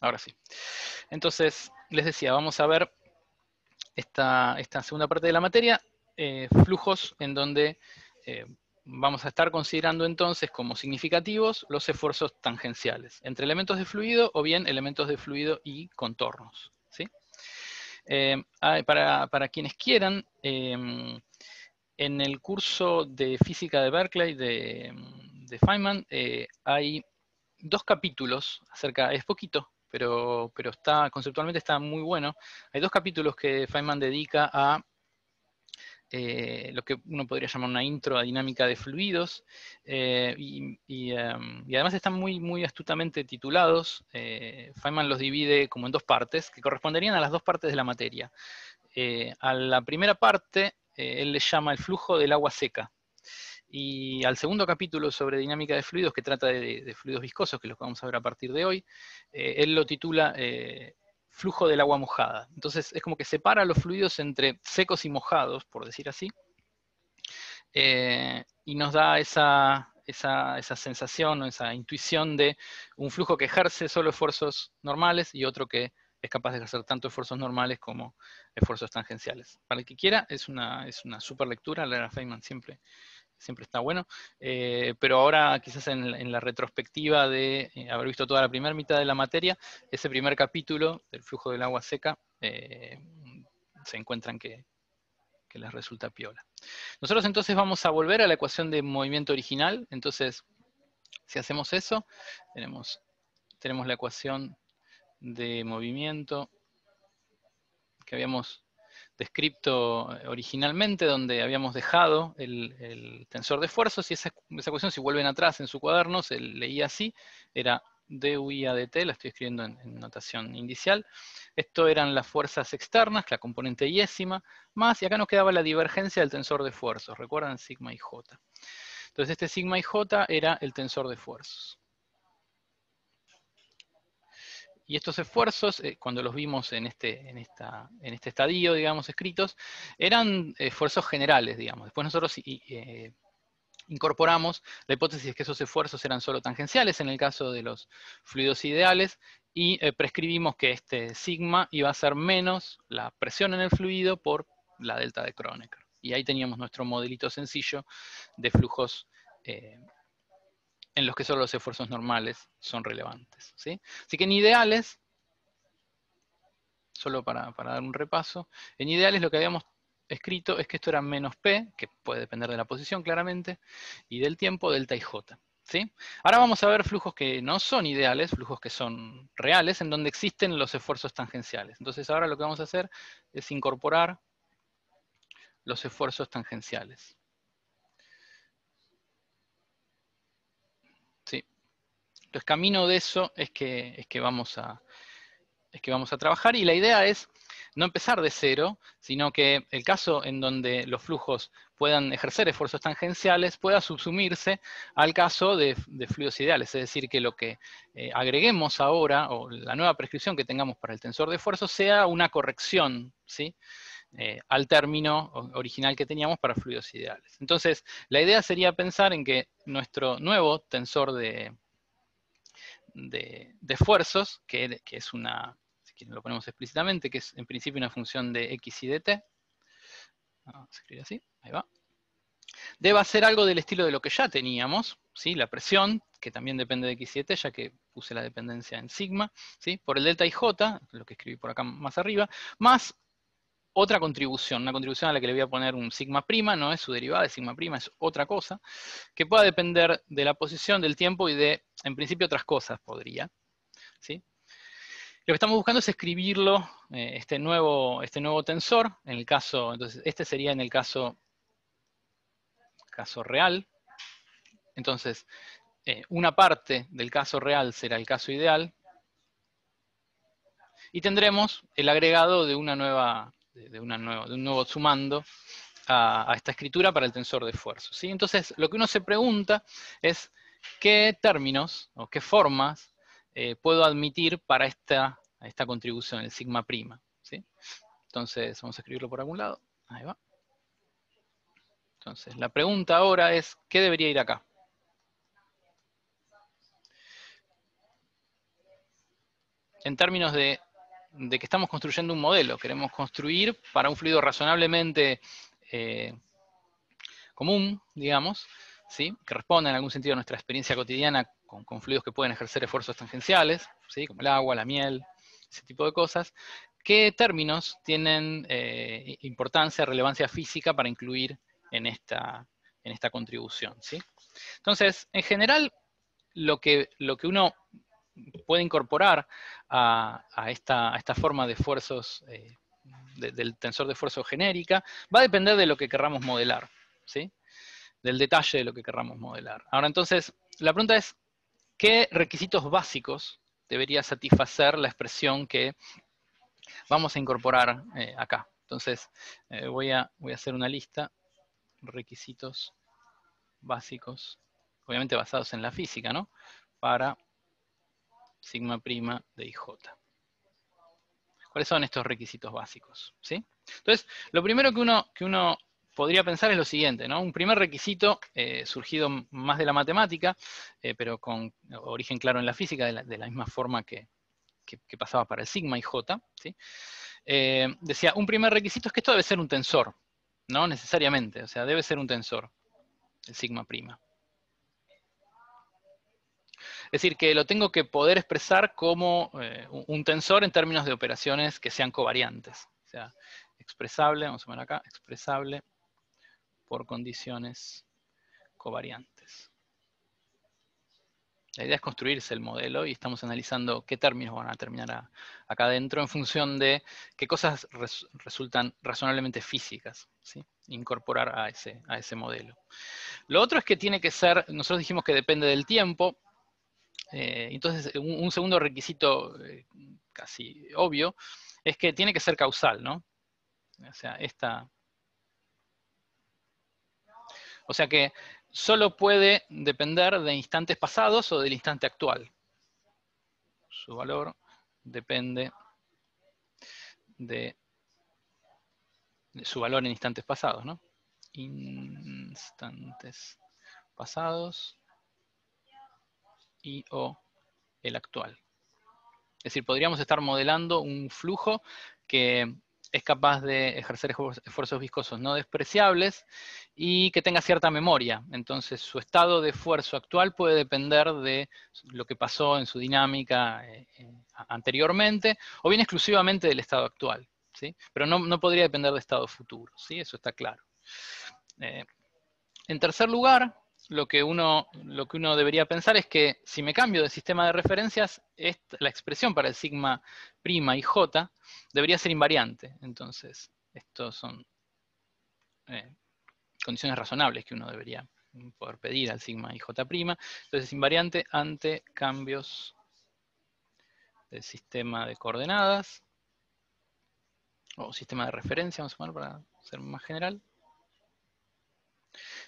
ahora sí. Entonces, les decía, vamos a ver esta, segunda parte de la materia, eh, flujos en donde eh, vamos a estar considerando entonces como significativos los esfuerzos tangenciales, entre elementos de fluido o bien elementos de fluido y contornos. Eh, ah, para, quienes quieran, em, en el curso de física de Berkeley de, de Feynman hay dos capítulos acerca, es poquito, pero, está, conceptualmente está muy bueno. Hay dos capítulos que Feynman dedica a eh, lo que uno podría llamar una intro a dinámica de fluidos, eh, em, y, además están muy, muy astutamente titulados. Eh, Feynman los divide como en dos partes, que corresponderían a las dos partes de la materia. a la primera parte, él le llama el flujo del agua seca y al segundo capítulo sobre dinámica de fluidos, que trata de, fluidos viscosos, que los vamos a ver a partir de hoy, eh, él lo titula eh, Flujo del agua mojada. Entonces es como que separa los fluidos entre secos y mojados, por decir así, eh, y nos da esa, sensación o esa intuición de un flujo que ejerce solo esfuerzos normales y otro que es capaz de ejercer tanto esfuerzos normales como esfuerzos tangenciales. Para el que quiera, es una, es una super lectura, Lara Feynman siempre siempre está bueno, eh, pero ahora quizás en, la retrospectiva de eh, haber visto toda la primera mitad de la materia, ese primer capítulo del flujo del agua seca, eh, se encuentran que, que les resulta piola. Nosotros entonces vamos a volver a la ecuación de movimiento original, entonces si hacemos eso, tenemos, tenemos la ecuación de movimiento que habíamos descripto eh, originalmente, donde habíamos dejado el, tensor de esfuerzos, y esa, esa, cuestión, si vuelven atrás en su cuaderno, se leía así, era DUIADT, la estoy escribiendo en, notación inicial, esto eran las fuerzas externas, la componente yésima, más, y acá nos quedaba la divergencia del tensor de esfuerzos, recuerdan sigma y j. Entonces este sigma y j era el tensor de esfuerzos. Y estos esfuerzos, eh, cuando los vimos en este, en, esta, en este estadio, digamos, escritos, eran esfuerzos generales, digamos. Después nosotros eh, incorporamos la hipótesis que esos esfuerzos eran solo tangenciales en el caso de los fluidos ideales y eh, prescribimos que este sigma iba a ser menos la presión en el fluido por la delta de Kronecker. Y ahí teníamos nuestro modelito sencillo de flujos en los que solo los esfuerzos normales son relevantes. ¿sí? Así que en ideales, solo para, dar un repaso, en ideales lo que habíamos escrito es que esto era menos P, que puede depender de la posición claramente, y del tiempo, delta y J. ¿sí? Ahora vamos a ver flujos que no son ideales, flujos que son reales, en donde existen los esfuerzos tangenciales. Entonces ahora lo que vamos a hacer es incorporar los esfuerzos tangenciales. Entonces, camino de eso es que, es que, vamos, a, es que vamos a trabajar y la idea es no empezar de cero, sino que el caso en donde los flujos puedan ejercer esfuerzos tangenciales pueda subsumirse al caso de, de fluidos ideales, es decir, que lo que eh, agreguemos ahora o la nueva prescripción que tengamos para el tensor de esfuerzo sea una corrección ¿sí? Eh, al término original que teníamos para fluidos ideales. Entonces, la idea sería pensar en que nuestro nuevo tensor de, de, esfuerzos, que, es una, si quieren lo ponemos explícitamente, que es en principio una función de x y de t. Vamos a escribir así, ahí va. Deba ser algo del estilo de lo que ya teníamos, ¿sí? la presión, que también depende de x y de t, ya que puse la dependencia en sigma, ¿sí? por el delta y j, lo que escribí por acá más arriba, más otra contribución, una contribución a la que le voy a poner un sigma prima, no es su derivada de sigma prima, es otra cosa, que pueda depender de la posición, del tiempo y de, en principio, otras cosas podría. ¿sí? Lo que estamos buscando es escribirlo, eh, este, nuevo, este nuevo tensor, en el caso, entonces este sería en el caso, caso real. Entonces, eh, una parte del caso real será el caso ideal, y tendremos el agregado de una nueva de, un nuevo sumando a, esta escritura para el tensor de esfuerzo. ¿sí? Entonces, lo que uno se pregunta es qué términos o qué formas eh, puedo admitir para esta, esta contribución, el sigma prima. ¿sí? Entonces, vamos a escribirlo por algún lado. Ahí va. Entonces, la pregunta ahora es, ¿qué debería ir acá? En términos de de que estamos construyendo un modelo, queremos construir para un fluido razonablemente eh, común, digamos, ¿sí? que responda en algún sentido a nuestra experiencia cotidiana con, fluidos que pueden ejercer esfuerzos tangenciales, ¿sí? como el agua, la miel, ese tipo de cosas, ¿qué términos tienen eh, importancia, relevancia física para incluir en esta, en esta contribución? ¿sí? Entonces, en general, lo que, lo que uno puede incorporar a, esta, esta, forma de esfuerzos, eh, del tensor de esfuerzo genérica, va a depender de lo que querramos modelar, ¿sí? del detalle de lo que querramos modelar. Ahora entonces, la pregunta es, ¿qué requisitos básicos debería satisfacer la expresión que vamos a incorporar eh, acá? Entonces, eh, voy, a, voy a hacer una lista, requisitos básicos, obviamente basados en la física, ¿no? Para sigma prima de IJ. ¿Cuáles son estos requisitos básicos? ¿Sí? Entonces, lo primero que uno, que uno podría pensar es lo siguiente, ¿no? Un primer requisito eh, surgido más de la matemática, eh, pero con origen claro en la física, de la, misma forma que, que, pasaba para el sigma y j, ¿sí? Eh, decía, un primer requisito es que esto debe ser un tensor, ¿no? Necesariamente, o sea, debe ser un tensor, el sigma prima. Es decir, que lo tengo que poder expresar como eh, un tensor en términos de operaciones que sean covariantes. O sea, expresable, vamos a poner acá, expresable por condiciones covariantes. La idea es construirse el modelo y estamos analizando qué términos van a terminar acá adentro en función de qué cosas resultan razonablemente físicas, ¿sí? incorporar a ese, a ese modelo. Lo otro es que tiene que ser, nosotros dijimos que depende del tiempo, eh, entonces, eh, un, segundo requisito eh, casi obvio es que tiene que ser causal, ¿no? O sea, esta... O sea que solo puede depender de instantes pasados o del instante actual. Su valor depende de, de su valor en instantes pasados, ¿no? Instantes pasados y o el actual. Es decir, podríamos estar modelando un flujo que es capaz de ejercer esfuerzos viscosos no despreciables y que tenga cierta memoria. Entonces, su estado de esfuerzo actual puede depender de lo que pasó en su dinámica eh, eh, anteriormente, o bien exclusivamente del estado actual. ¿sí? Pero no, podría depender de estado futuro, ¿sí? eso está claro. Eh, en tercer lugar, lo que, uno, lo que uno debería pensar es que si me cambio de sistema de referencias, la expresión para el sigma prima y j debería ser invariante. Entonces, estos son eh, condiciones razonables que uno debería poder pedir al sigma y j prima. Entonces, invariante ante cambios del sistema de coordenadas o sistema de referencia, vamos a poner para ser más general.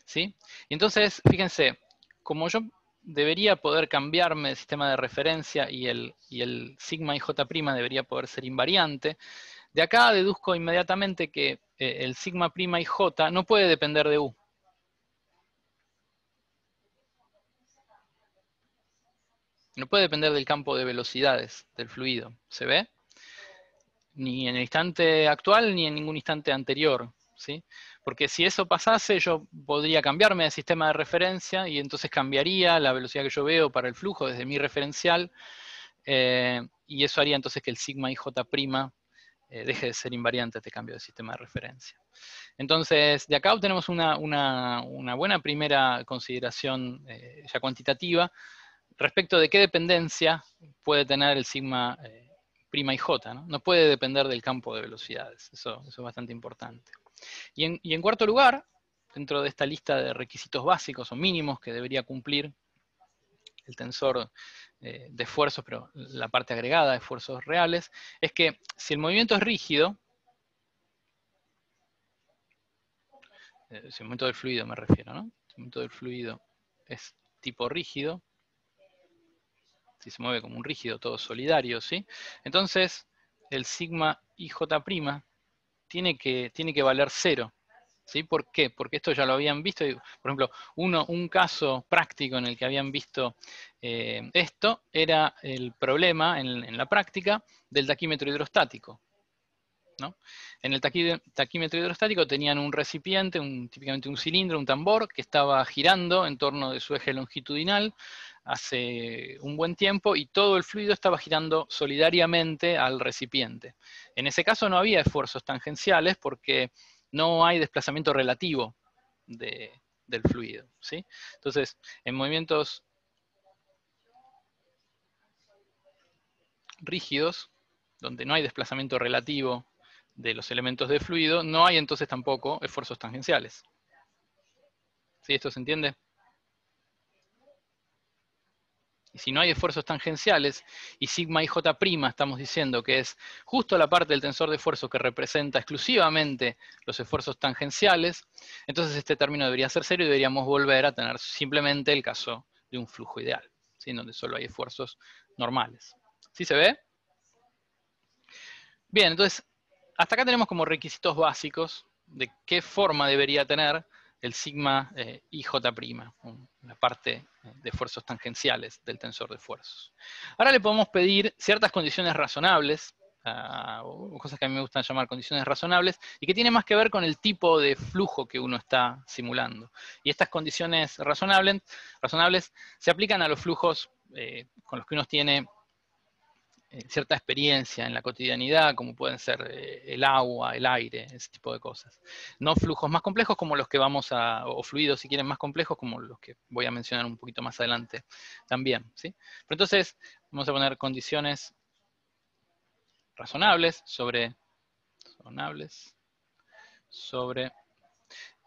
¿sí? Y entonces, fíjense, como yo debería poder cambiarme el sistema de referencia y el, el sigma y j' debería poder ser invariante, de acá deduzco inmediatamente que eh, el sigma y j no puede depender de u. No puede depender del campo de velocidades del fluido, ¿se ve? Ni en el instante actual ni en ningún instante anterior, ¿sí? Porque si eso pasase, yo podría cambiarme de sistema de referencia y entonces cambiaría la velocidad que yo veo para el flujo desde mi referencial. Eh, y eso haría entonces que el sigma y j' eh, deje de ser invariante este cambio de sistema de referencia. Entonces, de acá obtenemos una, buena primera consideración eh, ya cuantitativa respecto de qué dependencia puede tener el sigma prima y j. ¿no? no puede depender del campo de velocidades, eso es bastante importante. Y en, cuarto lugar, dentro de esta lista de requisitos básicos o mínimos que debería cumplir el tensor eh, de esfuerzos, pero la parte agregada de esfuerzos reales, es que si el movimiento es rígido, eh, si el movimiento del fluido me refiero, ¿no? Si el movimiento del fluido es tipo rígido, si se mueve como un rígido, todo solidario, ¿sí? Entonces, el sigma IJ' tiene que, tiene que valer cero. ¿Sí? ¿Por qué? Porque esto ya lo habían visto. Por ejemplo, uno, un caso práctico en el que habían visto eh, esto era el problema en, la práctica del taquímetro hidrostático. ¿no? En el taquímetro hidrostático tenían un recipiente, un, típicamente un cilindro, un tambor, que estaba girando en torno de su eje longitudinal hace un buen tiempo y todo el fluido estaba girando solidariamente al recipiente. En ese caso no había esfuerzos tangenciales porque no hay desplazamiento relativo del fluido. Entonces, en movimientos rígidos, donde no hay desplazamiento relativo de los elementos de fluido, no hay entonces tampoco esfuerzos tangenciales. ¿Sí? ¿Esto se entiende? Y si no hay esfuerzos tangenciales, y sigma y j' estamos diciendo que es justo la parte del tensor de esfuerzo que representa exclusivamente los esfuerzos tangenciales, entonces este término debería ser serio y deberíamos volver a tener simplemente el caso de un flujo ideal, en donde solo hay esfuerzos normales. ¿Sí se ve? Bien, entonces, hasta acá tenemos como requisitos básicos de qué forma debería tener el sigma eh, IJ', la parte eh, de esfuerzos tangenciales del tensor de esfuerzos. Ahora le podemos pedir ciertas condiciones razonables, cosas que a mí me gustan llamar condiciones razonables, y que tiene más que ver con el tipo de flujo que uno está simulando. Y estas condiciones razonables, se aplican a los flujos eh, con los que uno tiene eh, cierta experiencia en la cotidianidad, como pueden ser eh, el agua, el aire, ese tipo de cosas. No flujos más complejos como los que vamos a, o fluidos si quieren más complejos como los que voy a mencionar un poquito más adelante también. ¿sí? Pero entonces vamos a poner condiciones razonables sobre, razonables sobre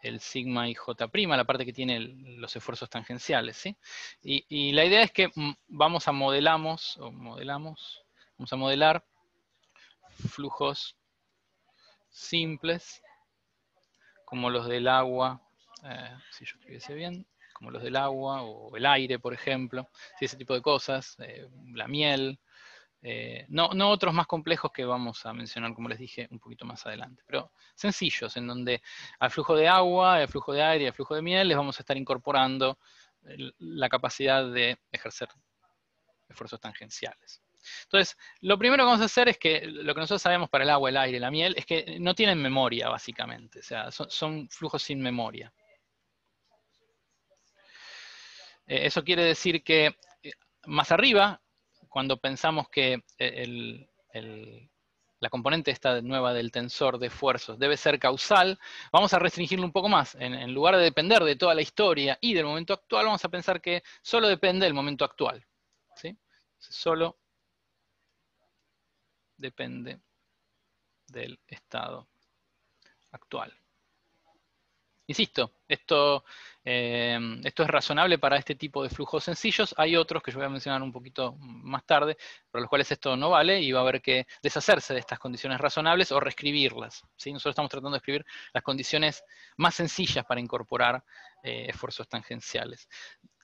el sigma y j', la parte que tiene los esfuerzos tangenciales. Y, y, la idea es que mm, vamos a modelamos, o modelamos, Vamos a modelar flujos simples, como los del agua, eh, si yo escribiese bien, como los del agua o el aire, por ejemplo, ese tipo de cosas, eh, la miel, eh, no, no, otros más complejos que vamos a mencionar, como les dije, un poquito más adelante, pero sencillos, en donde al flujo de agua, al flujo de aire y al flujo de miel les vamos a estar incorporando la capacidad de ejercer esfuerzos tangenciales. Entonces, lo primero que vamos a hacer es que lo que nosotros sabemos para el agua, el aire, la miel, es que no tienen memoria, básicamente. O sea, son, flujos sin memoria. Eh, eso quiere decir que eh, más arriba, cuando pensamos que eh, la componente esta nueva del tensor de esfuerzos debe ser causal, vamos a restringirlo un poco más. En, lugar de depender de toda la historia y del momento actual, vamos a pensar que solo depende del momento actual. ¿sí? Solo depende del estado actual. Insisto, esto, eh, esto es razonable para este tipo de flujos sencillos. Hay otros que yo voy a mencionar un poquito más tarde, para los cuales esto no vale y va a haber que deshacerse de estas condiciones razonables o reescribirlas. Nosotros estamos tratando de escribir las condiciones más sencillas para incorporar eh, esfuerzos tangenciales.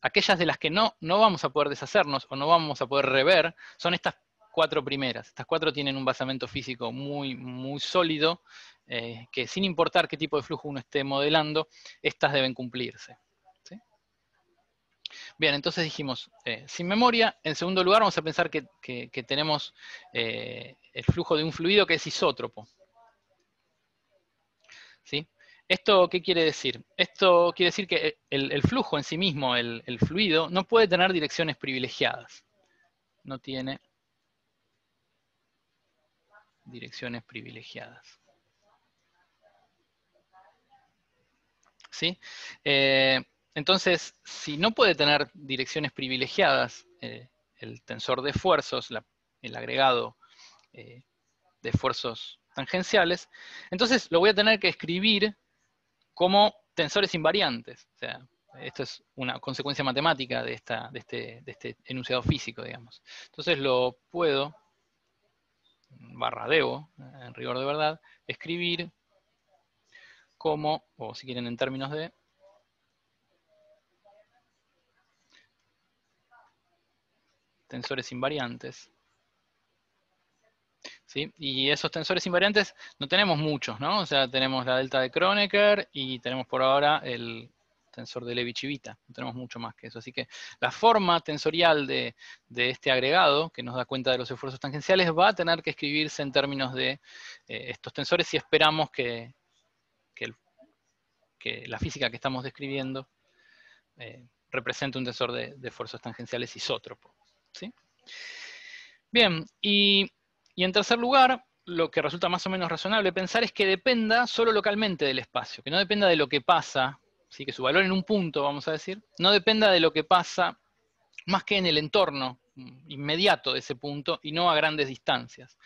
Aquellas de las que no, no vamos a poder deshacernos o no vamos a poder rever son estas cuatro primeras. Estas cuatro tienen un basamento físico muy, muy sólido, eh, que sin importar qué tipo de flujo uno esté modelando, estas deben cumplirse. Bien, entonces dijimos, eh, sin memoria, en segundo lugar vamos a pensar que, tenemos eh, el flujo de un fluido que es isótropo. ¿Sí? ¿Esto qué quiere decir? Esto quiere decir que el, flujo en sí mismo, el, fluido, no puede tener direcciones privilegiadas. No tiene direcciones privilegiadas. Eh, entonces, si no puede tener direcciones privilegiadas, eh, el tensor de esfuerzos, el agregado eh, de esfuerzos tangenciales, entonces lo voy a tener que escribir como tensores invariantes. O sea, esto es una consecuencia matemática de, esta, de, este, de este enunciado físico, digamos. Entonces lo puedo barra debo, en rigor de verdad, escribir como, o si quieren en términos de, tensores invariantes. Y esos tensores invariantes no tenemos muchos, ¿no? O sea, tenemos la delta de Kronecker y tenemos por ahora el tensor de Levi-Civita, no tenemos mucho más que eso. Así que la forma tensorial de, este agregado, que nos da cuenta de los esfuerzos tangenciales, va a tener que escribirse en términos de eh, estos tensores si esperamos que, la física que estamos describiendo eh, represente un tensor de, esfuerzos tangenciales isótropo. Bien, y, y en tercer lugar, lo que resulta más o menos razonable pensar es que dependa solo localmente del espacio, que no dependa de lo que pasa Así que su valor en un punto, vamos a decir, no dependa de lo que pasa más que en el entorno inmediato de ese punto y no a grandes distancias.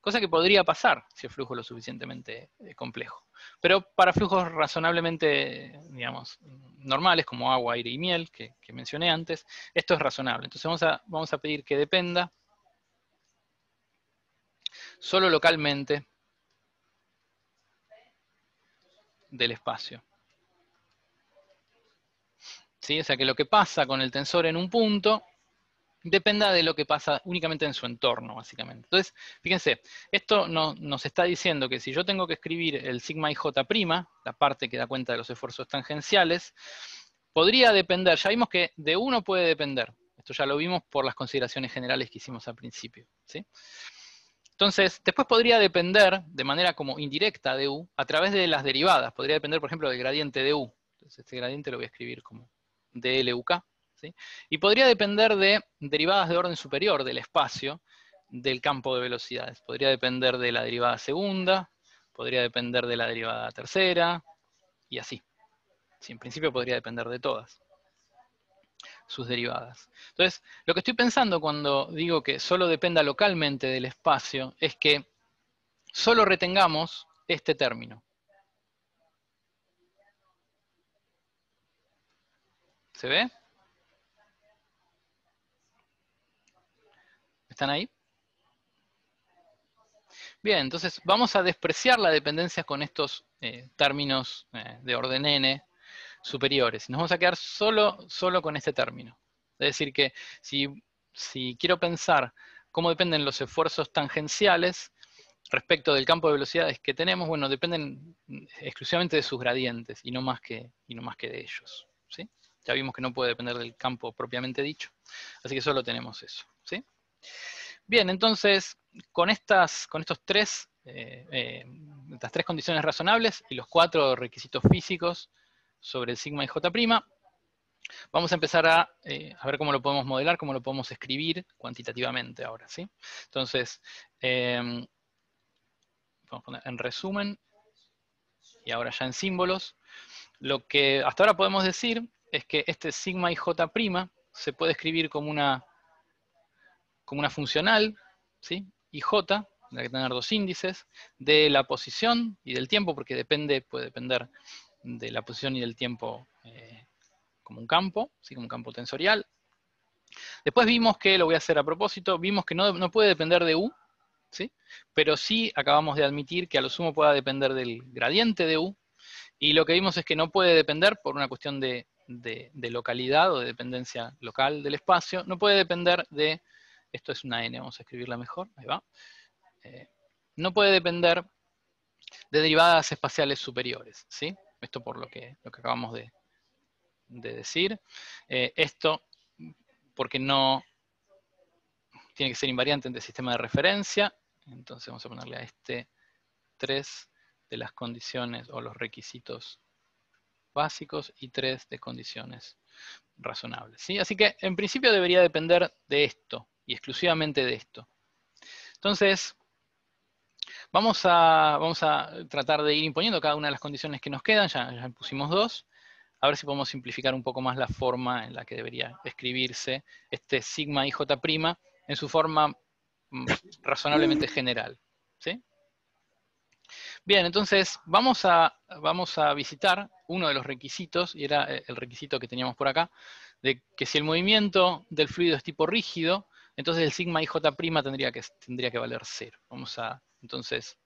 Cosa que podría pasar si el flujo es lo suficientemente eh, complejo. Pero para flujos razonablemente, digamos, normales, como agua, aire y miel, que, que mencioné antes, esto es razonable. Entonces vamos a, vamos a pedir que dependa solo localmente del espacio. O sea, que lo que pasa con el tensor en un punto dependa de lo que pasa únicamente en su entorno, básicamente. Entonces, fíjense, esto no, nos está diciendo que si yo tengo que escribir el sigma ij', la parte que da cuenta de los esfuerzos tangenciales, podría depender, ya vimos que de uno puede depender. Esto ya lo vimos por las consideraciones generales que hicimos al principio. ¿sí? Entonces, después podría depender de manera como indirecta de u a través de las derivadas. Podría depender, por ejemplo, del gradiente de u. Entonces, este gradiente lo voy a escribir como de LUK. E y podría depender de derivadas de orden superior del espacio del campo de velocidades. Podría depender de la derivada segunda, podría depender de la derivada tercera, y así. en principio podría depender de todas sus derivadas. Entonces, lo que estoy pensando cuando digo que solo dependa localmente del espacio es que solo retengamos este término. ¿Se ve? ¿Están ahí? Bien, entonces vamos a despreciar la dependencia con estos eh, términos eh, de orden n superiores. Nos vamos a quedar solo, solo con este término. Es decir que si, si quiero pensar cómo dependen los esfuerzos tangenciales respecto del campo de velocidades que tenemos, bueno, dependen exclusivamente de sus gradientes y no más que, y no más que de ellos. ¿sí? Ya vimos que no puede depender del campo propiamente dicho. Así que solo tenemos eso. ¿sí? Bien, entonces, con, estas, con estos tres, eh, eh, tres condiciones razonables y los cuatro requisitos físicos sobre el sigma y j', Vamos a empezar eh, a, ver cómo lo podemos modelar, cómo lo podemos escribir cuantitativamente ahora. ¿sí? Entonces, em, vamos a poner en resumen, y ahora ya en símbolos, lo que hasta ahora podemos decir es que este sigma y j' se puede escribir como una, como una funcional, ¿sí? y j, que tener dos índices, de la posición y del tiempo, porque depende, puede depender de la posición y del tiempo eh, como un campo, ¿sí? como un campo tensorial. Después vimos que, lo voy a hacer a propósito, vimos que no, puede depender de u, ¿sí? pero sí acabamos de admitir que a lo sumo pueda depender del gradiente de u, y lo que vimos es que no puede depender por una cuestión de de, localidad o de dependencia local del espacio, no puede depender de, esto es una n, vamos a escribirla mejor, ahí va, eh, no puede depender de derivadas espaciales superiores, ¿sí? Esto por lo que, lo que acabamos de, decir. Eh, esto porque no tiene que ser invariante el sistema de referencia, entonces vamos a ponerle a este 3 de las condiciones o los requisitos básicos y tres de condiciones razonables. Así que en principio debería depender de esto y exclusivamente de esto. Entonces, vamos a, vamos a tratar de ir imponiendo cada una de las condiciones que nos quedan, ya, pusimos dos, a ver si podemos simplificar un poco más la forma en la que debería escribirse este sigma y j' en su forma mm, razonablemente general. ¿sí? Bien, entonces vamos a, vamos a visitar uno de los requisitos, y era eh, el requisito que teníamos por acá, de que si el movimiento del fluido es tipo rígido, entonces el sigma IJ' tendría que, tendría que valer cero. Vamos a, entonces,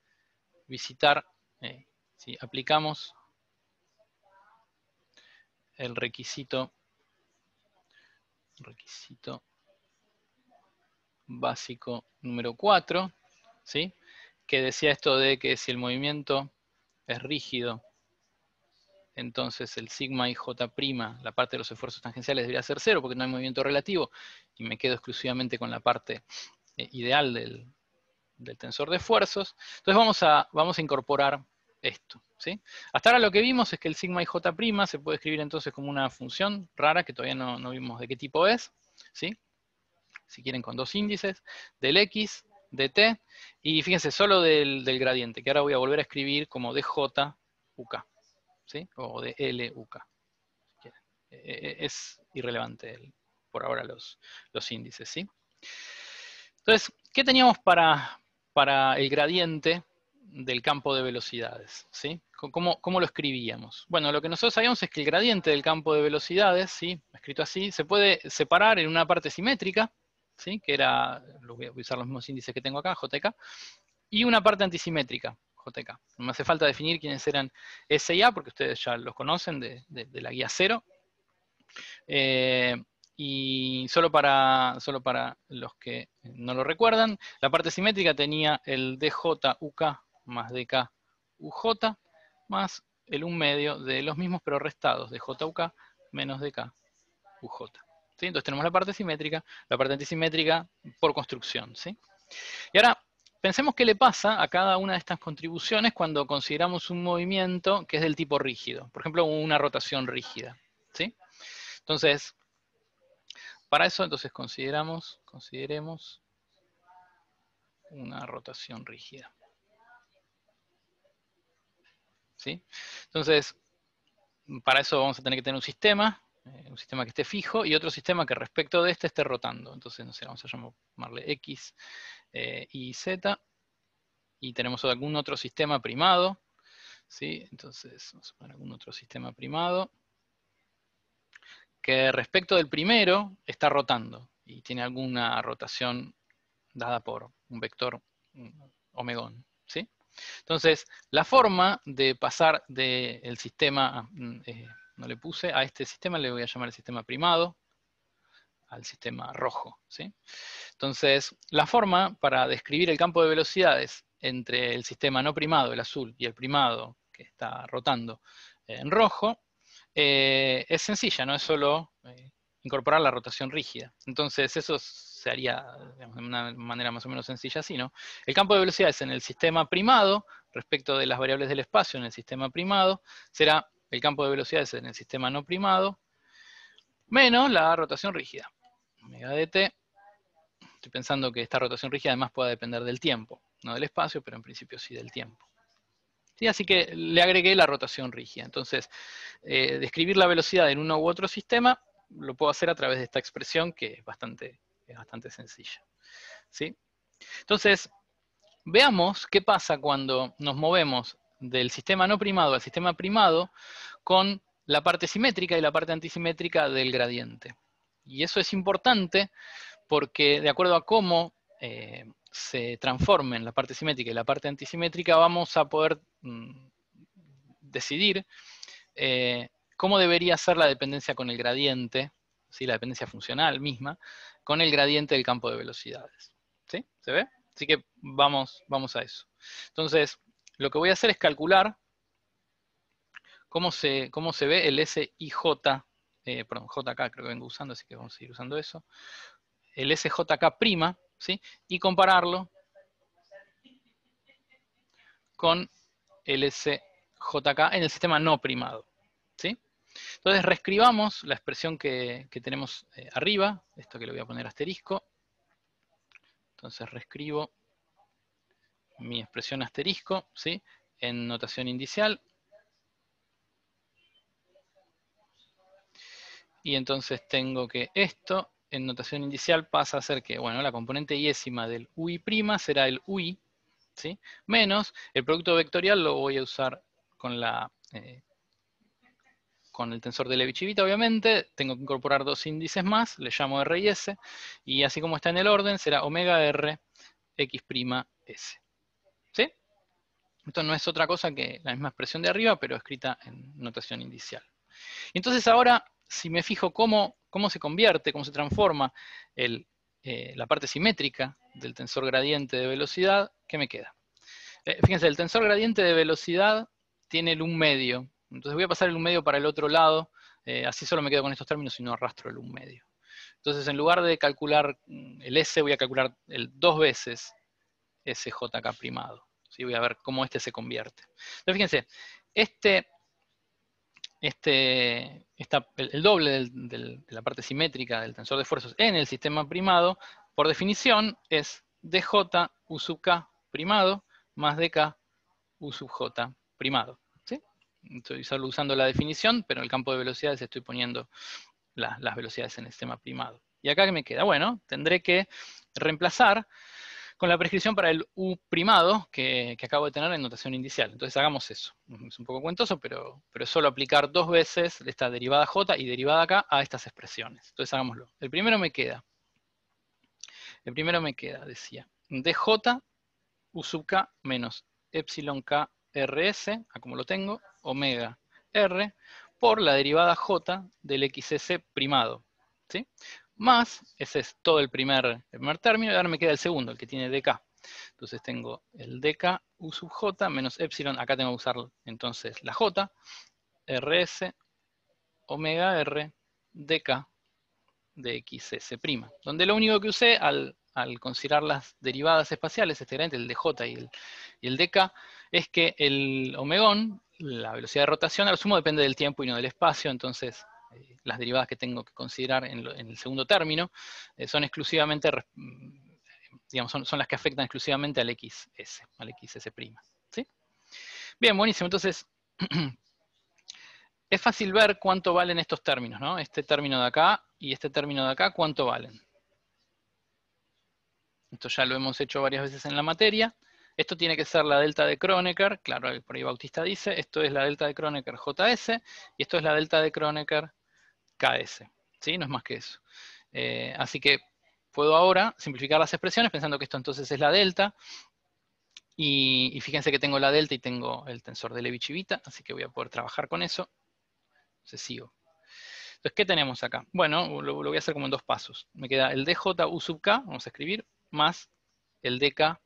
visitar, eh, si aplicamos el requisito, requisito básico número 4, ¿sí? que decía esto de que si el movimiento es rígido, entonces el sigma y J', la parte de los esfuerzos tangenciales debería ser cero porque no hay movimiento relativo y me quedo exclusivamente con la parte eh, ideal del, tensor de esfuerzos. Entonces vamos a, vamos a incorporar esto. ¿sí? Hasta ahora lo que vimos es que el sigma y J' se puede escribir entonces como una función rara que todavía no, vimos de qué tipo es. ¿sí? si quieren con dos índices, del x de t. Y fíjense, solo del, gradiente, que ahora voy a volver a escribir como dj uk, ¿sí? O de l uk. Eh, eh, es irrelevante por ahora los, los índices, ¿sí? Entonces, ¿qué teníamos para, para el gradiente del campo de velocidades? ¿sí? ¿Cómo, lo escribíamos? Bueno, lo que nosotros sabíamos es que el gradiente del campo de velocidades, ¿sí? escrito así, se puede separar en una parte simétrica, que era, voy a usar los mismos índices que tengo acá, JK, y una parte antisimétrica, JK. No me hace falta definir quiénes eran S y A, porque ustedes ya los conocen de, la guía cero. Eh, y solo para, solo para los que no lo recuerdan, la parte simétrica tenía el DJUK más DKUJ más el 1 medio de los mismos pero restados, de menos DKUJ. Entonces tenemos la parte simétrica, la parte antisimétrica por construcción, Y ahora, pensemos qué le pasa a cada una de estas contribuciones cuando consideramos un movimiento que es del tipo rígido, por ejemplo, una rotación rígida, Entonces, para eso entonces consideramos, consideremos una rotación rígida. Entonces, para eso vamos a tener que tener un sistema eh, un sistema que esté fijo y otro sistema que respecto de este esté rotando. Entonces, no vamos a llamarle X eh, y Z. Y tenemos algún otro sistema primado. ¿sí? Entonces, vamos algún otro sistema primado. Que respecto del primero está rotando y tiene alguna rotación dada por un vector omegón. ¿sí? Entonces, la forma de pasar del sistema mm, eh, no le puse, a este sistema le voy a llamar el sistema primado, al sistema rojo. ¿sí? Entonces, la forma para describir el campo de velocidades entre el sistema no primado, el azul, y el primado que está rotando en rojo, eh, es sencilla, no es solo eh, incorporar la rotación rígida. Entonces, eso se haría de una manera más o menos sencilla así, ¿no? El campo de velocidades en el sistema primado, respecto de las variables del espacio en el sistema primado, será el campo de velocidades en el sistema no primado, menos la rotación rígida. Omega t, estoy pensando que esta rotación rígida además pueda depender del tiempo, no del espacio, pero en principio sí del tiempo. Así que le agregué la rotación rígida. Entonces, eh, describir la velocidad en uno u otro sistema lo puedo hacer a través de esta expresión que es bastante, bastante sencilla. ¿Sí? Entonces, veamos qué pasa cuando nos movemos del sistema no primado al sistema primado con la parte simétrica y la parte antisimétrica del gradiente. Y eso es importante porque de acuerdo a cómo eh, se transformen la parte simétrica y la parte antisimétrica, vamos a poder mm, decidir eh, cómo debería ser la dependencia con el gradiente, ¿sí? la dependencia funcional misma, con el gradiente del campo de velocidades. ¿Sí? ¿Se ve? Así que vamos, vamos a eso. Entonces, lo que voy a hacer es calcular cómo se, cómo se ve el SIJ, eh, perdón, JK creo que vengo usando, así que vamos a seguir usando eso, el SJK prima, ¿sí? y compararlo con el SJK en el sistema no primado. ¿sí? Entonces reescribamos la expresión que, tenemos eh, arriba, esto que le voy a poner asterisco, entonces reescribo mi expresión asterisco, ¿sí? En notación indicial. Y entonces tengo que esto en notación indicial pasa a ser que, bueno, la componente yésima del UI' será el UI, ¿sí? Menos el producto vectorial lo voy a usar con la... Eh, con el tensor de Levi-Civita, obviamente, tengo que incorporar dos índices más, le llamo R y S, y así como está en el orden, será omega R, X' S. Esto no es otra cosa que la misma expresión de arriba, pero escrita en notación indicial. Entonces ahora, si me fijo cómo, cómo se convierte, cómo se transforma eh, la parte simétrica del tensor gradiente de velocidad, ¿qué me queda? Eh, fíjense, el tensor gradiente de velocidad tiene el 1 medio. Entonces voy a pasar el 1 medio para el otro lado, eh, así solo me quedo con estos términos y no arrastro el 1 medio. Entonces en lugar de calcular mm, el S, voy a calcular el dos veces SJK primado y Voy a ver cómo este se convierte. Entonces, fíjense, este, este, el, doble de la parte simétrica del tensor de esfuerzos en el sistema primado, por definición, es dj u sub k primado más dk u sub j primado. Estoy solo usando la definición, pero en el campo de velocidades estoy poniendo las velocidades en el sistema primado. ¿Y acá qué me queda? Bueno, tendré que reemplazar con la prescripción para el U primado que, acabo de tener en notación indicial. Entonces hagamos eso. Es un poco cuentoso, pero, pero solo aplicar dos veces esta derivada J y derivada K a estas expresiones. Entonces hagámoslo. El primero me queda. El primero me queda, decía, dj u sub k menos epsilon k rs, a como lo tengo, omega r, por la derivada j del xs primado. ¿sí? más, ese es todo el primer, término, y ahora me queda el segundo, el que tiene dk. Entonces tengo el dk u sub j menos epsilon, acá tengo que usar entonces la j, rs omega r dk de xs', donde lo único que usé al, considerar las derivadas espaciales, este gradiente, el dj y el, y el dk, es que el omegón, la velocidad de rotación, al sumo depende del tiempo y no del espacio, entonces eh, las derivadas que tengo que considerar en, el segundo término, eh, son exclusivamente, mm, digamos, son, las que afectan exclusivamente al XS, al XS'. ¿sí? Bien, buenísimo. Entonces, es fácil ver cuánto valen estos términos, ¿no? Este término de acá y este término de acá, cuánto valen. Esto ya lo hemos hecho varias veces en la materia. Esto tiene que ser la delta de Kronecker, claro, por ahí Bautista dice, esto es la delta de Kronecker JS, y esto es la delta de Kronecker KS. ¿Sí? No es más que eso. Eh, así que puedo ahora simplificar las expresiones pensando que esto entonces es la delta, y, fíjense que tengo la delta y tengo el tensor de Levi-Civita, así que voy a poder trabajar con eso. Entonces sigo. Entonces, ¿qué tenemos acá? Bueno, lo, lo, voy a hacer como en dos pasos. Me queda el dj u sub k, vamos a escribir, más el dk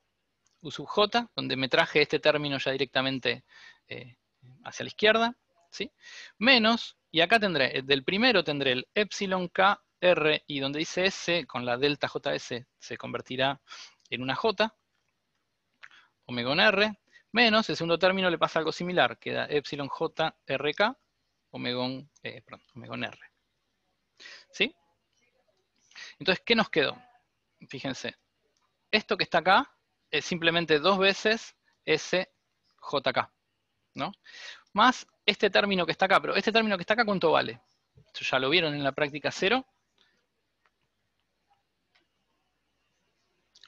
U sub j, donde me traje este término ya directamente eh, hacia la izquierda, ¿sí? menos, y acá tendré, eh, del primero tendré el epsilon k r, y donde dice s, con la delta js se convertirá en una j, omega r, menos, el segundo término le pasa algo similar, queda epsilon j r omegón, eh, r. ¿Sí? Entonces, ¿qué nos quedó? Fíjense, esto que está acá es simplemente dos veces SJK, ¿no? Más este término que está acá, pero este término que está acá, ¿cuánto vale? Esto ya lo vieron en la práctica cero.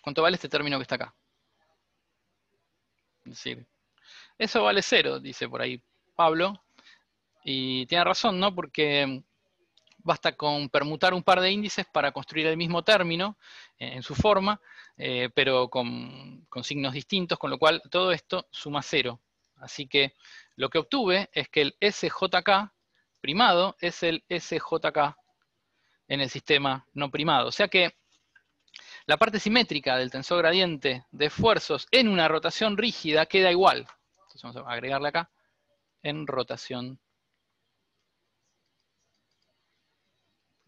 ¿Cuánto vale este término que está acá? decir, eso vale cero, dice por ahí Pablo. Y tiene razón, ¿no? Porque basta con permutar un par de índices para construir el mismo término eh, en su forma, eh, pero con, con, signos distintos, con lo cual todo esto suma cero. Así que lo que obtuve es que el SJK primado es el SJK en el sistema no primado. O sea que la parte simétrica del tensor gradiente de esfuerzos en una rotación rígida queda igual. Entonces vamos a agregarle acá, en rotación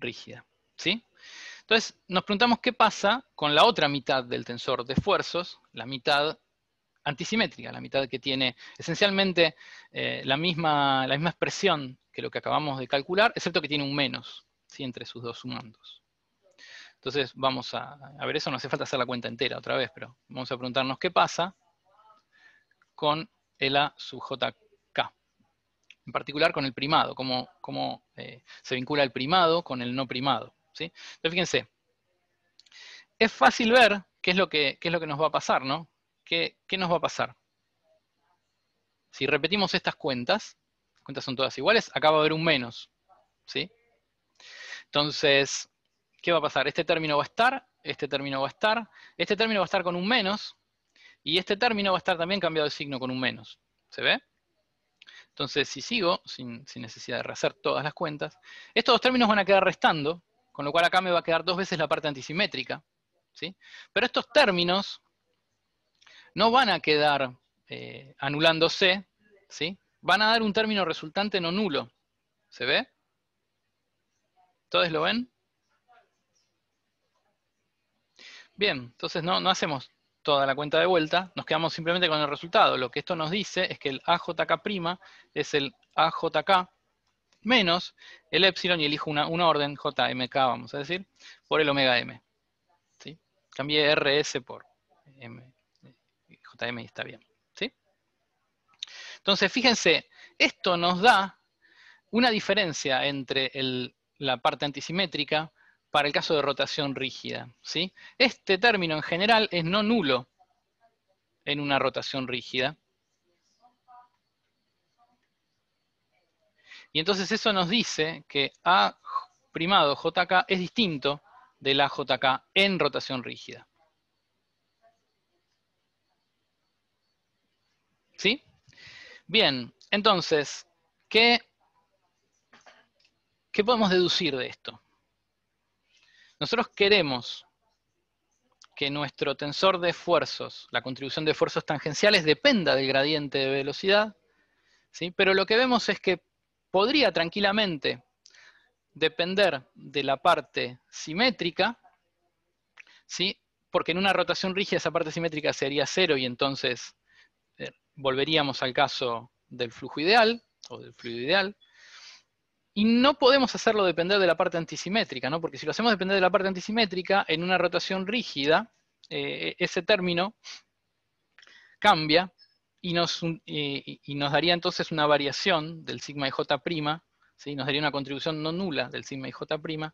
rígida. ¿sí? Entonces, nos preguntamos qué pasa con la otra mitad del tensor de esfuerzos, la mitad antisimétrica, la mitad que tiene esencialmente eh, la, misma, la misma expresión que lo que acabamos de calcular, excepto que tiene un menos ¿sí? entre sus dos sumandos. Entonces vamos a, ver eso, no hace falta hacer la cuenta entera otra vez, pero vamos a preguntarnos qué pasa con el A sub j en particular con el primado, cómo, eh, se vincula el primado con el no primado. ¿sí? Entonces, fíjense, es fácil ver qué es lo que, nos va a pasar, ¿no? ¿Qué, nos va a pasar? Si repetimos estas cuentas, las cuentas son todas iguales, acá va a haber un menos, ¿sí? Entonces, ¿qué va a pasar? Este término va a estar, este término va a estar, este término va a estar con un menos, y este término va a estar también cambiado de signo con un menos. ¿Se ve? Entonces, si sigo, sin, necesidad de rehacer todas las cuentas, estos dos términos van a quedar restando, con lo cual acá me va a quedar dos veces la parte antisimétrica. ¿sí? Pero estos términos no van a quedar eh, anulándose, ¿sí? van a dar un término resultante no nulo. ¿Se ve? ¿Todos lo ven? Bien, entonces no hacemos toda la cuenta de vuelta, nos quedamos simplemente con el resultado. Lo que esto nos dice es que el AJK' es el AJK menos el epsilon y elijo una, orden JMK, vamos a decir, por el omega M. ¿sí? Cambié RS por M, JM y está bien. Entonces, fíjense, esto nos da una diferencia entre la parte antisimétrica para el caso de rotación rígida. ¿sí? Este término en general es no nulo en una rotación rígida. Y entonces eso nos dice que A primado JK es distinto de la JK en rotación rígida. ¿Sí? Bien, entonces, ¿qué, ¿qué podemos deducir de esto? Nosotros queremos que nuestro tensor de esfuerzos, la contribución de esfuerzos tangenciales, dependa del gradiente de velocidad, ¿sí? pero lo que vemos es que podría tranquilamente depender de la parte simétrica, ¿sí? porque en una rotación rígida esa parte simétrica sería cero y entonces eh, volveríamos al caso del flujo ideal, o del fluido ideal, y no podemos hacerlo depender de la parte antisimétrica, ¿no? porque si lo hacemos depender de la parte antisimétrica, en una rotación rígida, eh, ese término cambia y nos, daría entonces una variación del sigma y j', ¿sí? nos daría una contribución no nula del sigma y j',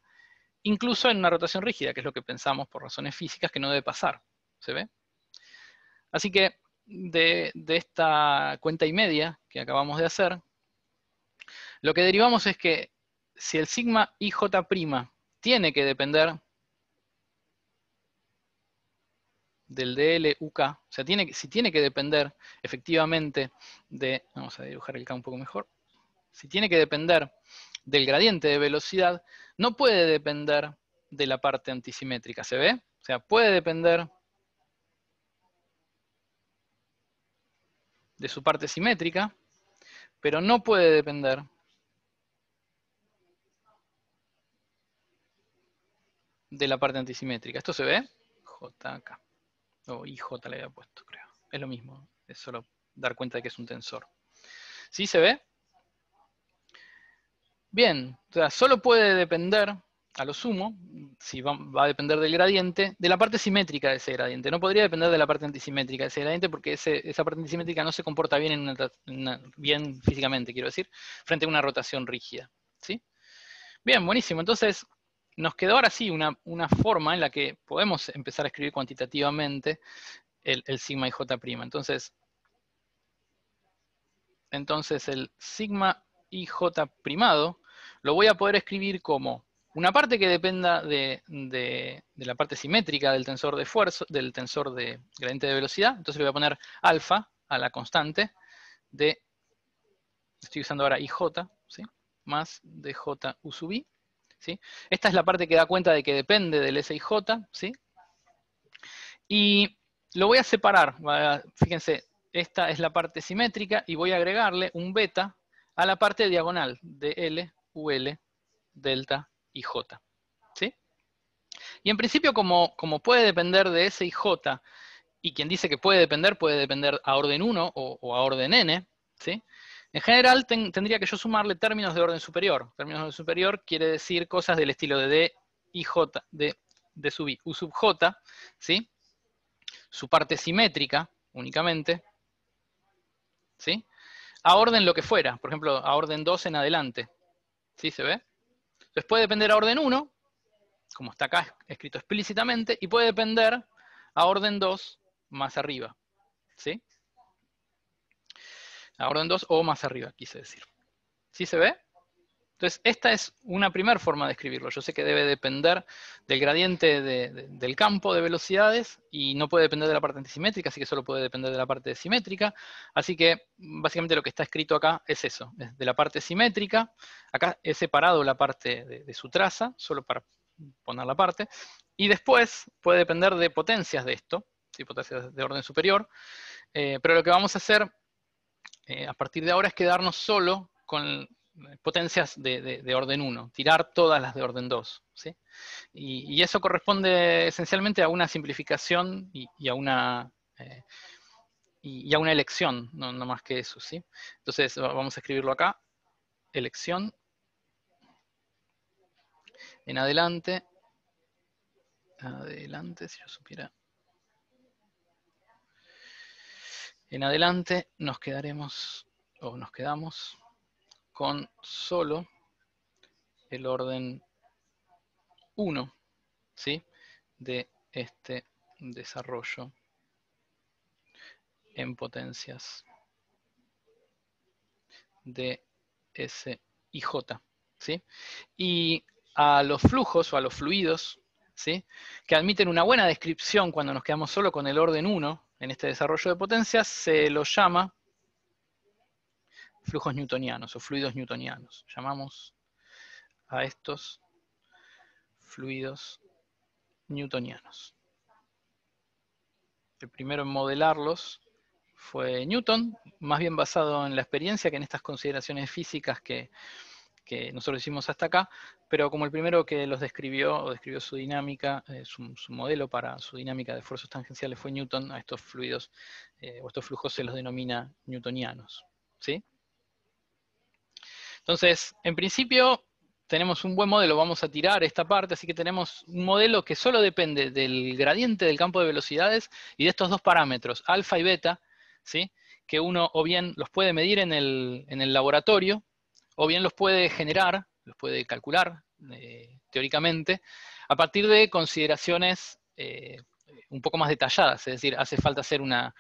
incluso en una rotación rígida, que es lo que pensamos por razones físicas que no debe pasar. ¿Se ve? Así que de esta cuenta y media que acabamos de hacer, lo que derivamos es que si el sigma IJ' tiene que depender del DLUK, o sea, tiene, si tiene que depender efectivamente de, vamos a dibujar el K un poco mejor, si tiene que depender del gradiente de velocidad, no puede depender de la parte antisimétrica, ¿se ve? O sea, puede depender de su parte simétrica, pero no puede depender de la parte antisimétrica. ¿Esto se ve? JK. O IJ le había puesto, creo. Es lo mismo, es solo dar cuenta de que es un tensor. ¿Sí se ve? Bien, o sea, solo puede depender, a lo sumo, si va, a depender del gradiente, de la parte simétrica de ese gradiente. No podría depender de la parte antisimétrica de ese gradiente porque esa parte antisimétrica no se comporta bien, en bien físicamente, quiero decir, frente a una rotación rígida. ¿sí? Bien, buenísimo. Entonces, nos quedó ahora sí una, forma en la que podemos empezar a escribir cuantitativamente el, sigma y j'. Entonces, entonces el sigma y j' primado lo voy a poder escribir como una parte que dependa de, la parte simétrica del tensor de fuerza, del tensor de gradiente de velocidad, entonces le voy a poner alfa a la constante de, estoy usando ahora ij, ¿sí? más dj u sub i, esta es la parte que da cuenta de que depende del y ¿sí? Y lo voy a separar, fíjense, esta es la parte simétrica y voy a agregarle un beta a la parte diagonal de L, UL, delta y J. ¿sí? Y en principio, como, puede depender de S y J, y quien dice que puede depender, puede depender a orden 1 o, o a orden n, ¿sí? En general tendría que yo sumarle términos de orden superior. Términos de orden superior quiere decir cosas del estilo de D y J, de, sub I, U sub J, ¿sí? Su parte simétrica únicamente, ¿sí? A orden lo que fuera, por ejemplo, a orden 2 en adelante. ¿Sí se ve? Entonces puede depender a orden 1, como está acá escrito explícitamente, y puede depender a orden 2 más arriba. ¿Sí? ahora orden 2 o más arriba, quise decir. ¿Sí se ve? Entonces, esta es una primera forma de escribirlo. Yo sé que debe depender del gradiente del campo de velocidades y no puede depender de la parte antisimétrica, así que solo puede depender de la parte simétrica. Así que, básicamente lo que está escrito acá es eso, de la parte simétrica. Acá he separado la parte de, su traza, solo para poner la parte. Y después puede depender de potencias de esto, potencias de orden superior. Eh, pero lo que vamos a hacer eh, a partir de ahora es quedarnos solo con potencias de, orden 1, tirar todas las de orden 2. ¿sí? Y, eso corresponde esencialmente a una simplificación y, a una... Eh, y, a una elección, no, no más que eso, ¿sí? Entonces vamos a escribirlo acá, elección, en adelante, adelante, si yo supiera. En adelante nos quedaremos o nos quedamos con solo el orden 1 ¿sí? de este desarrollo en potencias de S y J. ¿sí? Y a los flujos o a los fluidos, ¿sí? que admiten una buena descripción cuando nos quedamos solo con el orden 1, en este desarrollo de potencias se lo llama flujos newtonianos o fluidos newtonianos. Llamamos a estos fluidos newtonianos. El primero en modelarlos fue Newton, más bien basado en la experiencia que en estas consideraciones físicas que, que nosotros hicimos hasta acá, pero como el primero que los describió, o describió su dinámica, eh, su, modelo para su dinámica de esfuerzos tangenciales fue Newton, a estos fluidos eh, o estos flujos se los denomina newtonianos. ¿sí? Entonces, en principio tenemos un buen modelo, vamos a tirar esta parte, así que tenemos un modelo que solo depende del gradiente del campo de velocidades y de estos dos parámetros, alfa y beta, ¿sí? que uno o bien los puede medir en el laboratorio, o bien los puede generar, los puede calcular eh, teóricamente, a partir de consideraciones eh, un poco más detalladas, es decir, hace falta hacer una,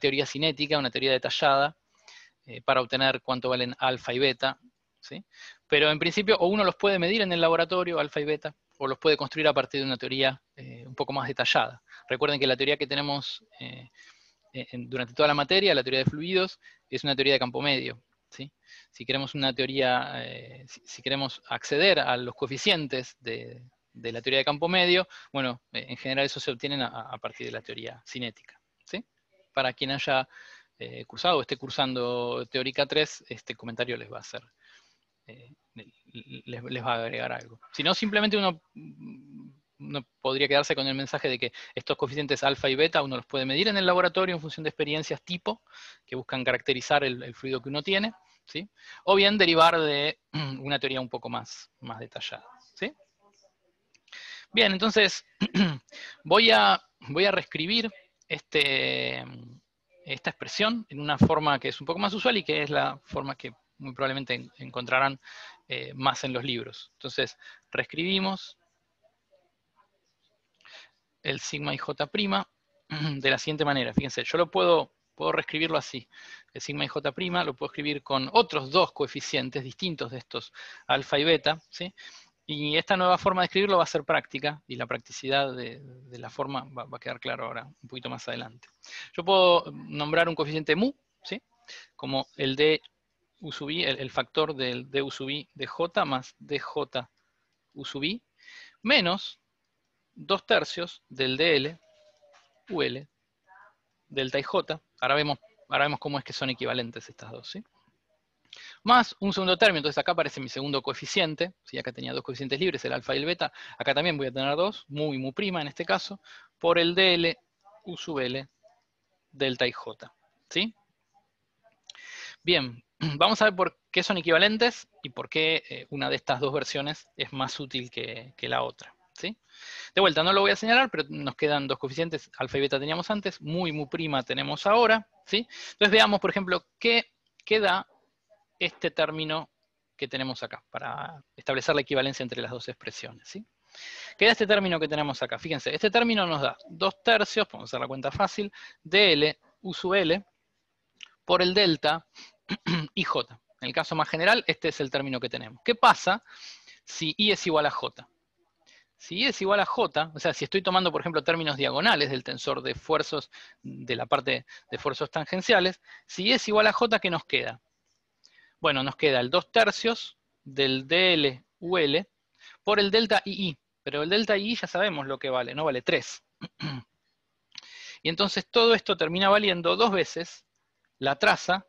teoría cinética, una teoría detallada, eh, para obtener cuánto valen alfa y beta, ¿sí? pero en principio o uno los puede medir en el laboratorio, alfa y beta, o los puede construir a partir de una teoría un poco más detallada. Recuerden que la teoría que tenemos durante toda la materia, la teoría de fluidos, es una teoría de campo medio. Si queremos una teoría, eh, si, queremos acceder a los coeficientes de, la teoría de campo medio, bueno, eh, en general eso se obtiene a, partir de la teoría cinética. ¿sí? Para quien haya eh, cursado o esté cursando teórica 3, este comentario les va a hacer, les, va a agregar algo. Si no, simplemente uno podría quedarse con el mensaje de que estos coeficientes alfa y beta uno los puede medir en el laboratorio en función de experiencias tipo, que buscan caracterizar el, fluido que uno tiene, ¿sí? o bien derivar de una teoría un poco más, más detallada. Bien, entonces voy a, voy a reescribir este, esta expresión en una forma que es un poco más usual y que es la forma que muy probablemente encontrarán eh, más en los libros. Entonces, reescribimos el sigma y j' de la siguiente manera. Fíjense, yo lo puedo, puedo reescribirlo así. El sigma y j' lo puedo escribir con otros dos coeficientes distintos de estos, alfa y beta, ¿sí? Y esta nueva forma de escribirlo va a ser práctica, y la practicidad de, la forma va, a quedar claro ahora, un poquito más adelante. Yo puedo nombrar un coeficiente mu, ¿sí? Como el de u el, factor del d u sub i de j más dj u sub i, menos dos tercios del DL, UL, delta y J, ahora vemos, ahora vemos cómo es que son equivalentes estas dos, ¿sí? Más un segundo término, entonces acá aparece mi segundo coeficiente, si acá tenía dos coeficientes libres, el alfa y el beta, acá también voy a tener dos, mu y mu prima en este caso, por el DL, UL, L, delta y J, ¿sí? Bien, vamos a ver por qué son equivalentes y por qué eh, una de estas dos versiones es más útil que la otra. De vuelta, no lo voy a señalar, pero nos quedan dos coeficientes, alfa y beta teníamos antes, muy, muy prima tenemos ahora, ¿sí? Entonces veamos, por ejemplo, qué, queda da este término que tenemos acá, para establecer la equivalencia entre las dos expresiones, ¿sí? Queda este término que tenemos acá. Fíjense, este término nos da dos tercios, vamos a hacer la cuenta fácil, dl u sub l por el delta ij. En el caso más general, este es el término que tenemos. ¿Qué pasa si i es igual a j? si es igual a j, o sea, si estoy tomando, por ejemplo, términos diagonales del tensor de esfuerzos, de la parte de esfuerzos tangenciales, si es igual a j, ¿qué nos queda? Bueno, nos queda el 2 tercios del DL UL por el delta II, pero el delta II ya sabemos lo que vale, no vale 3. Y entonces todo esto termina valiendo dos veces la traza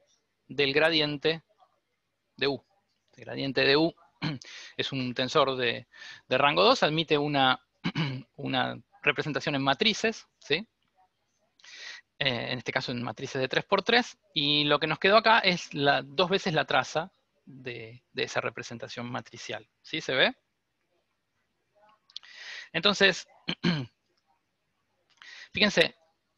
del gradiente de U. El gradiente de U es un tensor de, rango 2, admite una, representación en matrices, ¿sí? Eh, en este caso en matrices de 3x3, y lo que nos quedó acá es dos veces la traza de, esa representación matricial. ¿Sí se ve? Entonces, fíjense,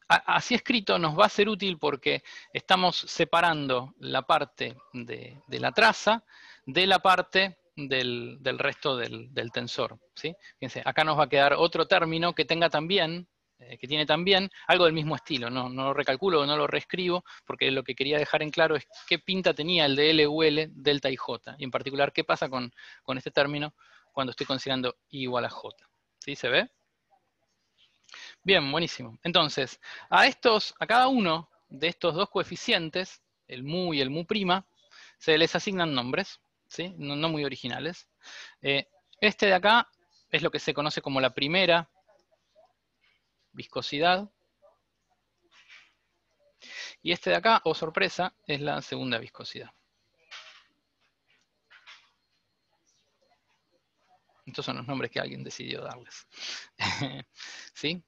así escrito nos va a ser útil porque estamos separando la parte de, de la traza de la parte del, resto del, tensor. ¿sí? Fíjense, acá nos va a quedar otro término que tenga también, eh, que tiene también algo del mismo estilo. No, no lo recalculo, no lo reescribo, porque lo que quería dejar en claro es qué pinta tenía el de L, delta y J. Y en particular, qué pasa con, este término cuando estoy considerando I igual a J. ¿Sí se ve? Bien, buenísimo. Entonces, a estos, a cada uno de estos dos coeficientes, el mu y el mu prima, se les asignan nombres no, muy originales. Eh, este de acá es lo que se conoce como la primera viscosidad. Y este de acá, o oh sorpresa, es la segunda viscosidad. Estos son los nombres que alguien decidió darles. ¿Sí?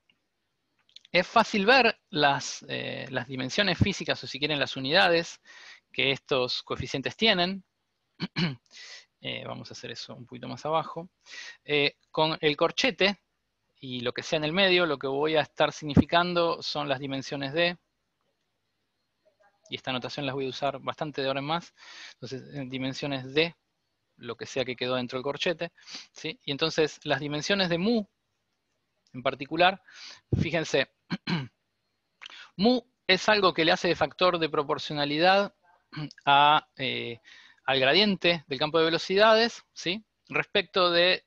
Es fácil ver las, eh, las dimensiones físicas, o si quieren las unidades, que estos coeficientes tienen. Eh, vamos a hacer eso un poquito más abajo, eh, con el corchete y lo que sea en el medio, lo que voy a estar significando son las dimensiones de, y esta anotación las voy a usar bastante de ahora en más, entonces eh, dimensiones de lo que sea que quedó dentro del corchete, ¿sí? y entonces las dimensiones de mu en particular, fíjense, mu es algo que le hace de factor de proporcionalidad a al gradiente del campo de velocidades, ¿sí? Respecto de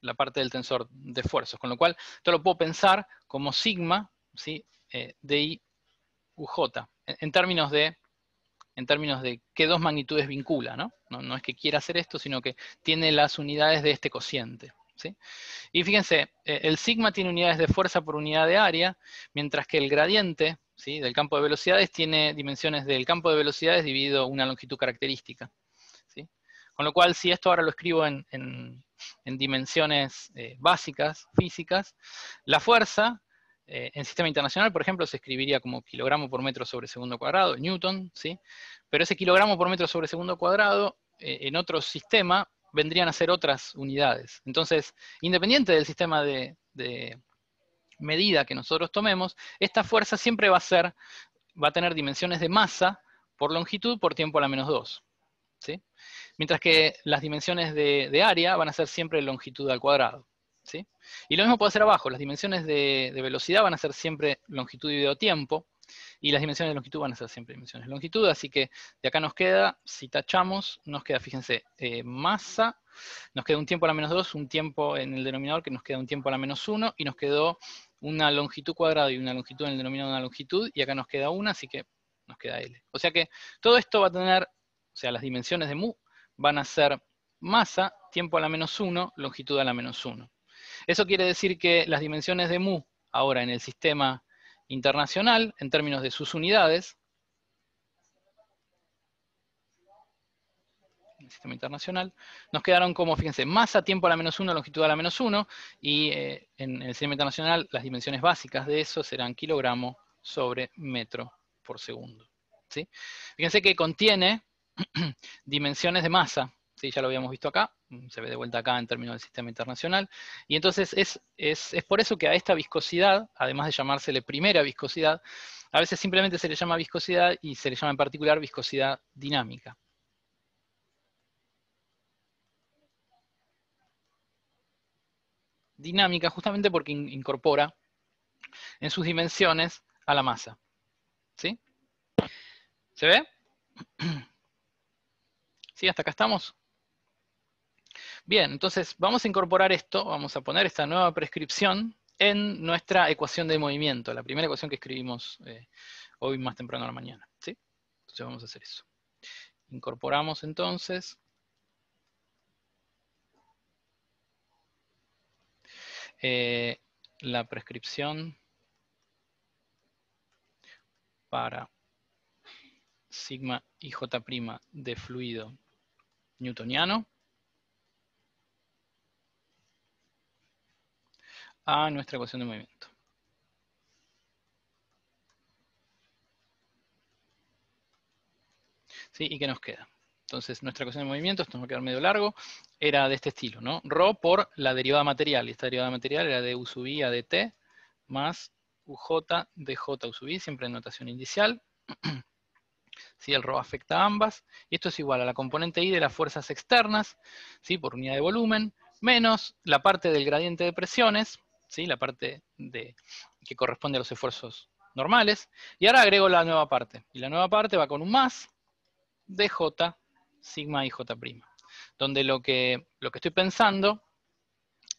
la parte del tensor de esfuerzos, con lo cual esto lo puedo pensar como sigma, ¿sí? Eh, de I en, términos de en términos de qué dos magnitudes vincula, ¿no? es que quiera hacer esto, sino que tiene las unidades de este cociente. ¿sí? Y fíjense, eh, el sigma tiene unidades de fuerza por unidad de área, mientras que el gradiente del campo de velocidades tiene dimensiones del campo de velocidades dividido una longitud característica. Con lo cual, si esto ahora lo escribo en, dimensiones eh, básicas, físicas, la fuerza eh, en sistema internacional, por ejemplo, se escribiría como kilogramo por metro sobre segundo cuadrado, Newton, ¿sí? Pero ese kilogramo por metro sobre segundo cuadrado, eh, en otro sistema, vendrían a ser otras unidades. Entonces, independiente del sistema de, medida que nosotros tomemos, esta fuerza siempre va a ser, va a tener dimensiones de masa por longitud por tiempo a la menos 2. ¿sí? mientras que las dimensiones de, área van a ser siempre longitud al cuadrado. ¿sí? Y lo mismo puede ser abajo, las dimensiones de, velocidad van a ser siempre longitud y dividido tiempo, y las dimensiones de longitud van a ser siempre dimensiones de longitud, así que de acá nos queda, si tachamos, nos queda, fíjense, eh, masa, nos queda un tiempo a la menos 2, un tiempo en el denominador que nos queda un tiempo a la menos 1, y nos quedó una longitud cuadrada y una longitud en el denominador de una longitud, y acá nos queda una, así que nos queda L. O sea que todo esto va a tener, o sea, las dimensiones de mu van a ser masa, tiempo a la menos 1, longitud a la menos 1. Eso quiere decir que las dimensiones de mu ahora en el sistema internacional, en términos de sus unidades, en el sistema internacional, nos quedaron como, fíjense, masa, tiempo a la menos 1, longitud a la menos 1, y eh, en, el sistema internacional las dimensiones básicas de eso serán kilogramo sobre metro por segundo. ¿sí? Fíjense que contiene dimensiones de masa, ¿sí? ya lo habíamos visto acá, mm, se ve de vuelta acá en términos del sistema internacional, y entonces es, por eso que a esta viscosidad, además de llamársele primera viscosidad, a veces simplemente se le llama viscosidad y se le llama en particular viscosidad dinámica. Dinámica justamente porque incorpora en sus dimensiones a la masa. ¿Sí? ¿Se ve? ¿Hasta acá estamos? Bien, entonces vamos a incorporar esto, vamos a poner esta nueva prescripción en nuestra ecuación de movimiento, la primera ecuación que escribimos eh, hoy más temprano a la mañana. ¿sí? Entonces vamos a hacer eso. Incorporamos entonces eh, la prescripción para sigma y j' de fluido newtoniano a nuestra ecuación de movimiento. ¿Sí? ¿Y qué nos queda? Entonces, nuestra ecuación de movimiento, esto nos va a quedar medio largo, era de este estilo, ¿no? Rho por la derivada material, y esta derivada material era de U sub I a dt más UJ de J U sub I, siempre en notación inicial. si El robo afecta a ambas, y esto es igual a la componente I de las fuerzas externas, Por unidad de volumen, menos la parte del gradiente de presiones, La parte de, que corresponde a los esfuerzos normales, y ahora agrego la nueva parte, y la nueva parte va con un más, de J sigma y j', donde lo que, lo que estoy pensando,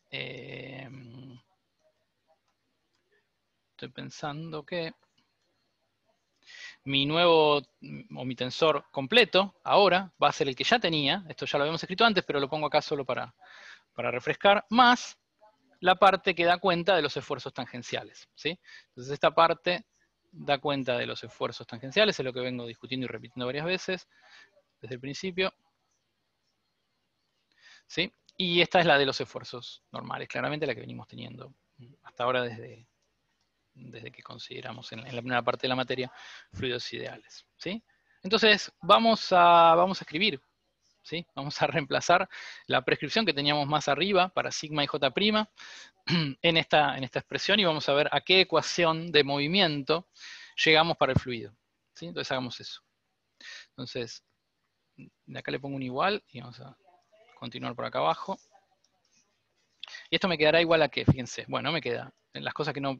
eh, estoy pensando que mi nuevo o mi tensor completo ahora va a ser el que ya tenía, esto ya lo habíamos escrito antes, pero lo pongo acá solo para, para refrescar, más la parte que da cuenta de los esfuerzos tangenciales. ¿sí? Entonces esta parte da cuenta de los esfuerzos tangenciales, es lo que vengo discutiendo y repitiendo varias veces desde el principio. ¿Sí? Y esta es la de los esfuerzos normales, claramente la que venimos teniendo hasta ahora desde, desde que consideramos en, la primera parte de la materia fluidos ideales. ¿sí? Entonces, vamos a, vamos a escribir. ¿sí? Vamos a reemplazar la prescripción que teníamos más arriba para sigma y j' en esta, en esta expresión y vamos a ver a qué ecuación de movimiento llegamos para el fluido. ¿sí? Entonces hagamos eso. Entonces, de acá le pongo un igual y vamos a continuar por acá abajo. Y esto me quedará igual a qué, fíjense. Bueno, me queda. Las cosas que no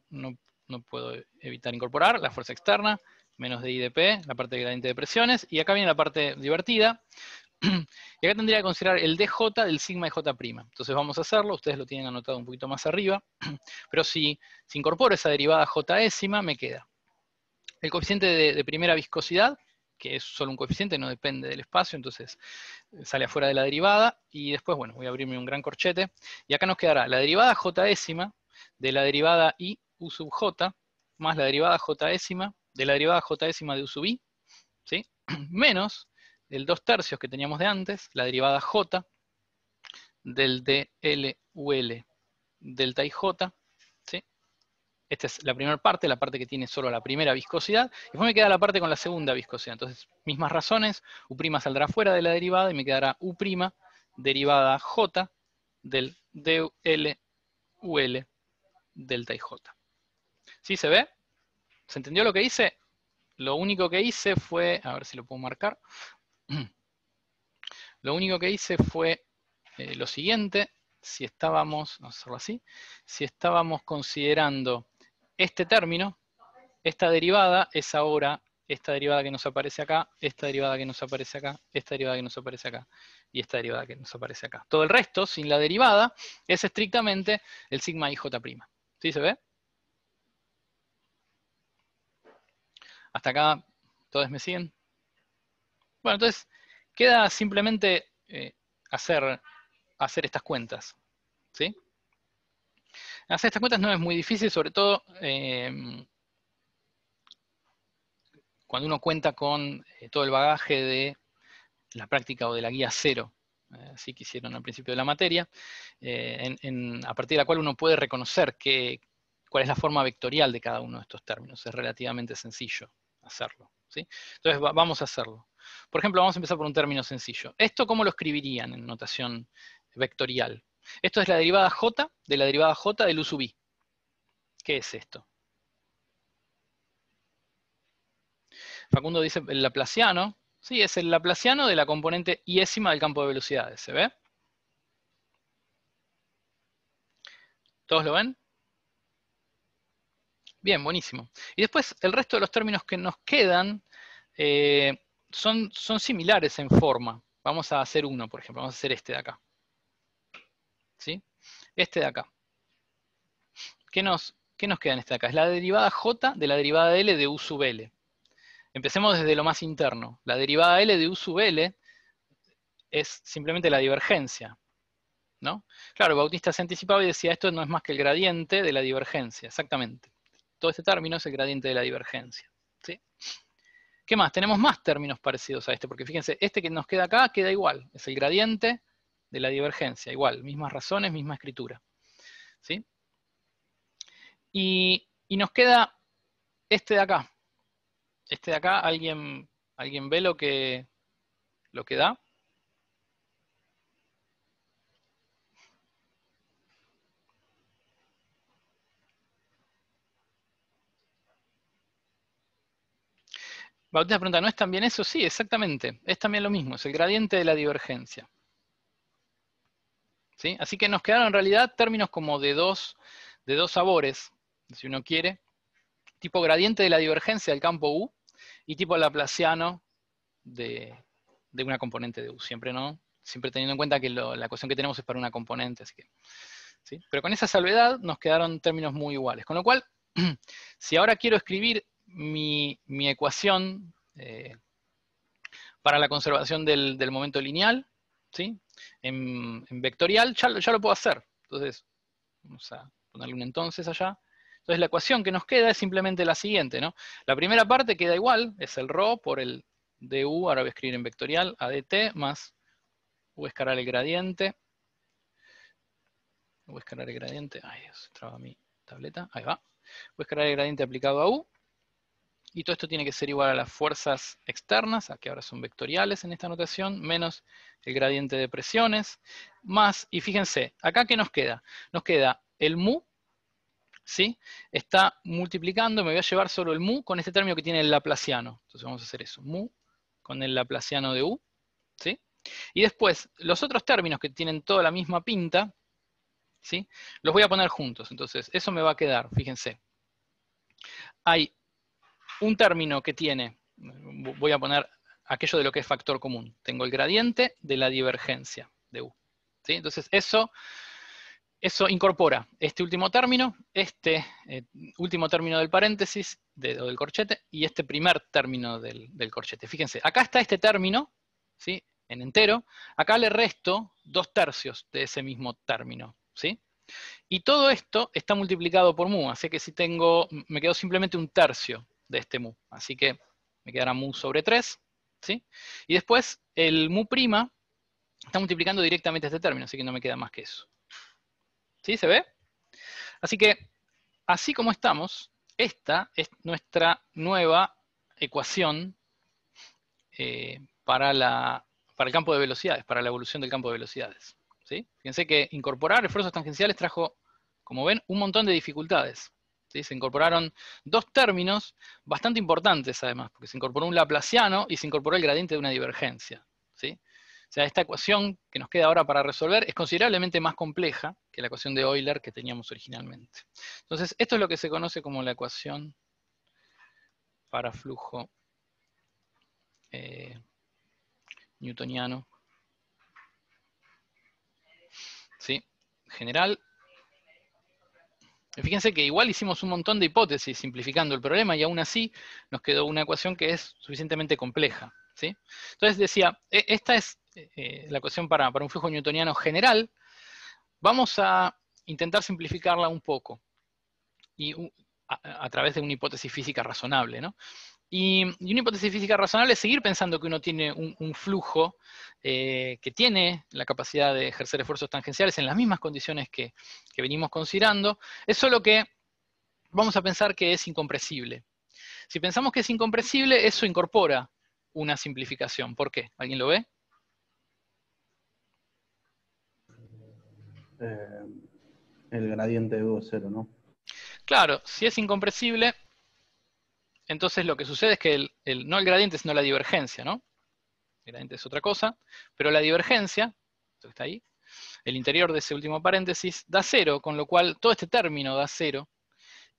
no puedo evitar incorporar, la fuerza externa, menos de IDP, la parte de gradiente de presiones, y acá viene la parte divertida, y acá tendría que considerar el DJ del sigma de J'. Entonces vamos a hacerlo, ustedes lo tienen anotado un poquito más arriba, pero si, incorporo esa derivada Jésima me queda el coeficiente de, primera viscosidad, que es solo un coeficiente, no depende del espacio, entonces eh, sale afuera de la derivada, y después, bueno, voy a abrirme un gran corchete, y acá nos quedará la derivada J de la derivada I u sub j más la derivada j de la derivada j décima de u sub i, menos el 2 tercios que teníamos de antes, la derivada j del dl delta i, j, esta es la primera parte, la parte que tiene solo la primera viscosidad, y después me queda la parte con la segunda viscosidad, entonces mismas razones, u' saldrá fuera de la derivada y me quedará u' derivada j del dl delta i, j. ¿Sí se ve? ¿Se entendió lo que hice? Lo único que hice fue, a ver si lo puedo marcar, lo único que hice fue eh, lo siguiente, si estábamos, vamos a hacerlo así, si estábamos considerando este término, esta derivada es ahora esta derivada que nos aparece acá, esta derivada que nos aparece acá, esta derivada que nos aparece acá, y esta derivada que nos aparece acá. Todo el resto, sin la derivada, es estrictamente el sigma ij'. ¿Sí se ve? Hasta acá, ¿todos me siguen? Bueno, entonces queda simplemente eh, hacer, hacer estas cuentas. ¿sí? Hacer estas cuentas no es muy difícil, sobre todo eh, cuando uno cuenta con eh, todo el bagaje de la práctica o de la guía cero, así que hicieron al principio de la materia, a partir de la cual uno puede reconocer que, cuál es la forma vectorial de cada uno de estos términos. Es relativamente sencillo hacerlo. ¿sí? Entonces vamos a hacerlo. Por ejemplo, vamos a empezar por un término sencillo. ¿Esto cómo lo escribirían en notación vectorial? Esto es la derivada j de la derivada j del u sub i. ¿Qué es esto? Facundo dice el laplaciano. Sí, es el laplaciano de la componente yésima del campo de velocidades. ¿Se ve? ¿Todos lo ven? Bien, buenísimo. Y después el resto de los términos que nos quedan eh, son, son similares en forma. Vamos a hacer uno, por ejemplo. Vamos a hacer este de acá. ¿Sí? Este de acá. ¿Qué nos, nos queda en este de acá? Es la derivada J de la derivada L de U sub L. Empecemos desde lo más interno. La derivada L de U sub L es simplemente la divergencia. ¿no? Claro, Bautista se anticipaba y decía, esto no es más que el gradiente de la divergencia, exactamente. Todo este término es el gradiente de la divergencia. ¿sí? ¿Qué más? Tenemos más términos parecidos a este, porque fíjense, este que nos queda acá queda igual, es el gradiente de la divergencia, igual, mismas razones, misma escritura. ¿sí? Y, nos queda este de acá. Este de acá, ¿alguien, ¿alguien ve lo que, lo que da? Bautista pregunta, ¿no es también eso? Sí, exactamente. Es también lo mismo, es el gradiente de la divergencia. ¿Sí? Así que nos quedaron en realidad términos como de dos, de dos sabores, si uno quiere, tipo gradiente de la divergencia del campo U y tipo laplaciano de, de una componente de U, siempre, ¿no? Siempre teniendo en cuenta que la ecuación que tenemos es para una componente, así que... ¿sí? Pero con esa salvedad nos quedaron términos muy iguales. Con lo cual, si ahora quiero escribir mi, ecuación eh, para la conservación del, momento lineal, ¿sí? En, vectorial, ya, lo puedo hacer. Entonces, vamos a ponerle un entonces allá. Entonces la ecuación que nos queda es simplemente la siguiente, La primera parte queda igual, es el ρ por el du, ahora voy a escribir en vectorial, a adt, más u escalar el gradiente, u escalar el gradiente, ay Dios, traba mi tableta, ahí va, u escalar el gradiente aplicado a u, y todo esto tiene que ser igual a las fuerzas externas, que ahora son vectoriales en esta notación, menos el gradiente de presiones, más, y fíjense, acá ¿qué nos queda? Nos queda el mu, ¿sí? Está multiplicando, me voy a llevar solo el mu con este término que tiene el laplaciano. Entonces vamos a hacer eso, mu con el laplaciano de u, ¿sí? Y después, los otros términos que tienen toda la misma pinta, ¿sí? Los voy a poner juntos, entonces eso me va a quedar, fíjense. Hay un término que tiene, voy a poner aquello de lo que es factor común. Tengo el gradiente de la divergencia de U. ¿sí? Entonces eso, eso incorpora este último término, este eh, último término del paréntesis o del corchete y este primer término del, corchete. Fíjense, acá está este término, ¿sí? en entero, acá le resto dos tercios de ese mismo término. ¿sí? Y todo esto está multiplicado por mu, así que si tengo, me quedo simplemente un tercio de este mu. Así que me quedará mu sobre 3. ¿sí? Y después el mu prima está multiplicando directamente este término, así que no me queda más que eso. ¿Sí? ¿Se ve? Así que, así como estamos, esta es nuestra nueva ecuación eh, para, la, para el campo de velocidades, para la evolución del campo de velocidades. ¿sí? Fíjense que incorporar esfuerzos tangenciales trajo, como ven, un montón de dificultades. Se incorporaron dos términos bastante importantes además, porque se incorporó un laplaciano y se incorporó el gradiente de una divergencia. ¿sí? O sea, esta ecuación que nos queda ahora para resolver es considerablemente más compleja que la ecuación de Euler que teníamos originalmente. Entonces, esto es lo que se conoce como la ecuación para flujo eh, newtoniano. ¿Sí? General, Fíjense que igual hicimos un montón de hipótesis simplificando el problema y aún así nos quedó una ecuación que es suficientemente compleja. ¿sí? Entonces decía, e, esta es eh, eh, la ecuación para, un flujo newtoniano general. Vamos a intentar simplificarla un poco y a, a, través de una hipótesis física razonable. ¿no? Y, una hipótesis física razonable es seguir pensando que uno tiene un, flujo eh, que tiene la capacidad de ejercer esfuerzos tangenciales en las mismas condiciones que, venimos considerando, es solo que vamos a pensar que es incompresible. Si pensamos que es incompresible, eso incorpora una simplificación. ¿Por qué? ¿Alguien lo ve? Eh, el gradiente de U es ¿no? Claro, si es incompresible, entonces lo que sucede es que el, no el gradiente, sino la divergencia, ¿no? El gradiente es otra cosa, pero la divergencia, esto que está ahí, el interior de ese último paréntesis, da cero, con lo cual todo este término da cero,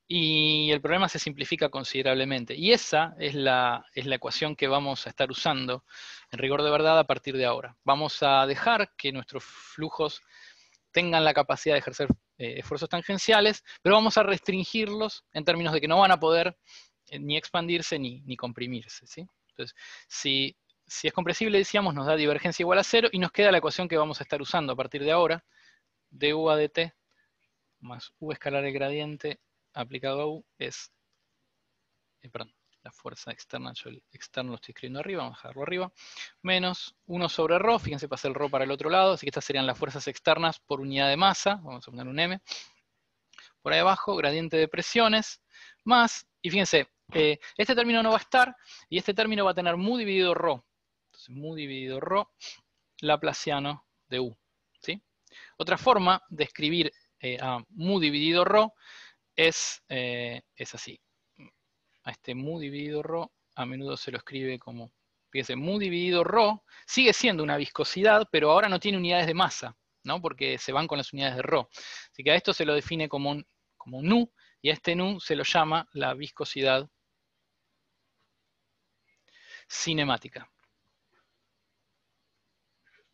y el problema se simplifica considerablemente. Y esa es la, ecuación que vamos a estar usando en rigor de verdad a partir de ahora. Vamos a dejar que nuestros flujos tengan la capacidad de ejercer eh, esfuerzos tangenciales, pero vamos a restringirlos en términos de que no van a poder eh, ni expandirse ni, comprimirse. ¿sí? Entonces, si, si es compresible, decíamos, nos da divergencia igual a cero y nos queda la ecuación que vamos a estar usando a partir de ahora, du a dt más u escalar el gradiente aplicado a u es, eh, perdón, la fuerza externa, yo el externo lo estoy escribiendo arriba, vamos a dejarlo arriba, menos 1 sobre ρ, fíjense, pasé el ρ para el otro lado, así que estas serían las fuerzas externas por unidad de masa, vamos a poner un m, por ahí abajo, gradiente de presiones, más, y fíjense, eh, este término no va a estar y este término va a tener mu dividido rho, Entonces, mu dividido rho, laplaciano de u. ¿sí? Otra forma de escribir eh, a mu dividido rho es, eh, es así. A este mu dividido rho a menudo se lo escribe como, fíjense, mu dividido rho sigue siendo una viscosidad, pero ahora no tiene unidades de masa, ¿no? porque se van con las unidades de rho. Así que a esto se lo define como, un, como nu, y a este nu se lo llama la viscosidad cinemática.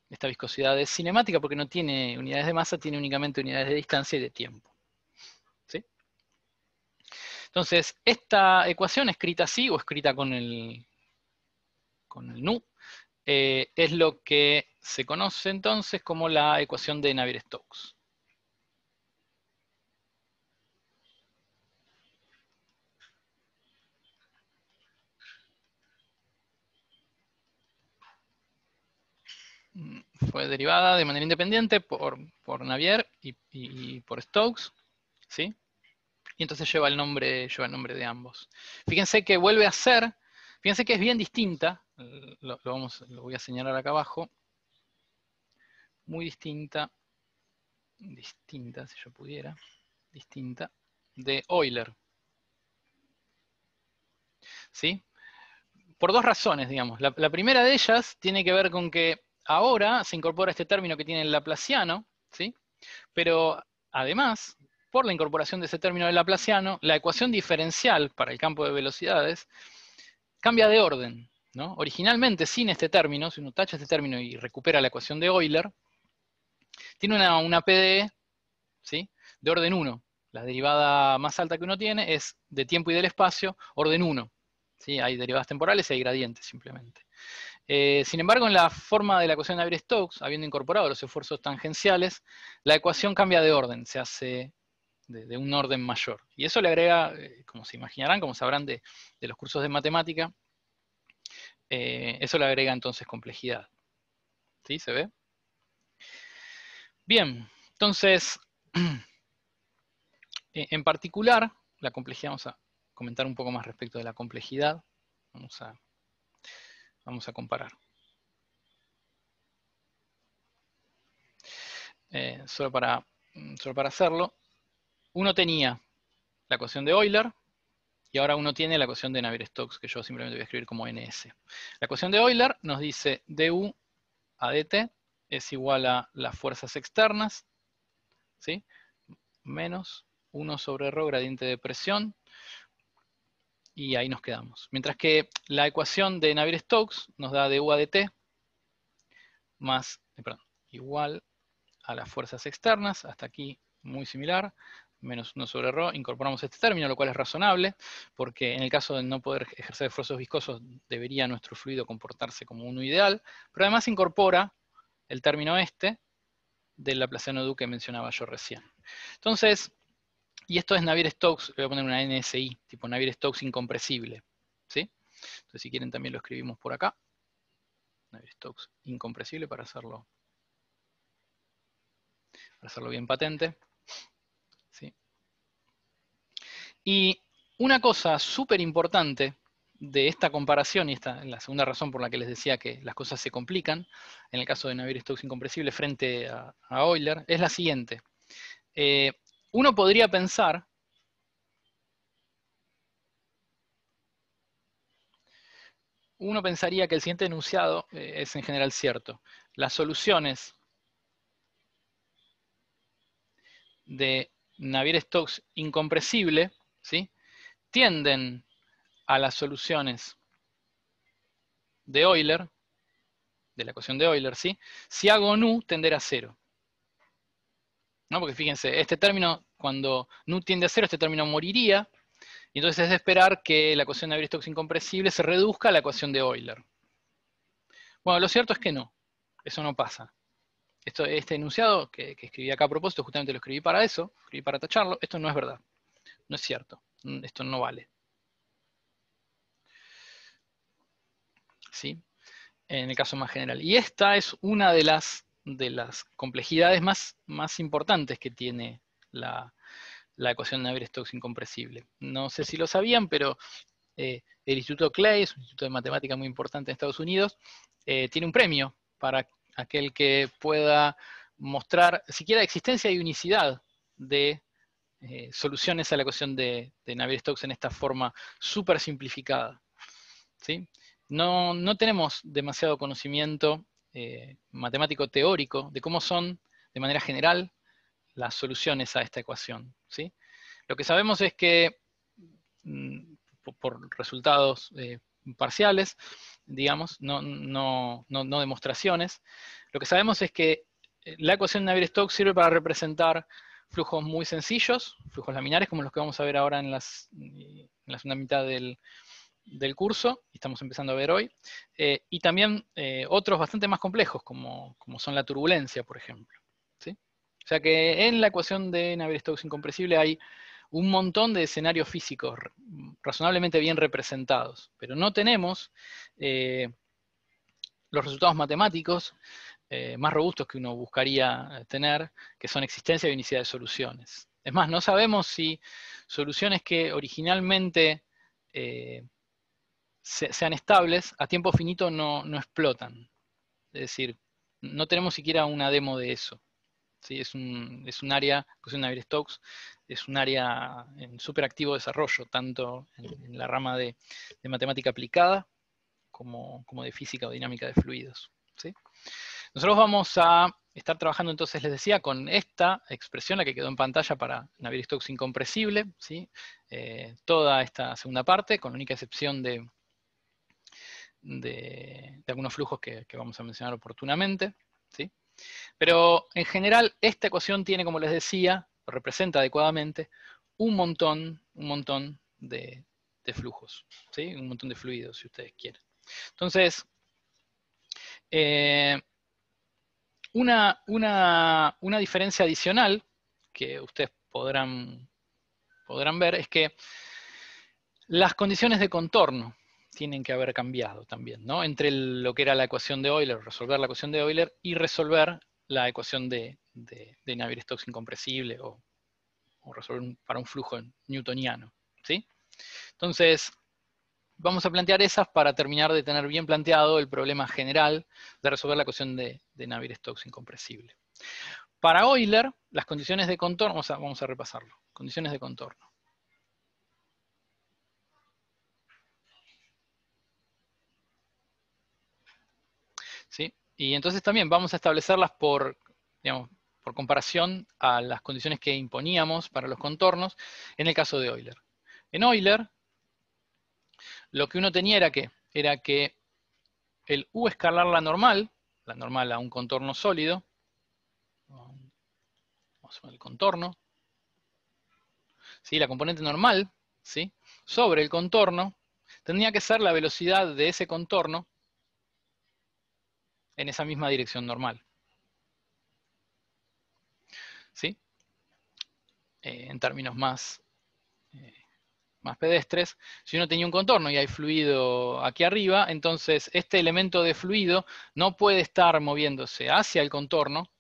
Esta viscosidad es cinemática porque no tiene unidades de masa, tiene únicamente unidades de distancia y de tiempo. ¿Sí? Entonces, esta ecuación escrita así o escrita con el, con el nu, eh, es lo que se conoce entonces como la ecuación de Navier-Stokes. Mm, fue derivada de manera independiente por, por Navier y, por Stokes, ¿sí? Y entonces lleva el, nombre, lleva el nombre de ambos. Fíjense que vuelve a ser, fíjense que es bien distinta, lo, vamos, lo voy a señalar acá abajo, muy distinta, distinta si yo pudiera, distinta, de Euler. ¿Sí? Por dos razones, digamos. la primera de ellas tiene que ver con que Ahora se incorpora este término que tiene el laplaciano, ¿sí? pero además, por la incorporación de ese término del laplaciano, la ecuación diferencial para el campo de velocidades cambia de orden. ¿no? Originalmente, sin este término, si uno tacha este término y recupera la ecuación de Euler, tiene una, PDE ¿sí? de orden 1. La derivada más alta que uno tiene es de tiempo y del espacio, orden 1. ¿sí? Hay derivadas temporales y hay gradientes simplemente. Eh, sin embargo, en la forma de la ecuación de Navier-Stokes, habiendo incorporado los esfuerzos tangenciales, la ecuación cambia de orden, se hace de, un orden mayor. Y eso le agrega, eh, como se imaginarán, como sabrán de, los cursos de matemática, eh, eso le agrega entonces complejidad. ¿Sí? ¿Se ve? Bien, entonces, en particular, la complejidad, vamos a comentar un poco más respecto de la complejidad. Vamos a Vamos a comparar. Eh, solo, para, mm, para hacerlo, uno tenía la ecuación de Euler, y ahora uno tiene la ecuación de Navier-Stokes, que yo simplemente voy a escribir como NS. La ecuación de Euler nos dice du a dt es igual a las fuerzas externas, ¿sí? menos 1 sobre rho gradiente de presión, y ahí nos quedamos. Mientras que la ecuación de Navier-Stokes nos da de U a T más, eh, igual a las fuerzas externas, hasta aquí muy similar, menos 1 sobre Rho, incorporamos este término, lo cual es razonable, porque en el caso de no poder ejercer esfuerzos viscosos, debería nuestro fluido comportarse como uno ideal, pero además incorpora el término este del Laplaciano Du que mencionaba yo recién. Entonces, y esto es Navier-Stokes, le voy a poner una NSI, tipo Navier-Stokes incompresible. ¿sí? Entonces si quieren también lo escribimos por acá. Navier-Stokes incompresible para hacerlo, para hacerlo bien patente. ¿sí? Y una cosa súper importante de esta comparación, y esta la segunda razón por la que les decía que las cosas se complican, en el caso de Navier-Stokes incompresible frente a, Euler, es la siguiente. Eh, uno podría pensar uno pensaría que el siguiente enunciado eh, es en general cierto. Las soluciones de Navier-Stokes incompresible ¿sí? tienden a las soluciones de Euler, de la ecuación de Euler, ¿sí? si hago nu, tender a cero. Porque fíjense, este término, cuando nu tiende a cero, este término moriría, y entonces es de esperar que la ecuación de navier incompresible se reduzca a la ecuación de Euler. Bueno, lo cierto es que no, eso no pasa. Esto, este enunciado que, que, escribí acá a propósito, justamente lo escribí para eso, escribí para tacharlo, esto no es verdad, no es cierto, esto no vale. ¿Sí? En el caso más general. Y esta es una de las de las complejidades más, importantes que tiene la, ecuación ecuación Navier-Stokes incompresible. No sé si lo sabían, pero eh, el Instituto Clay, es un instituto de matemática muy importante en Estados Unidos, eh, tiene un premio para aquel que pueda mostrar siquiera existencia y unicidad de eh, soluciones a la ecuación de, de Navier-Stokes en esta forma súper simplificada. ¿sí? No, no tenemos demasiado conocimiento eh, matemático teórico de cómo son, de manera general, las soluciones a esta ecuación. ¿sí? Lo que sabemos es que, mm, por resultados eh, parciales, digamos, no, no, no, no, demostraciones, lo que sabemos es que eh, la ecuación de Navier-Stokes sirve para representar flujos muy sencillos, flujos laminares, como los que vamos a ver ahora en, las, en la segunda mitad del, del curso, y estamos empezando a ver hoy, eh, y también eh, otros bastante más complejos, como, son la turbulencia, por ejemplo. ¿sí? O sea que en la ecuación de Navier-Stokes incompresible hay un montón de escenarios físicos razonablemente bien representados, pero no tenemos eh, los resultados matemáticos más robustos que uno buscaría tener, que son existencia y unicidad de soluciones. Es más, no sabemos si soluciones que originalmente sean estables, a tiempo finito no, explotan. Es decir, no tenemos siquiera una demo de eso. Es, un, es un área, pues en Stokes, es un área en súper activo desarrollo, tanto en, la rama de, matemática aplicada como, de física o dinámica de fluidos. Nosotros vamos a estar trabajando entonces, les decía, con esta expresión, la que quedó en pantalla para Navier-Stokes incompresible, ¿sí? Eh, toda esta segunda parte, con la única excepción de, de, algunos flujos que, vamos a mencionar oportunamente. ¿sí? Pero en general, esta ecuación tiene, como les decía, representa adecuadamente un montón, un montón de, flujos, ¿sí? un montón de fluidos, si ustedes quieren. Entonces, eh, una, diferencia adicional que ustedes podrán, podrán ver es que las condiciones de contorno tienen que haber cambiado también, ¿no? Entre lo que era la ecuación de Euler, resolver la ecuación de Euler y resolver la ecuación de, Navier-Stokes incompresible o, resolver para un flujo newtoniano, ¿sí? Entonces, vamos a plantear esas para terminar de tener bien planteado el problema general de resolver la ecuación de, Navier-Stokes incompresible. Para Euler, las condiciones de contorno, vamos a repasarlo, condiciones de contorno. Y entonces también vamos a establecerlas por, por comparación a las condiciones que imponíamos para los contornos en el caso de Euler. En Euler, lo que uno tenía era que, era que el U escalar la normal, la normal a un contorno sólido, el contorno, ¿sí? la componente normal, ¿sí? sobre el contorno, tendría que ser la velocidad de ese contorno en esa misma dirección normal. ¿Sí? Eh, en términos más, eh, más pedestres, si uno tenía un contorno y hay fluido aquí arriba, entonces este elemento de fluido no puede estar moviéndose hacia el contorno,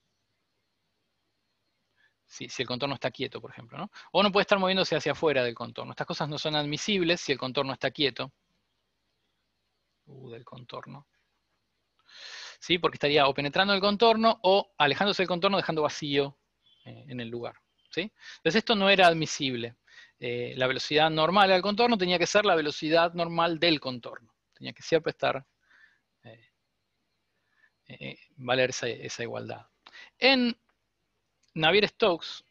si, si, el contorno está quieto, por ejemplo, O no puede estar moviéndose hacia afuera del contorno. Estas cosas no son admisibles si el contorno está quieto. U uh, del contorno porque estaría o penetrando el contorno o alejándose del contorno dejando vacío eh, en el lugar. ¿sí? Entonces esto no era admisible. Eh, la velocidad normal al contorno tenía que ser la velocidad normal del contorno. Tenía que siempre estar, eh, valer esa, igualdad. En Navier-Stokes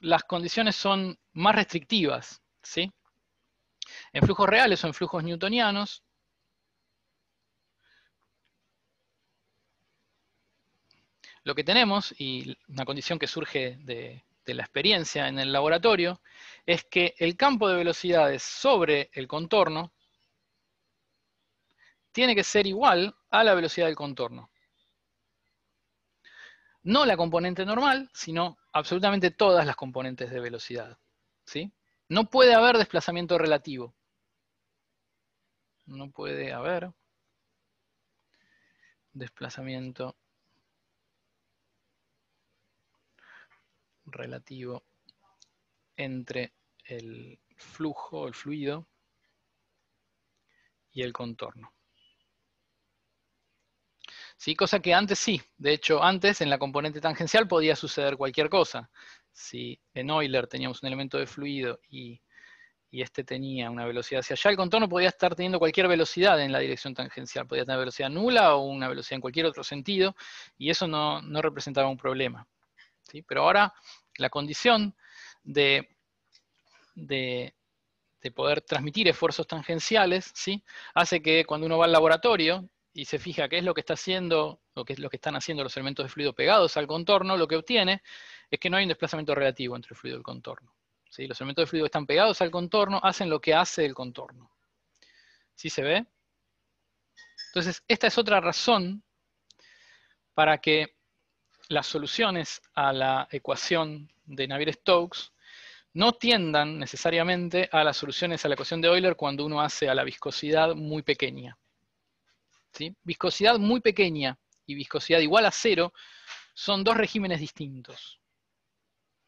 las condiciones son más restrictivas. ¿sí? En flujos reales o en flujos newtonianos, lo que tenemos, y una condición que surge de, la experiencia en el laboratorio, es que el campo de velocidades sobre el contorno tiene que ser igual a la velocidad del contorno. No la componente normal, sino absolutamente todas las componentes de velocidad. ¿sí? No puede haber desplazamiento relativo. No puede haber desplazamiento relativo entre el flujo, el fluido y el contorno. ¿Sí? Cosa que antes sí, de hecho antes en la componente tangencial podía suceder cualquier cosa. Si en Euler teníamos un elemento de fluido y, este tenía una velocidad hacia allá, el contorno podía estar teniendo cualquier velocidad en la dirección tangencial, podía tener velocidad nula o una velocidad en cualquier otro sentido, y eso no representaba un problema. Pero ahora la condición de, poder transmitir esfuerzos tangenciales hace que cuando uno va al laboratorio y se fija qué es lo que está haciendo, o qué es lo que están haciendo los elementos de fluido pegados al contorno, lo que obtiene es que no hay un desplazamiento relativo entre el fluido y el contorno. Los elementos de fluido que están pegados al contorno hacen lo que hace el contorno. ¿Sí se ve? Entonces, esta es otra razón para que las soluciones a la ecuación de Navier-Stokes no tiendan necesariamente a las soluciones a la ecuación de Euler cuando uno hace a la viscosidad muy pequeña. Viscosidad muy pequeña y viscosidad igual a cero son dos regímenes distintos.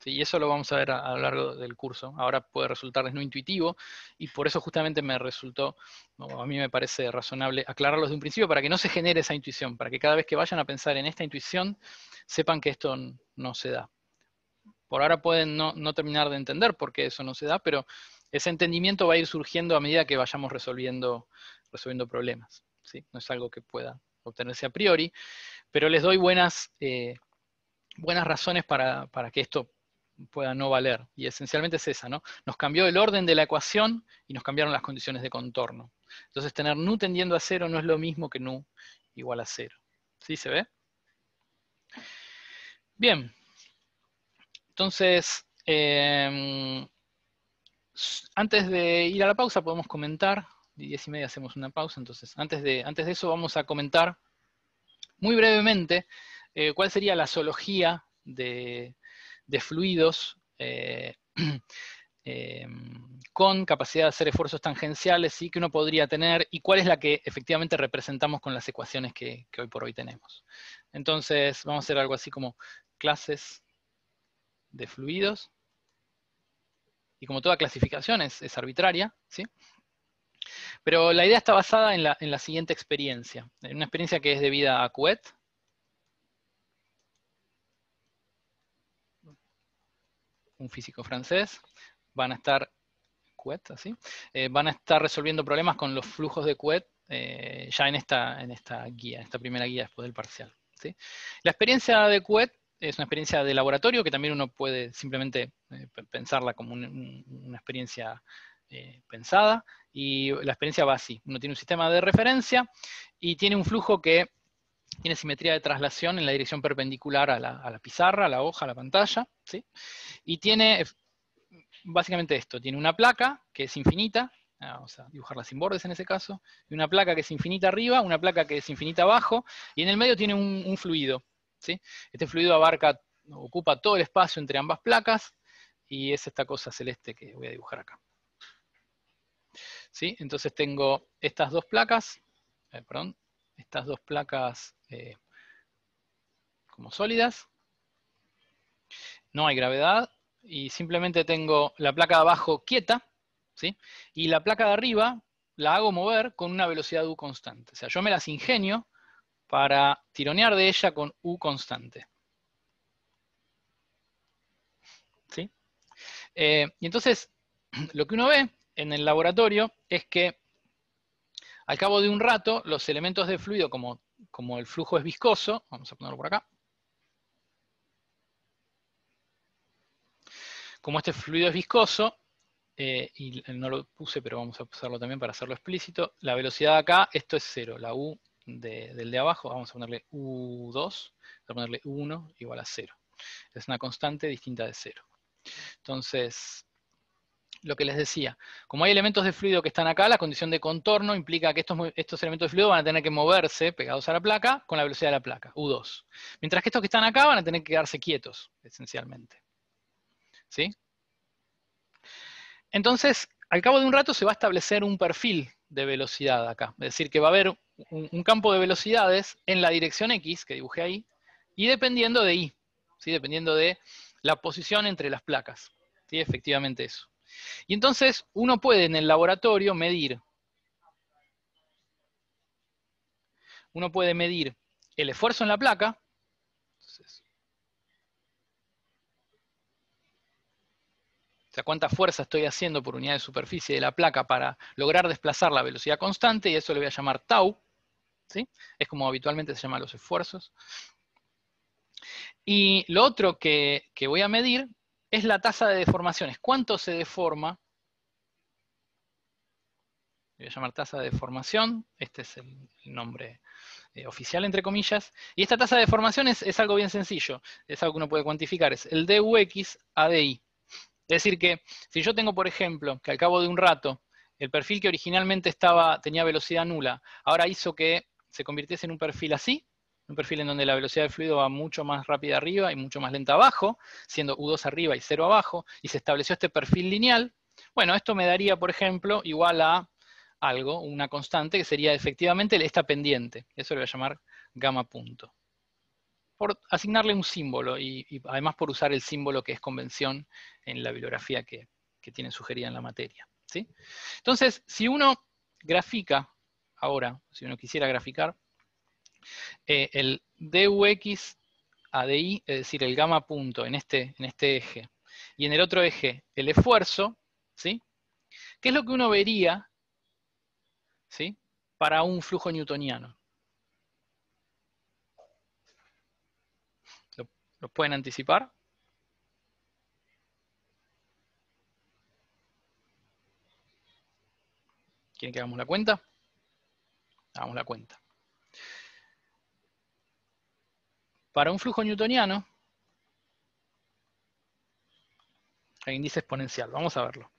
Y eso lo vamos a ver a, lo largo del curso. Ahora puede resultarles no intuitivo y por eso justamente me resultó, a mí me parece razonable aclararlos de un principio para que no se genere esa intuición, para que cada vez que vayan a pensar en esta intuición sepan que esto no se da. Por ahora pueden no, terminar de entender por qué eso no se da, pero ese entendimiento va a ir surgiendo a medida que vayamos resolviendo, problemas. No es algo que pueda obtenerse a priori, pero les doy buenas, eh, buenas razones para, para, que esto pueda no valer. Y esencialmente es esa, ¿no? Nos cambió el orden de la ecuación y nos cambiaron las condiciones de contorno. Entonces tener nu tendiendo a cero no es lo mismo que nu igual a cero. ¿Sí se ve? Bien. Entonces, em, antes de ir a la pausa podemos comentar, diez y media hacemos una pausa, entonces antes de, antes de eso vamos a comentar muy brevemente eh, cuál sería la zoología de, de fluidos eh, eh, con capacidad de hacer esfuerzos tangenciales y que uno podría tener y cuál es la que efectivamente representamos con las ecuaciones que, hoy por hoy tenemos. Entonces vamos a hacer algo así como clases de fluidos y como toda clasificación es, arbitraria, ¿sí? Pero la idea está basada en la, siguiente experiencia, en una experiencia que es debida a Couette, un físico francés, van a estar, eh, van a estar resolviendo problemas con los flujos de Quet eh, ya en esta, en esta guía, en esta primera guía después del parcial. La experiencia de Quet es una experiencia de laboratorio que también uno puede simplemente eh, pensarla como una experiencia pensada, y la experiencia va así. Uno tiene un sistema de referencia y tiene un flujo que tiene simetría de traslación en la dirección perpendicular a la pizarra, a la hoja, a la pantalla, ¿sí? Y tiene básicamente esto, tiene una placa que es infinita, vamos ah, a dibujarla sin bordes en ese caso, y una placa que es infinita arriba, una placa que es infinita abajo, y en el medio tiene un, fluido. ¿sí? Este fluido abarca, ocupa todo el espacio entre ambas placas, y es esta cosa celeste que voy a dibujar acá. ¿Sí? Entonces tengo estas dos placas, eh, perdón, estas dos placas eh, como sólidas, no hay gravedad y simplemente tengo la placa de abajo quieta, ¿sí? Y la placa de arriba la hago mover con una velocidad U constante. O sea, yo me las ingenio para tironear de ella con U constante. ¿Sí? Eh, y entonces, lo que uno ve en el laboratorio es que al cabo de un rato, los elementos de fluido, como, como el flujo es viscoso, vamos a ponerlo por acá, Como este fluido es viscoso, eh, y no lo puse, pero vamos a usarlo también para hacerlo explícito, la velocidad acá, esto es cero, la U del de abajo, vamos a ponerle U2, vamos a ponerle 1 igual a 0. Es una constante distinta de 0. Entonces, lo que les decía, como hay elementos de fluido que están acá, la condición de contorno implica que estos, estos elementos de fluido van a tener que moverse pegados a la placa con la velocidad de la placa, U2. Mientras que estos que están acá van a tener que quedarse quietos, esencialmente. Entonces, al cabo de un rato se va a establecer un perfil de velocidad acá. Es decir, que va a haber un, campo de velocidades en la dirección X, que dibujé ahí, y dependiendo de Y, ¿sí? dependiendo de la posición entre las placas. ¿sí? Efectivamente eso. Y entonces uno puede en el laboratorio medir. Uno puede medir el esfuerzo en la placa, cuánta fuerza estoy haciendo por unidad de superficie de la placa para lograr desplazar la velocidad constante, y eso le voy a llamar tau, ¿sí? Es como habitualmente se llaman los esfuerzos. Y lo otro que, voy a medir es la tasa de deformaciones. ¿Cuánto se deforma? Voy a llamar tasa de deformación, este es el, nombre eh, oficial, entre comillas. Y esta tasa de deformación es, es, algo bien sencillo, es algo que uno puede cuantificar, es el dux a di. Es decir, que si yo tengo, por ejemplo, que al cabo de un rato, el perfil que originalmente estaba, tenía velocidad nula, ahora hizo que se convirtiese en un perfil así, un perfil en donde la velocidad del fluido va mucho más rápida arriba y mucho más lenta abajo, siendo U2 arriba y 0 abajo, y se estableció este perfil lineal, bueno, esto me daría, por ejemplo, igual a algo, una constante, que sería efectivamente esta pendiente. Eso lo voy a llamar gamma punto por asignarle un símbolo y, además por usar el símbolo que es convención en la bibliografía que, tienen sugerida en la materia. ¿sí? Entonces, si uno grafica ahora, si uno quisiera graficar, eh, el dux ADI, es decir, el gamma punto en este, en este eje, y en el otro eje el esfuerzo, ¿sí? ¿Qué es lo que uno vería ¿sí? para un flujo newtoniano? ¿Los pueden anticipar? ¿Quieren que hagamos la cuenta? Hagamos la cuenta. Para un flujo newtoniano, hay índice exponencial, vamos a verlo.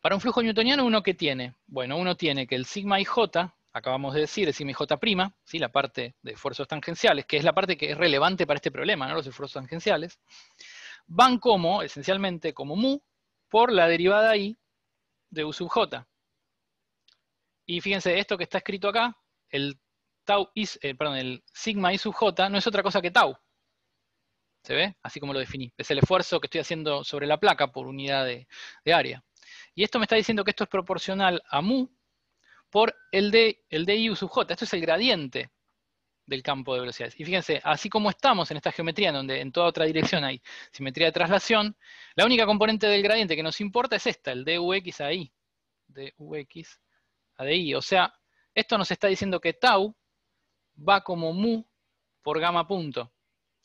Para un flujo newtoniano, ¿uno qué tiene? Bueno, uno tiene que el sigma IJ acabamos de decir, es prima, ¿sí? la parte de esfuerzos tangenciales, que es la parte que es relevante para este problema, los esfuerzos tangenciales, van como, esencialmente, como mu por la derivada i de u sub j. Y fíjense, esto que está escrito acá, el, tau eh, el sigma i sub j no es otra cosa que tau. ¿Se ve? Así como lo definí. Es el esfuerzo que estoy haciendo sobre la placa por unidad de área. Y esto me está diciendo que esto es proporcional a mu por el de, el de sub j. Esto es el gradiente del campo de velocidades. Y fíjense, así como estamos en esta geometría, donde en toda otra dirección hay simetría de traslación, la única componente del gradiente que nos importa es esta, el DUX a i, a di. O sea, esto nos está diciendo que tau va como mu por gamma punto.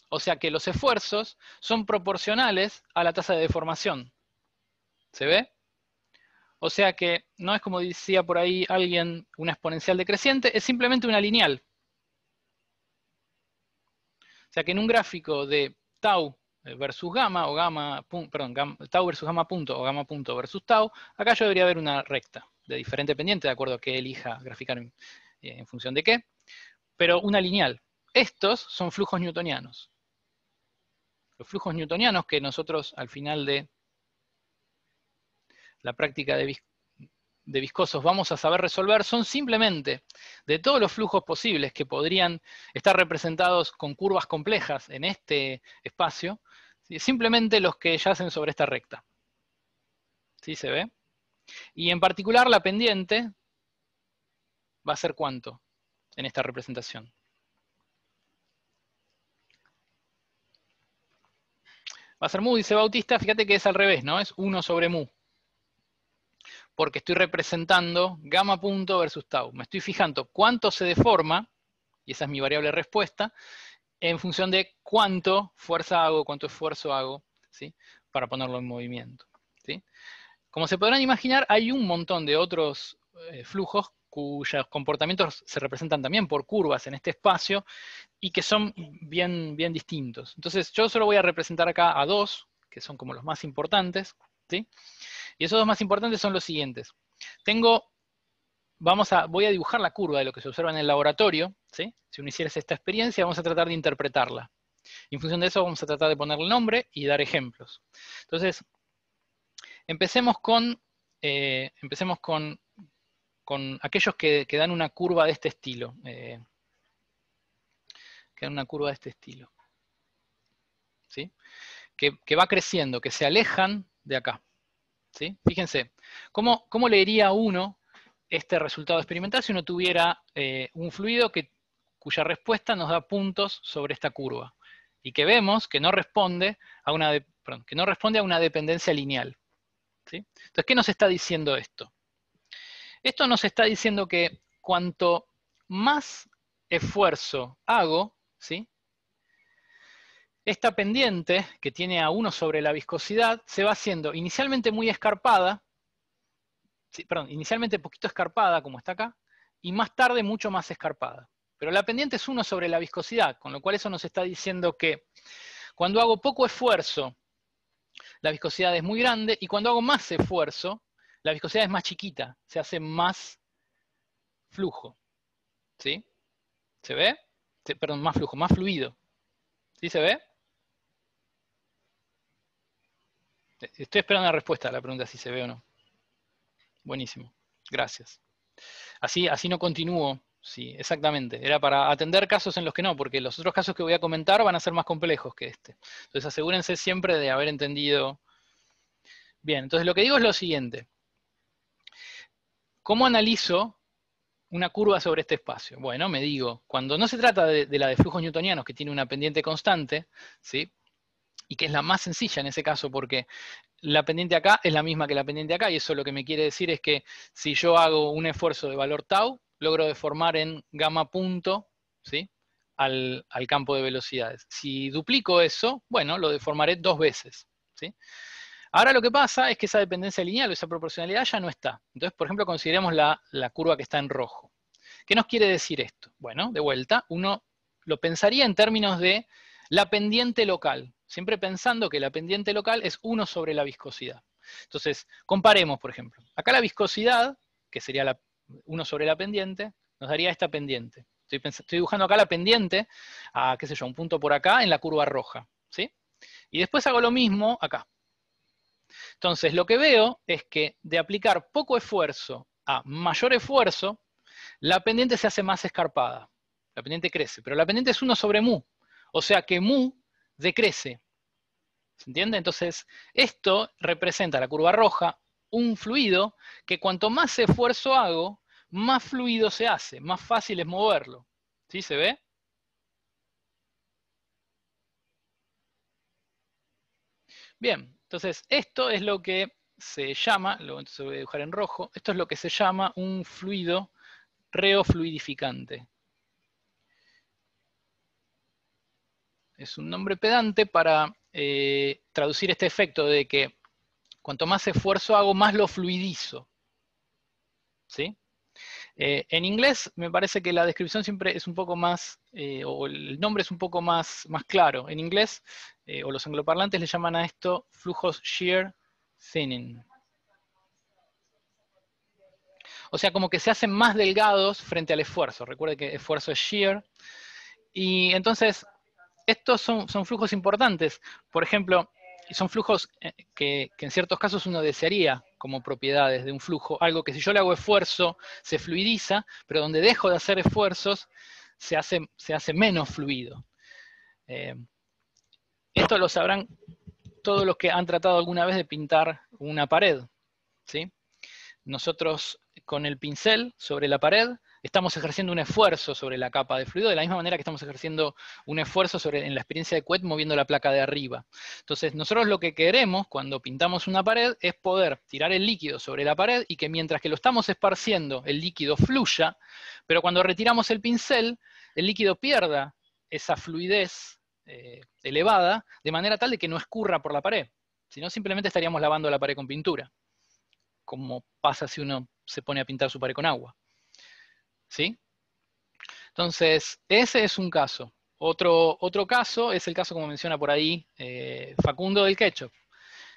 O sea que los esfuerzos son proporcionales a la tasa de deformación. ¿Se ve? O sea que no es como decía por ahí alguien, una exponencial decreciente, es simplemente una lineal. O sea que en un gráfico de tau versus gamma, o gamma, perdón, tau versus gamma punto, o gamma punto versus tau, acá yo debería haber una recta de diferente pendiente, de acuerdo a qué elija graficar en eh, función de qué, pero una lineal. Estos son flujos newtonianos. Los flujos newtonianos que nosotros al final de la práctica de, viscosos vamos a saber resolver son simplemente de todos los flujos posibles que podrían estar representados con curvas complejas en este espacio, simplemente los que yacen sobre esta recta. ¿Sí se ve? Y en particular la pendiente va a ser cuánto en esta representación. Va a ser mu, dice Bautista, fíjate que es al revés, ¿no? Es 1 sobre mu porque estoy representando gamma punto versus tau. Me estoy fijando cuánto se deforma, y esa es mi variable respuesta, en función de cuánto fuerza hago, cuánto esfuerzo hago, ¿sí? para ponerlo en movimiento. Como se podrán imaginar, hay un montón de otros eh, flujos cuyos comportamientos se representan también por curvas en este espacio y que son bien, bien distintos. Entonces yo solo voy a representar acá a dos, que son como los más importantes, ¿sí? Y esos dos más importantes son los siguientes. Tengo, vamos a, voy a dibujar la curva de lo que se observa en el laboratorio. Si uno hiciera esta experiencia, vamos a tratar de interpretarla. en función de eso vamos a tratar de ponerle nombre y dar ejemplos. Entonces, empecemos con, eh, empecemos con, aquellos que, dan una curva de este estilo. Eh, que dan una curva de este estilo. ¿Sí? que va creciendo, que se alejan de acá. Fíjense, ¿cómo, leería uno este resultado experimental si uno tuviera eh, un fluido cuya respuesta nos da puntos sobre esta curva? Y que vemos que no responde a una, que no responde a una dependencia lineal. Entonces, ¿qué nos está diciendo esto? Esto nos está diciendo que cuanto más esfuerzo hago, ¿sí? Esta pendiente, que tiene a 1 sobre la viscosidad, se va haciendo inicialmente muy escarpada, perdón, inicialmente poquito escarpada, como está acá, y más tarde mucho más escarpada. Pero la pendiente es 1 sobre la viscosidad, con lo cual eso nos está diciendo que cuando hago poco esfuerzo, la viscosidad es muy grande, y cuando hago más esfuerzo, la viscosidad es más chiquita, se hace más flujo. ¿Sí? ¿Se ve? perdón, más flujo, más fluido. ¿Sí se ve? Estoy esperando la respuesta a la pregunta si se ve o no. Buenísimo, gracias. Así, así no continúo. Sí, exactamente. Era para atender casos en los que no, porque los otros casos que voy a comentar van a ser más complejos que este. Entonces asegúrense siempre de haber entendido. Bien, entonces lo que digo es lo siguiente. ¿Cómo analizo una curva sobre este espacio? Bueno, me digo, cuando no se trata de, de la de flujos newtonianos que tiene una pendiente constante, ¿sí? y que es la más sencilla en ese caso porque la pendiente acá es la misma que la pendiente acá y eso lo que me quiere decir es que si yo hago un esfuerzo de valor tau, logro deformar en gamma punto ¿sí? al, campo de velocidades. Si duplico eso, bueno, lo deformaré dos veces. ¿sí? Ahora lo que pasa es que esa dependencia lineal esa proporcionalidad ya no está. Entonces, por ejemplo, consideremos la, la curva que está en rojo. ¿Qué nos quiere decir esto? Bueno, de vuelta, uno lo pensaría en términos de la pendiente local siempre pensando que la pendiente local es 1 sobre la viscosidad. Entonces, comparemos, por ejemplo. Acá la viscosidad, que sería 1 sobre la pendiente, nos daría esta pendiente. Estoy, dibujando acá la pendiente, a, qué sé yo, un punto por acá en la curva roja. ¿sí? Y después hago lo mismo acá. Entonces, lo que veo es que de aplicar poco esfuerzo a mayor esfuerzo, la pendiente se hace más escarpada. La pendiente crece, pero la pendiente es 1 sobre mu. O sea que mu decrece. ¿Se entiende? Entonces, esto representa la curva roja, un fluido que cuanto más esfuerzo hago, más fluido se hace, más fácil es moverlo. ¿Sí se ve? Bien, entonces esto es lo que se llama, lo, lo voy a dibujar en rojo, esto es lo que se llama un fluido reofluidificante. es un nombre pedante para eh, traducir este efecto de que cuanto más esfuerzo hago, más lo fluidizo. ¿Sí? Eh, en inglés me parece que la descripción siempre es un poco más, eh, o el nombre es un poco más, más claro. En inglés, o los angloparlantes le llaman a esto flujos shear thinning. O sea, como que se hacen más delgados frente al esfuerzo. Recuerde que esfuerzo es shear. Y entonces, estos son, flujos importantes. Por ejemplo, y son flujos eh, que, en ciertos casos uno desearía como propiedades de un flujo, algo que si yo le hago esfuerzo se fluidiza, pero donde dejo de hacer esfuerzos se hace, menos fluido. Eh, esto lo sabrán todos los que han tratado alguna vez de pintar una pared. ¿sí? Nosotros con el pincel sobre la pared estamos ejerciendo un esfuerzo sobre la capa de fluido, de la misma manera que estamos ejerciendo un esfuerzo sobre, en la experiencia de Quet moviendo la placa de arriba. Entonces, nosotros lo que queremos cuando pintamos una pared es poder tirar el líquido sobre la pared y que mientras que lo estamos esparciendo, el líquido fluya, pero cuando retiramos el pincel, el líquido pierda esa fluidez eh, elevada, de manera tal de que no escurra por la pared. sino simplemente estaríamos lavando la pared con pintura, como pasa si uno se pone a pintar su pared con agua. ¿sí? Entonces, ese es un caso. Otro, otro caso es el caso, como menciona por ahí eh, Facundo, del ketchup.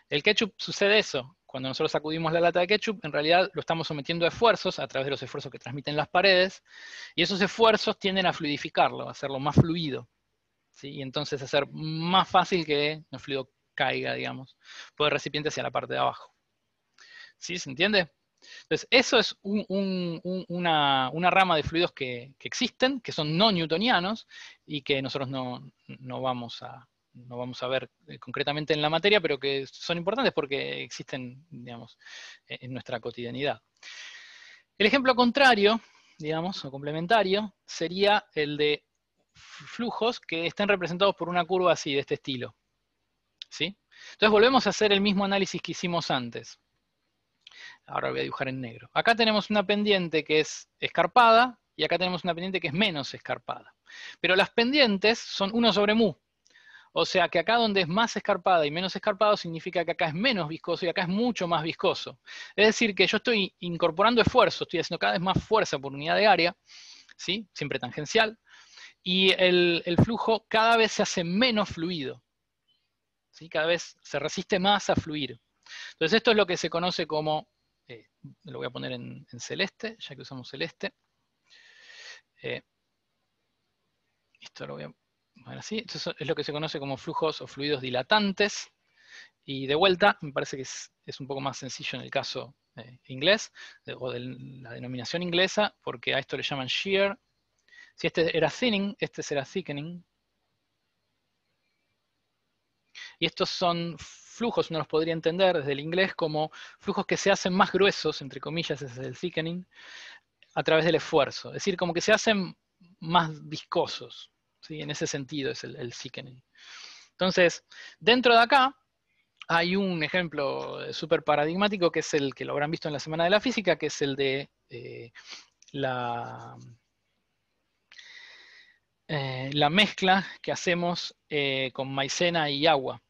El ketchup sucede eso. Cuando nosotros sacudimos la lata de ketchup, en realidad lo estamos sometiendo a esfuerzos a través de los esfuerzos que transmiten las paredes, y esos esfuerzos tienden a fluidificarlo, a hacerlo más fluido. Y entonces hacer más fácil que el fluido caiga, digamos, por el recipiente hacia la parte de abajo. ¿Sí? ¿Se entiende? Entonces, eso es una, rama de fluidos que, existen, que son no newtonianos y que nosotros no, vamos a, no vamos a ver eh, concretamente en la materia, pero que son importantes porque existen, eh, en nuestra cotidianidad. El ejemplo contrario, digamos, o complementario, sería el de flujos que estén representados por una curva así, de este estilo. ¿Sí? Entonces volvemos a hacer el mismo análisis que hicimos antes. Ahora voy a dibujar en negro. Acá tenemos una pendiente que es escarpada y acá tenemos una pendiente que es menos escarpada. Pero las pendientes son 1 sobre mu. O sea que acá donde es más escarpada y menos escarpado significa que acá es menos viscoso y acá es mucho más viscoso. Es decir, que yo estoy incorporando esfuerzo, estoy haciendo cada vez más fuerza por unidad de área, ¿sí? siempre tangencial, y el, flujo cada vez se hace menos fluido. ¿sí? Cada vez se resiste más a fluir. Entonces esto es lo que se conoce como eh, lo voy a poner en, celeste, ya que usamos celeste. Eh, esto es lo que se conoce como flujos o fluidos dilatantes. Y de vuelta, me parece que es, un poco más sencillo en el caso eh, inglés, o de la denominación inglesa, porque a esto le llaman shear. Si este era thinning, este será thickening. Y estos son flujos uno los podría entender desde el inglés como flujos que se hacen más gruesos, entre comillas, es el thickening, a través del esfuerzo. Es decir, como que se hacen más viscosos. ¿sí? En ese sentido es el, thickening. Entonces, dentro de acá hay un ejemplo súper paradigmático que es el que lo habrán visto en la Semana de la Física, que es el de eh, la, eh, la, mezcla que hacemos eh, con maicena y agua.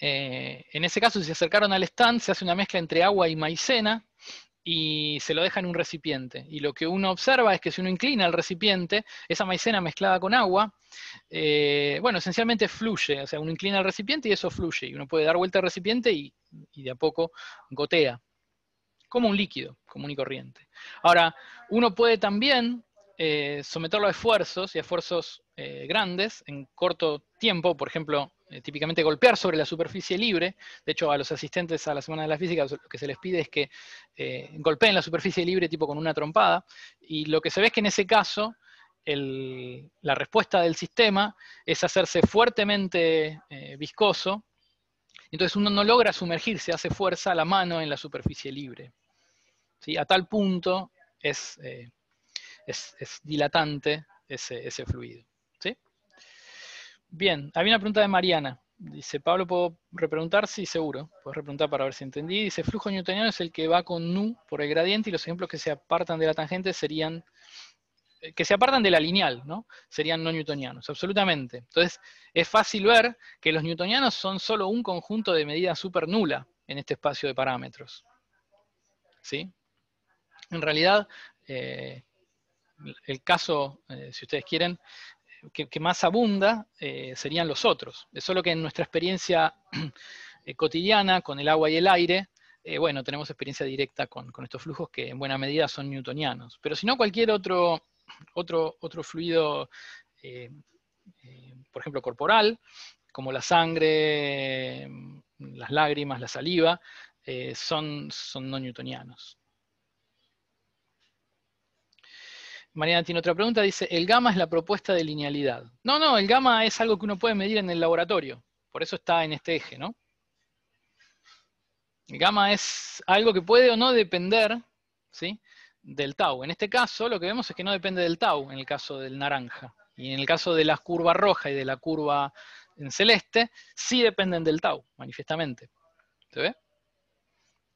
Eh, en ese caso, si se acercaron al stand, se hace una mezcla entre agua y maicena y se lo deja en un recipiente. Y lo que uno observa es que si uno inclina el recipiente, esa maicena mezclada con agua, eh, bueno, esencialmente fluye. O sea, uno inclina el recipiente y eso fluye. Y uno puede dar vuelta al recipiente y, y de a poco gotea. Como un líquido común y corriente. Ahora, uno puede también eh, someterlo a esfuerzos y a esfuerzos eh, grandes en corto tiempo, por ejemplo, eh, típicamente golpear sobre la superficie libre. De hecho, a los asistentes a la Semana de la Física lo que se les pide es que golpeen la superficie libre tipo con una trompada. Y lo que se ve es que en ese caso la respuesta del sistema es hacerse fuertemente viscoso. Entonces uno no logra sumergirse, hace fuerza a la mano en la superficie libre. ¿Sí? A tal punto es es, dilatante ese, fluido. ¿sí? Bien, había una pregunta de Mariana. Dice, Pablo, ¿puedo repreguntar? Sí, seguro. Puedo repreguntar para ver si entendí. Dice, flujo newtoniano es el que va con nu por el gradiente y los ejemplos que se apartan de la tangente serían, eh, que se apartan de la lineal, ¿no? Serían no newtonianos, absolutamente. Entonces, es fácil ver que los newtonianos son solo un conjunto de medidas super nula en este espacio de parámetros. ¿Sí? En realidad, eh, el caso, eh, si ustedes quieren, eh, que, más abunda eh, serían los otros. Es solo que en nuestra experiencia cotidiana con el agua y el aire, bueno, tenemos experiencia directa con, estos flujos que en buena medida son newtonianos. Pero si no, cualquier otro, otro, otro fluido, por ejemplo, corporal, como la sangre, mm, las lágrimas, la saliva, son, son no newtonianos. Mariana tiene otra pregunta, dice, el gamma es la propuesta de linealidad. No, no, el gamma es algo que uno puede medir en el laboratorio, por eso está en este eje, ¿no? El gamma es algo que puede o no depender ¿sí? del tau. En este caso lo que vemos es que no depende del tau, en el caso del naranja. Y en el caso de la curva roja y de la curva en celeste, sí dependen del tau, manifiestamente. ¿Se ve?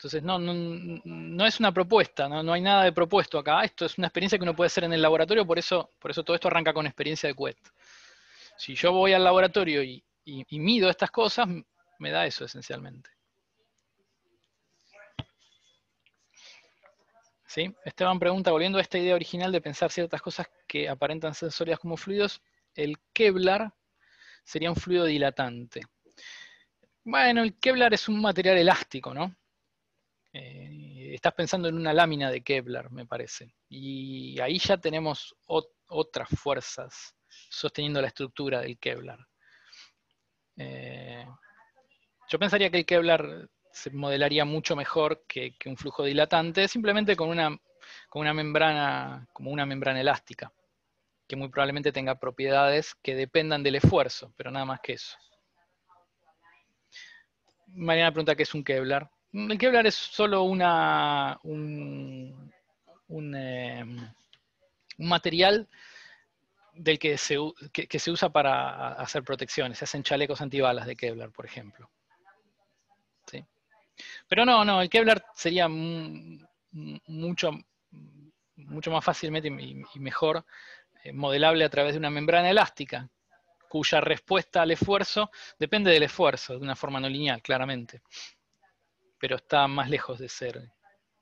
Entonces, no, no, es una propuesta, no, hay nada de propuesto acá. Esto es una experiencia que uno puede hacer en el laboratorio, por eso, por eso todo esto arranca con experiencia de Quest. Si yo voy al laboratorio y, mido estas cosas, me da eso esencialmente. ¿Sí? Esteban pregunta, volviendo a esta idea original de pensar ciertas cosas que aparentan ser sólidas como fluidos, el Kevlar sería un fluido dilatante. Bueno, el Kevlar es un material elástico, ¿no? Eh, estás pensando en una lámina de Kevlar, me parece. Y ahí ya tenemos otras fuerzas sosteniendo la estructura del Kevlar. Eh, yo pensaría que el Kevlar se modelaría mucho mejor que, un flujo dilatante, simplemente con una, con una, membrana, como una membrana elástica, que muy probablemente tenga propiedades que dependan del esfuerzo, pero nada más que eso. Mariana pregunta qué es un Kevlar. Mm, el Kevlar es solo em, un, material del que se, usa para hacer protecciones. Se hacen chalecos antibalas de Kevlar, por ejemplo. Pero no, no, el Kevlar sería mucho, mucho más fácilmente y, mejor eh, modelable a través de una membrana elástica, cuya respuesta al esfuerzo depende del esfuerzo, de una forma no lineal, claramente pero está más lejos de ser,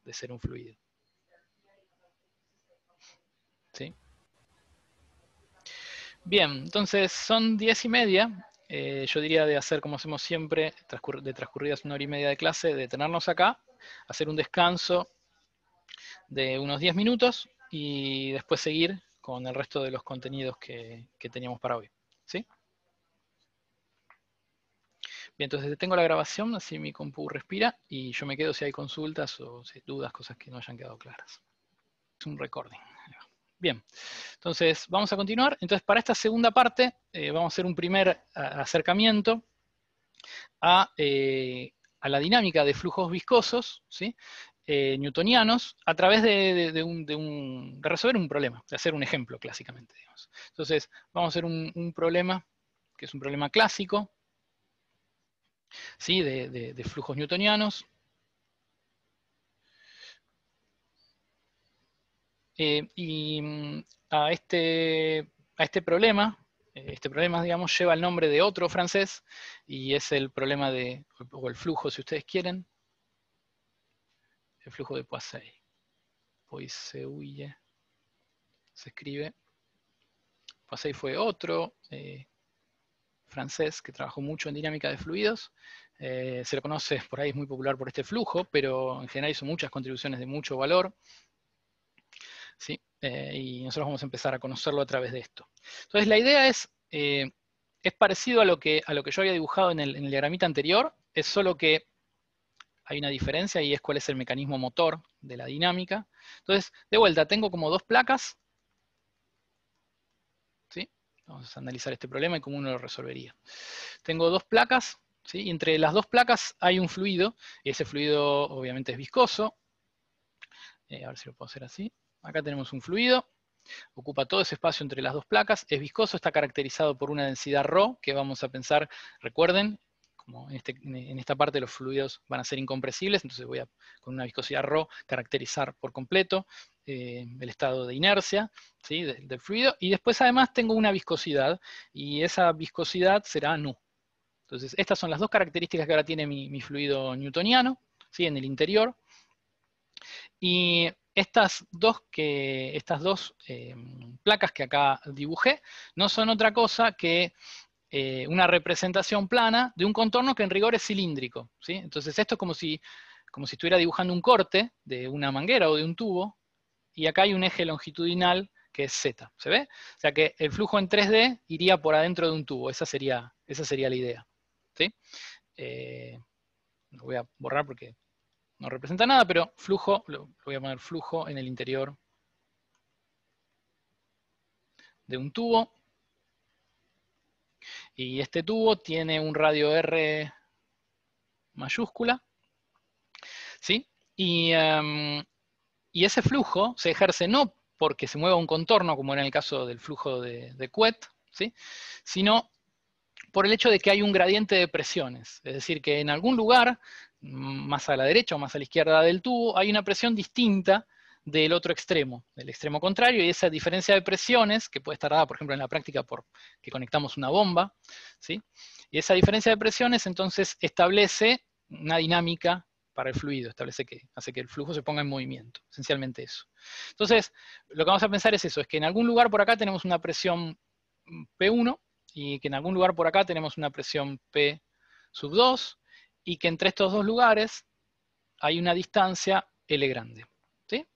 de ser un fluido. ¿Sí? Bien, entonces son diez y media. Eh, yo diría de hacer como hacemos siempre, de transcurridas una hora y media de clase, de tenernos acá, hacer un descanso de unos 10 minutos y después seguir con el resto de los contenidos que, que teníamos para hoy. ¿Sí? entonces tengo la grabación, así mi compu respira y yo me quedo si hay consultas o si dudas, cosas que no hayan quedado claras. Es un recording. Bien, entonces vamos a continuar. Entonces para esta segunda parte eh, vamos a hacer un primer acercamiento eh, a, la dinámica de flujos viscosos, eh, newtonianos a través de, resolver un problema, de hacer un ejemplo clásicamente. Entonces, vamos a hacer un, problema que es un problema clásico, ¿sí? de, flujos newtonianos. Eh, y mm, a este, a este problema, eh, este problema, digamos, lleva el nombre de otro francés, y es el problema de, o el flujo, si ustedes quieren, el flujo de Poiseuille. Poiseuille se escribe. Poiseuille fue otro eh, francés que trabajó mucho en dinámica de fluidos. Eh, se lo conoce por ahí, es muy popular por este flujo, pero en general hizo muchas contribuciones de mucho valor. ¿sí? Eh, y nosotros vamos a empezar a conocerlo a través de esto. Entonces la idea es, eh, es parecido a lo, que, a lo que yo había dibujado en el, en el diagramita anterior, es solo que hay una diferencia y es cuál es el mecanismo motor de la dinámica. Entonces, de vuelta, tengo como dos placas, Vamos a analizar este problema y cómo uno lo resolvería. Tengo dos placas, y entre las dos placas hay un fluido, y ese fluido obviamente es viscoso. Eh, a ver si lo puedo hacer así. Acá tenemos un fluido, ocupa todo ese espacio entre las dos placas, es viscoso, está caracterizado por una densidad ρ, que vamos a pensar, recuerden, como este, en, esta parte los fluidos van a ser incompresibles, entonces voy a, con una viscosidad rho, caracterizar por completo eh, el estado de inercia del, fluido, y después además tengo una viscosidad, y esa viscosidad será nu. Entonces, estas son las dos características que ahora tiene mi, fluido newtoniano, ¿sí? en el interior, y estas dos, que, estas dos eh, placas que acá dibujé no son otra cosa que eh, una representación plana de un contorno que en rigor es cilíndrico. ¿sí? Entonces esto es como si, como si estuviera dibujando un corte de una manguera o de un tubo, y acá hay un eje longitudinal que es Z, ¿se ve? O sea que el flujo en 3D iría por adentro de un tubo, esa sería, esa sería la idea. ¿sí? Eh, lo voy a borrar porque no representa nada, pero flujo, lo voy a poner flujo en el interior de un tubo, y este tubo tiene un radio R mayúscula, ¿sí? Em, y, ese flujo se ejerce no porque se mueva un contorno, como en el caso del flujo de, de Couette, ¿sí? sino por el hecho de que hay un gradiente de presiones. Es decir, que en algún lugar, más a la derecha o más a la izquierda del tubo, hay una presión distinta del otro extremo, del extremo contrario, y esa diferencia de presiones, que puede estar dada, por ejemplo, en la práctica por que conectamos una bomba, ¿sí? y esa diferencia de presiones entonces establece una dinámica para el fluido, establece que hace que el flujo se ponga en movimiento, esencialmente eso. Entonces, lo que vamos a pensar es eso, es que en algún lugar por acá tenemos una presión P1, y que en algún lugar por acá tenemos una presión P sub 2, y que entre estos dos lugares hay una distancia L grande.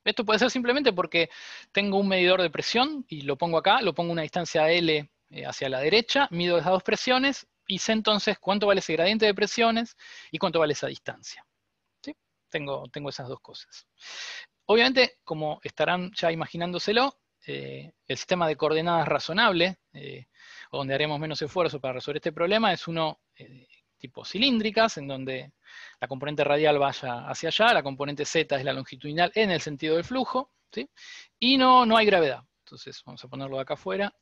Esto puede ser simplemente porque tengo un medidor de presión y lo pongo acá, lo pongo a una distancia L eh, hacia la derecha, mido esas dos presiones y sé entonces cuánto vale ese gradiente de presiones y cuánto vale esa distancia. Tengo, tengo esas dos cosas. Obviamente, como estarán ya imaginándoselo, eh, el sistema de coordenadas razonable, eh, donde haremos menos esfuerzo para resolver este problema, es uno tipo cilíndricas, en donde la componente radial vaya hacia allá, la componente Z es la longitudinal en el sentido del flujo, ¿sí? y no, no hay gravedad. Entonces vamos a ponerlo de acá afuera.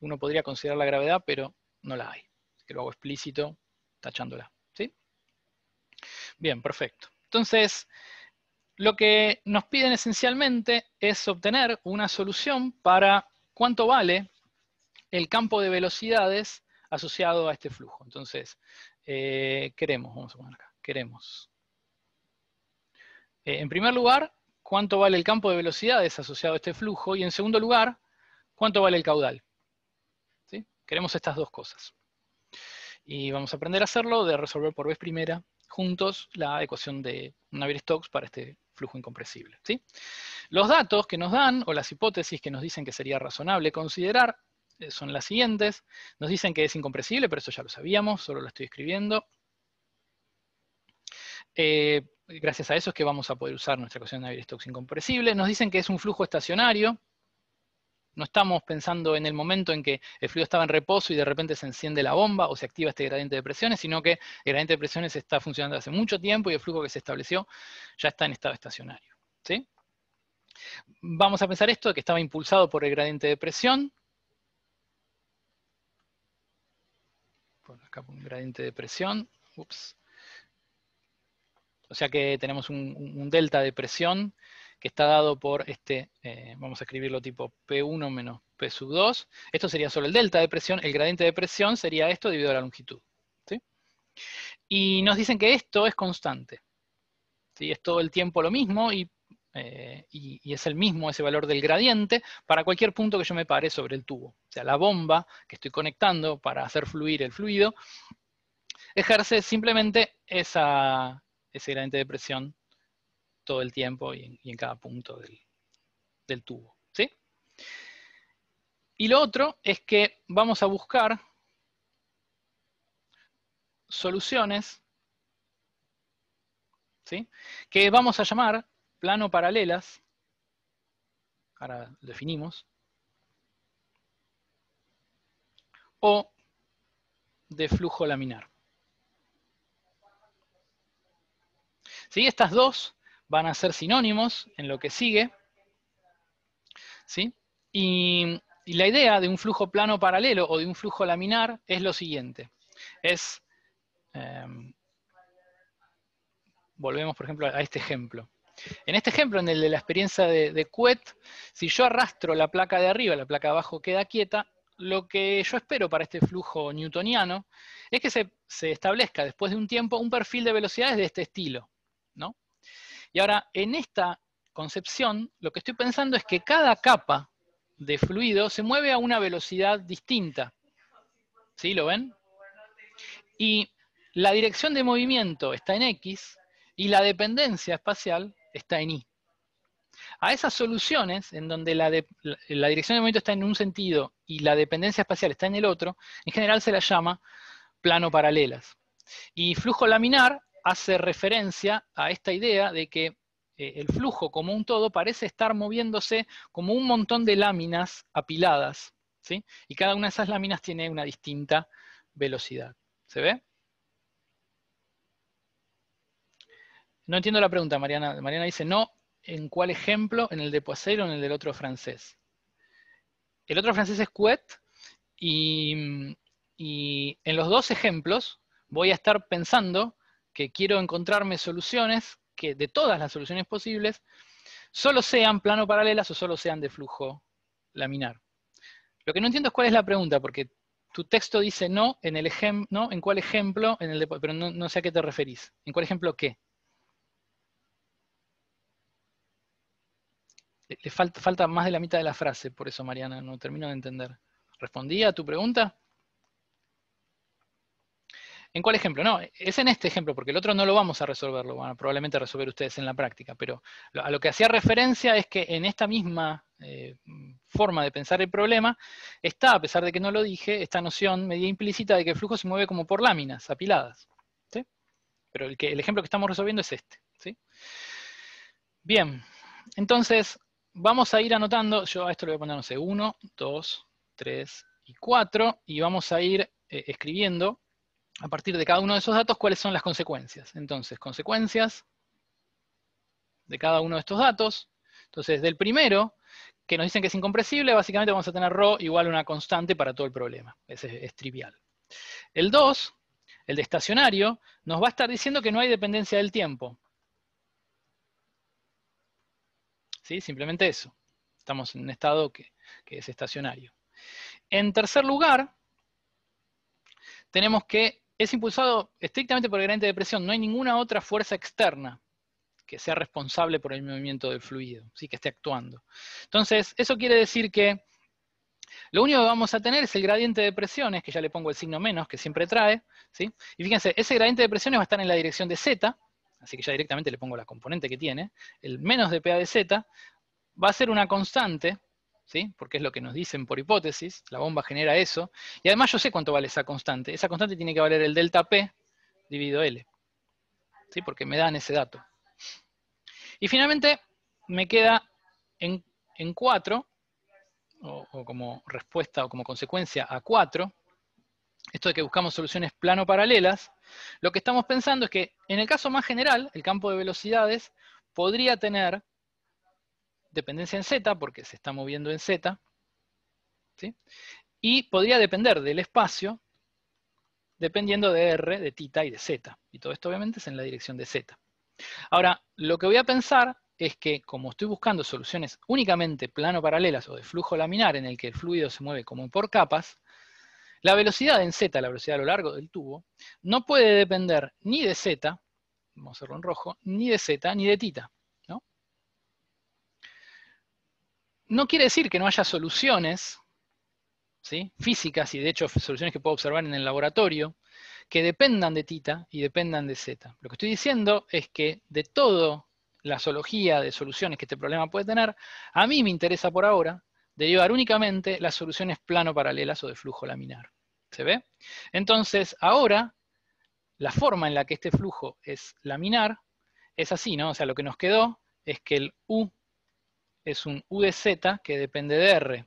Uno podría considerar la gravedad, pero no la hay. que lo hago explícito tachándola. ¿sí? Bien, perfecto. Entonces, lo que nos piden esencialmente es obtener una solución para cuánto vale el campo de velocidades asociado a este flujo. Entonces, eh, queremos, vamos a poner acá, queremos. Eh, en primer lugar, cuánto vale el campo de velocidades asociado a este flujo, y en segundo lugar, cuánto vale el caudal. ¿Sí? Queremos estas dos cosas. Y vamos a aprender a hacerlo de resolver por vez primera juntos la ecuación de Navier-Stokes para este flujo incompresible. ¿sí? Los datos que nos dan, o las hipótesis que nos dicen que sería razonable considerar, eh, son las siguientes. Nos dicen que es incompresible, pero eso ya lo sabíamos, solo lo estoy escribiendo. Eh, gracias a eso es que vamos a poder usar nuestra ecuación de Navier-Stokes incompresible. Nos dicen que es un flujo estacionario. No estamos pensando en el momento en que el fluido estaba en reposo y de repente se enciende la bomba o se activa este gradiente de presiones, sino que el gradiente de presiones está funcionando hace mucho tiempo y el flujo que se estableció ya está en estado estacionario. Vamos a pensar esto, que estaba impulsado por el gradiente de presión, con un gradiente de presión. O sea que tenemos un, delta de presión que está dado por este, eh, vamos a escribirlo tipo P1 menos P 2. Esto sería solo el delta de presión, el gradiente de presión sería esto dividido a la longitud. Y nos dicen que esto es constante. ¿sí? Es todo el tiempo lo mismo y eh, y, es el mismo ese valor del gradiente para cualquier punto que yo me pare sobre el tubo. O sea, la bomba que estoy conectando para hacer fluir el fluido ejerce simplemente ese gradiente de presión todo el tiempo y en, cada punto del, tubo. ¿sí? Y lo otro es que vamos a buscar soluciones ¿sí? que vamos a llamar plano paralelas, ahora definimos, o de flujo laminar. ¿Sí? Estas dos van a ser sinónimos en lo que sigue. ¿Sí? Y, la idea de un flujo plano paralelo o de un flujo laminar es lo siguiente. Es, em, volvemos por ejemplo a este ejemplo. En este ejemplo, en el de la experiencia de, de si yo arrastro la placa de arriba, la placa de abajo queda quieta, lo que yo espero para este flujo newtoniano es que se, establezca después de un tiempo un perfil de velocidades de este estilo. ¿no? Y ahora, en esta concepción, lo que estoy pensando es que cada capa de fluido se mueve a una velocidad distinta. ¿Sí? ¿Lo ven? Y la dirección de movimiento está en X y la dependencia espacial está en I. A esas soluciones, en donde la, dirección de movimiento está en un sentido y la dependencia espacial está en el otro, en general se las llama plano paralelas. Y flujo laminar hace referencia a esta idea de que eh, el flujo como un todo parece estar moviéndose como un montón de láminas apiladas, ¿sí? y cada una de esas láminas tiene una distinta velocidad. ¿Se ve? No entiendo la pregunta, Mariana. Mariana dice, no, ¿en cuál ejemplo? ¿En el de Poissero o en el del otro francés? El otro francés es Couet, y, en los dos ejemplos voy a estar pensando que quiero encontrarme soluciones que de todas las soluciones posibles solo sean plano paralelas o solo sean de flujo laminar. Lo que no entiendo es cuál es la pregunta, porque tu texto dice no en el ejemplo, no, en cuál ejemplo, en el de, pero no, no, sé a qué te referís. ¿En cuál ejemplo qué? le, falta, falta más de la mitad de la frase, por eso, Mariana, no termino de entender. ¿Respondí a tu pregunta? ¿En cuál ejemplo? No, es en este ejemplo, porque el otro no lo vamos a resolver, lo van a probablemente resolver ustedes en la práctica, pero a lo que hacía referencia es que en esta misma eh, forma de pensar el problema está, a pesar de que no lo dije, esta noción media implícita de que el flujo se mueve como por láminas, apiladas. Pero el, que, el ejemplo que estamos resolviendo es este. ¿sí? Bien, entonces, vamos a ir anotando, yo a esto le voy a poner, no sé, 1, 2, 3 y 4, y vamos a ir eh, escribiendo a partir de cada uno de esos datos cuáles son las consecuencias. Entonces, consecuencias de cada uno de estos datos. Entonces, del primero, que nos dicen que es incompresible, básicamente vamos a tener rho igual a una constante para todo el problema. Ese es, trivial. El 2, el de estacionario, nos va a estar diciendo que no hay dependencia del tiempo. Simplemente eso. Estamos en un estado que, es estacionario. En tercer lugar, tenemos que es impulsado estrictamente por el gradiente de presión. No hay ninguna otra fuerza externa que sea responsable por el movimiento del fluido, ¿sí? que esté actuando. Entonces, eso quiere decir que lo único que vamos a tener es el gradiente de presiones, que ya le pongo el signo menos, que siempre trae, ¿sí? Y fíjense, ese gradiente de presiones va a estar en la dirección de Z, así que ya directamente le pongo la componente que tiene, el menos de PA de Z va a ser una constante, ¿sí? porque es lo que nos dicen por hipótesis, la bomba genera eso, y además yo sé cuánto vale esa constante, esa constante tiene que valer el delta P dividido L, ¿sí? porque me dan ese dato. Y finalmente me queda en, 4, o, o, como respuesta o como consecuencia a 4, esto de que buscamos soluciones plano paralelas, lo que estamos pensando es que en el caso más general, el campo de velocidades podría tener dependencia en z, porque se está moviendo en z, y podría depender del espacio dependiendo de r, de tita y de z. Y todo esto obviamente es en la dirección de z. Ahora, lo que voy a pensar es que como estoy buscando soluciones únicamente plano paralelas o de flujo laminar en el que el fluido se mueve como por capas, la velocidad en Z, la velocidad a lo largo del tubo, no puede depender ni de Z, vamos a hacerlo en rojo, ni de Z ni de tita. ¿no? quiere decir que no haya soluciones ¿sí? físicas, y de hecho soluciones que puedo observar en el laboratorio, que dependan de tita y dependan de Z. Lo que estoy diciendo es que de toda la zoología de soluciones que este problema puede tener, a mí me interesa por ahora llevar únicamente las soluciones plano paralelas o de flujo laminar. ¿Se ve? Entonces, ahora, la forma en la que este flujo es laminar es así, ¿no? O sea, lo que nos quedó es que el U es un U de Z que depende de R.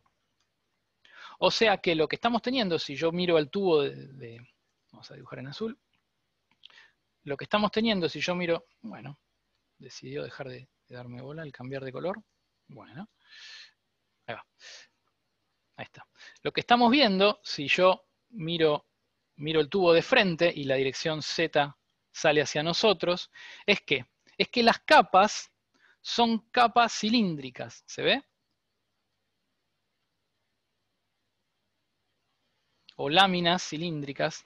O sea que lo que estamos teniendo, si yo miro al tubo de, vamos a dibujar en azul, lo que estamos teniendo, si yo miro, bueno, decidió dejar de, darme bola al cambiar de color, bueno, está. Lo que estamos viendo, si yo miro, miro el tubo de frente y la dirección Z sale hacia nosotros, es que, es que las capas son capas cilíndricas, ¿se ve? O láminas cilíndricas.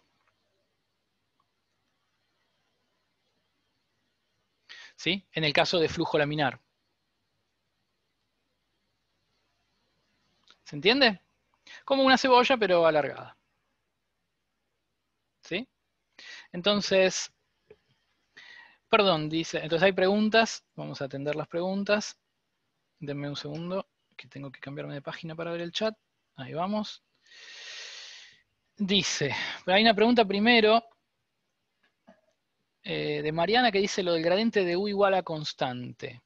¿Sí? En el caso de flujo laminar. ¿Se entiende? Como una cebolla, pero alargada. ¿Sí? Entonces, perdón, dice, entonces hay preguntas, vamos a atender las preguntas. Denme un segundo, que tengo que cambiarme de página para ver el chat. Ahí vamos. Dice, hay una pregunta primero eh, de Mariana que dice lo del gradiente de U igual a constante.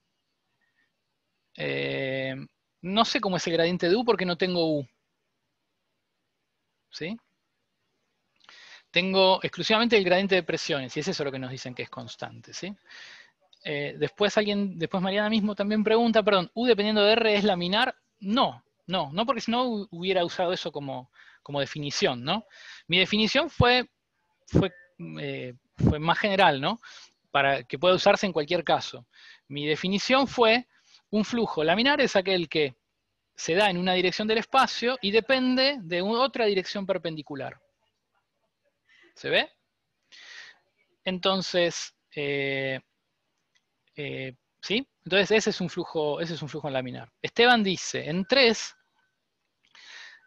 Eh, no sé cómo es el gradiente de U porque no tengo U. ¿Sí? Tengo exclusivamente el gradiente de presiones, y es eso lo que nos dicen que es constante. ¿sí? Eh, después alguien, después Mariana mismo también pregunta, perdón, U dependiendo de R es laminar. No, no, no porque si no hubiera usado eso como, definición, ¿no? Mi definición fue, fue, eh, fue más general, ¿no? Para que pueda usarse en cualquier caso. Mi definición fue un flujo laminar es aquel que se da en una dirección del espacio y depende de otra dirección perpendicular. ¿Se ve? Entonces, eh, eh, ¿sí? Entonces ese es un flujo, ese es un flujo laminar. Esteban dice, en 3,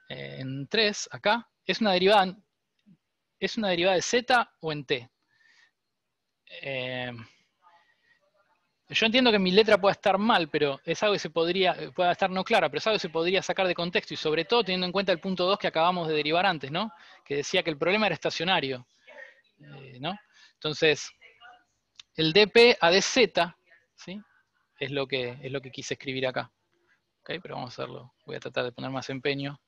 eh, en 3, acá, es una derivada, es una derivada de z o en t. Yo entiendo que mi letra pueda estar mal, pero es algo que se podría, pueda estar no clara, pero es algo que se podría sacar de contexto y sobre todo teniendo en cuenta el punto 2 que acabamos de derivar antes, ¿no? Que decía que el problema era estacionario, eh, ¿no? Entonces, el DP a DZ, ¿sí? Es lo que, es lo que quise escribir acá. ¿Ok? Pero vamos a hacerlo, voy a tratar de poner más empeño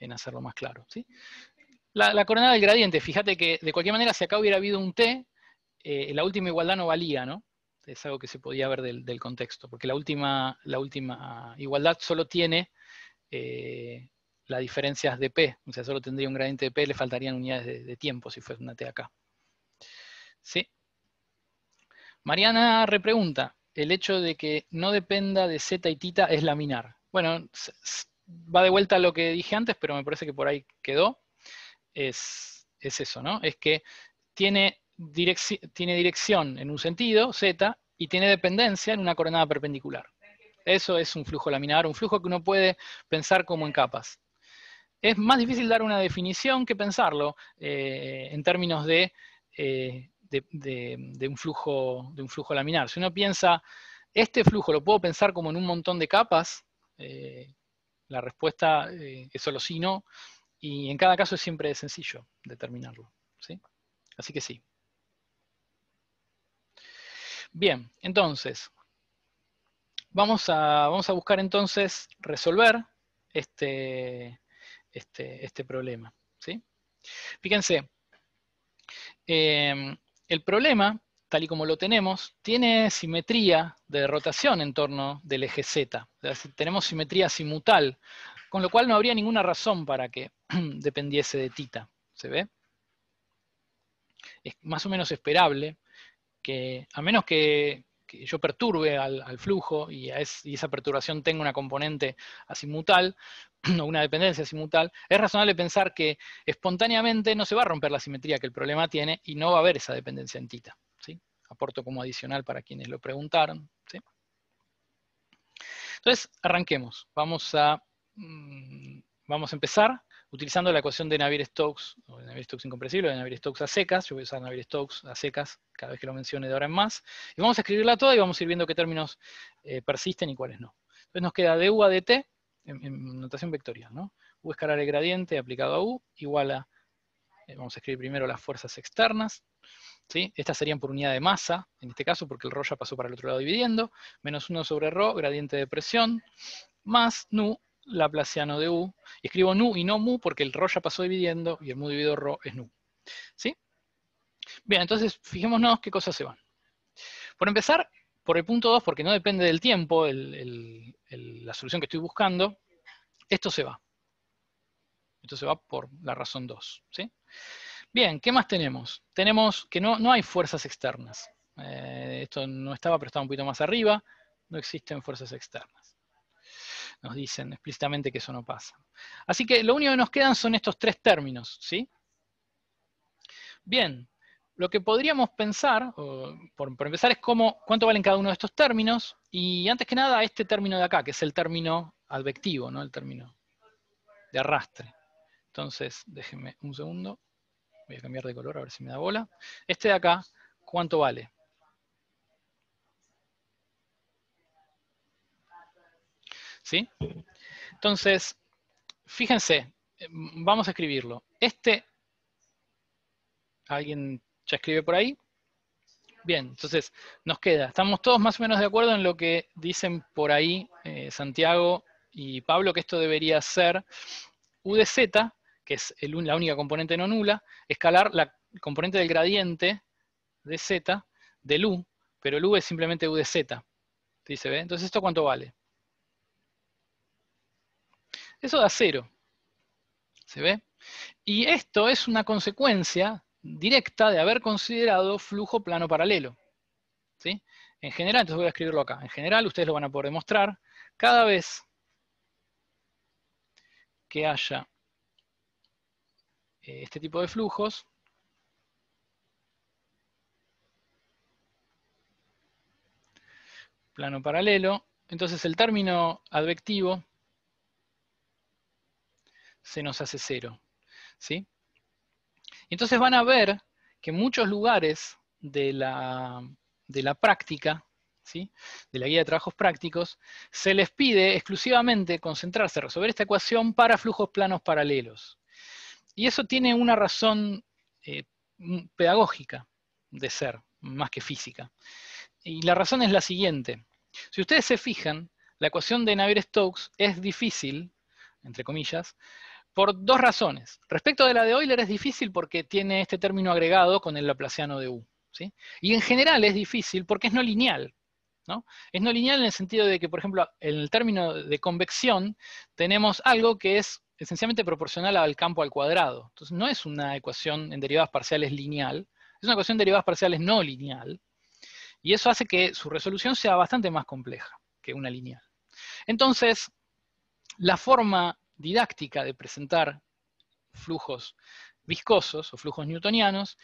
en hacerlo más claro, ¿sí? La, coordenada del gradiente, fíjate que de cualquier manera si acá hubiera habido un T, eh, la última igualdad no valía, ¿no? es algo que se podía ver del, contexto, porque la última, la última igualdad solo tiene eh, las diferencias de P, o sea, solo tendría un gradiente de P, le faltarían unidades de, tiempo si fuese una T acá. ¿Sí? Mariana repregunta, el hecho de que no dependa de Z y tita es laminar. Bueno, va de vuelta a lo que dije antes, pero me parece que por ahí quedó. Es, es eso, ¿no? Es que tiene tiene dirección en un sentido, Z, y tiene dependencia en una coordenada perpendicular. Eso es un flujo laminar, un flujo que uno puede pensar como en capas. Es más difícil dar una definición que pensarlo eh, en términos eh, de, de, un flujo, de un flujo laminar. Si uno piensa, este flujo lo puedo pensar como en un montón de capas, eh, la respuesta es solo sí, no, y en cada caso es siempre sencillo determinarlo. ¿sí? Así que sí. Bien, entonces, vamos a, vamos a buscar entonces resolver este, este, este problema. ¿sí? Fíjense, em, el problema, tal y como lo tenemos, tiene simetría de rotación en torno del eje Z. tenemos simetría simutal, con lo cual no habría ninguna razón para que dependiese de tita. ¿Se ve? Es más o menos esperable que a menos que, yo perturbe al, flujo y, esa perturbación tenga una componente asimutal o una dependencia asimutal, es razonable pensar que espontáneamente no se va a romper la simetría que el problema tiene y no va a haber esa dependencia entita. ¿sí? Aporto como adicional para quienes lo preguntaron. Entonces, arranquemos. Vamos a, mm, vamos a empezar utilizando la ecuación de Navier-Stokes, o de Navier-Stokes incompresible, o de Navier-Stokes a secas, yo voy a usar Navier-Stokes a secas cada vez que lo mencione de ahora en más, y vamos a escribirla toda y vamos a ir viendo qué términos eh, persisten y cuáles no. Entonces nos queda U a dt, en, notación vectorial, ¿no? U escalar el gradiente aplicado a U, igual a, eh, vamos a escribir primero las fuerzas externas, ¿sí? Estas serían por unidad de masa, en este caso porque el rho ya pasó para el otro lado dividiendo, menos 1 sobre rho, gradiente de presión, más nu laplaciano de U. escribo nu y no mu porque el rho ya pasó dividiendo y el mu dividido rho es nu. ¿Sí? Bien, entonces fijémonos qué cosas se van. Por empezar, por el punto 2, porque no depende del tiempo, la solución que estoy buscando, esto se va. Esto se va por la razón 2. ¿sí? Bien, ¿qué más tenemos? Tenemos que no, no hay fuerzas externas. Eh, esto no estaba, pero estaba un poquito más arriba. No existen fuerzas externas nos dicen explícitamente que eso no pasa. Así que lo único que nos quedan son estos tres términos, ¿sí? Bien, lo que podríamos pensar, por, empezar, es cómo, cuánto valen cada uno de estos términos, y antes que nada, este término de acá, que es el término advectivo, ¿no? El término de arrastre. Entonces, déjenme un segundo, voy a cambiar de color a ver si me da bola. Este de acá, ¿cuánto vale? ¿Sí? Entonces, fíjense, eh, vamos a escribirlo. Este, ¿alguien ya escribe por ahí? Bien, entonces nos queda. Estamos todos más o menos de acuerdo en lo que dicen por ahí eh, Santiago y Pablo, que esto debería ser U de Z, que es la única componente no nula, escalar la componente del gradiente de Z del U, pero el U es simplemente U de Z. Entonces, ¿esto cuánto vale? Eso da cero. ¿Se ve? Y esto es una consecuencia directa de haber considerado flujo plano paralelo. ¿Sí? En general, entonces voy a escribirlo acá, en general ustedes lo van a poder demostrar, cada vez que haya eh, este tipo de flujos, plano paralelo, entonces el término advectivo se nos hace cero. ¿sí? Entonces van a ver que muchos lugares de la, práctica, ¿sí? de la guía de trabajos prácticos, se les pide exclusivamente concentrarse, resolver esta ecuación para flujos planos paralelos. Y eso tiene una razón eh, pedagógica de ser, más que física. Y la razón es la siguiente. Si ustedes se fijan, la ecuación de Navier-Stokes es difícil, entre comillas, por dos razones. Respecto de la de Euler es difícil porque tiene este término agregado con el laplaciano de U. Y en general es difícil porque es no lineal. ¿no? Es no lineal en el sentido de que, por ejemplo, en el término de convección tenemos algo que es esencialmente proporcional al campo al cuadrado. Entonces no es una ecuación en derivadas parciales lineal, es una ecuación en derivadas parciales no lineal. Y eso hace que su resolución sea bastante más compleja que una lineal. Entonces, la forma didáctica de presentar flujos viscosos o flujos newtonianos,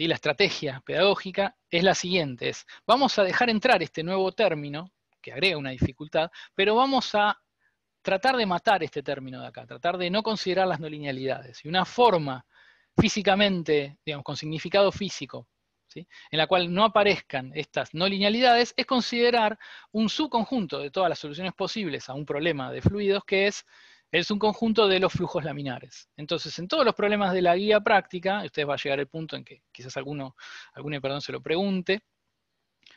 la estrategia pedagógica es la siguiente, es, vamos a dejar entrar este nuevo término, que agrega una dificultad, pero vamos a tratar de matar este término de acá, tratar de no considerar las no linealidades. Y una forma físicamente, digamos, con significado físico, en la cual no aparezcan estas no linealidades, es considerar un subconjunto de todas las soluciones posibles a un problema de fluidos, que es es un conjunto de los flujos laminares. Entonces, en todos los problemas de la guía práctica, ustedes va a llegar al punto en que quizás alguno, perdón, se lo pregunte,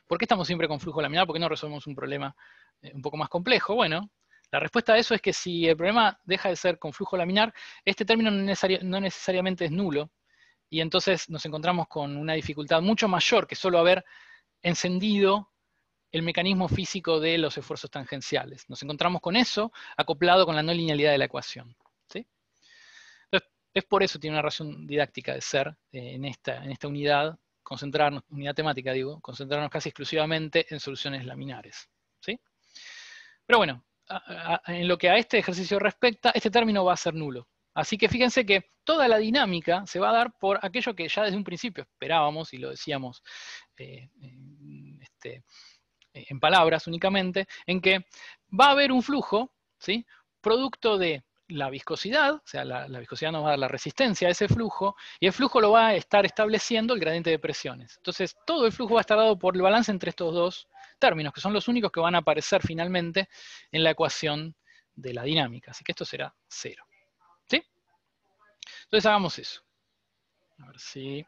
¿por qué estamos siempre con flujo laminar? ¿Por qué no resolvemos un problema eh, un poco más complejo? Bueno, la respuesta a eso es que si el problema deja de ser con flujo laminar, este término no necesariamente es nulo, y entonces nos encontramos con una dificultad mucho mayor que solo haber encendido el mecanismo físico de los esfuerzos tangenciales. Nos encontramos con eso acoplado con la no linealidad de la ecuación. es por eso que tiene una razón didáctica de ser eh, en, esta, en esta unidad, concentrarnos, unidad temática digo, concentrarnos casi exclusivamente en soluciones laminares. ¿sí? Pero bueno, en lo que a este ejercicio respecta, este término va a ser nulo. Así que fíjense que toda la dinámica se va a dar por aquello que ya desde un principio esperábamos y lo decíamos eh, este, eh, en palabras únicamente, en que va a haber un flujo, ¿sí? Producto de la viscosidad, o sea, la, viscosidad nos va a dar la resistencia a ese flujo, y el flujo lo va a estar estableciendo el gradiente de presiones. Entonces, todo el flujo va a estar dado por el balance entre estos dos términos, que son los únicos que van a aparecer finalmente en la ecuación de la dinámica. Así que esto será cero. ¿Sí? Entonces hagamos eso. A ver si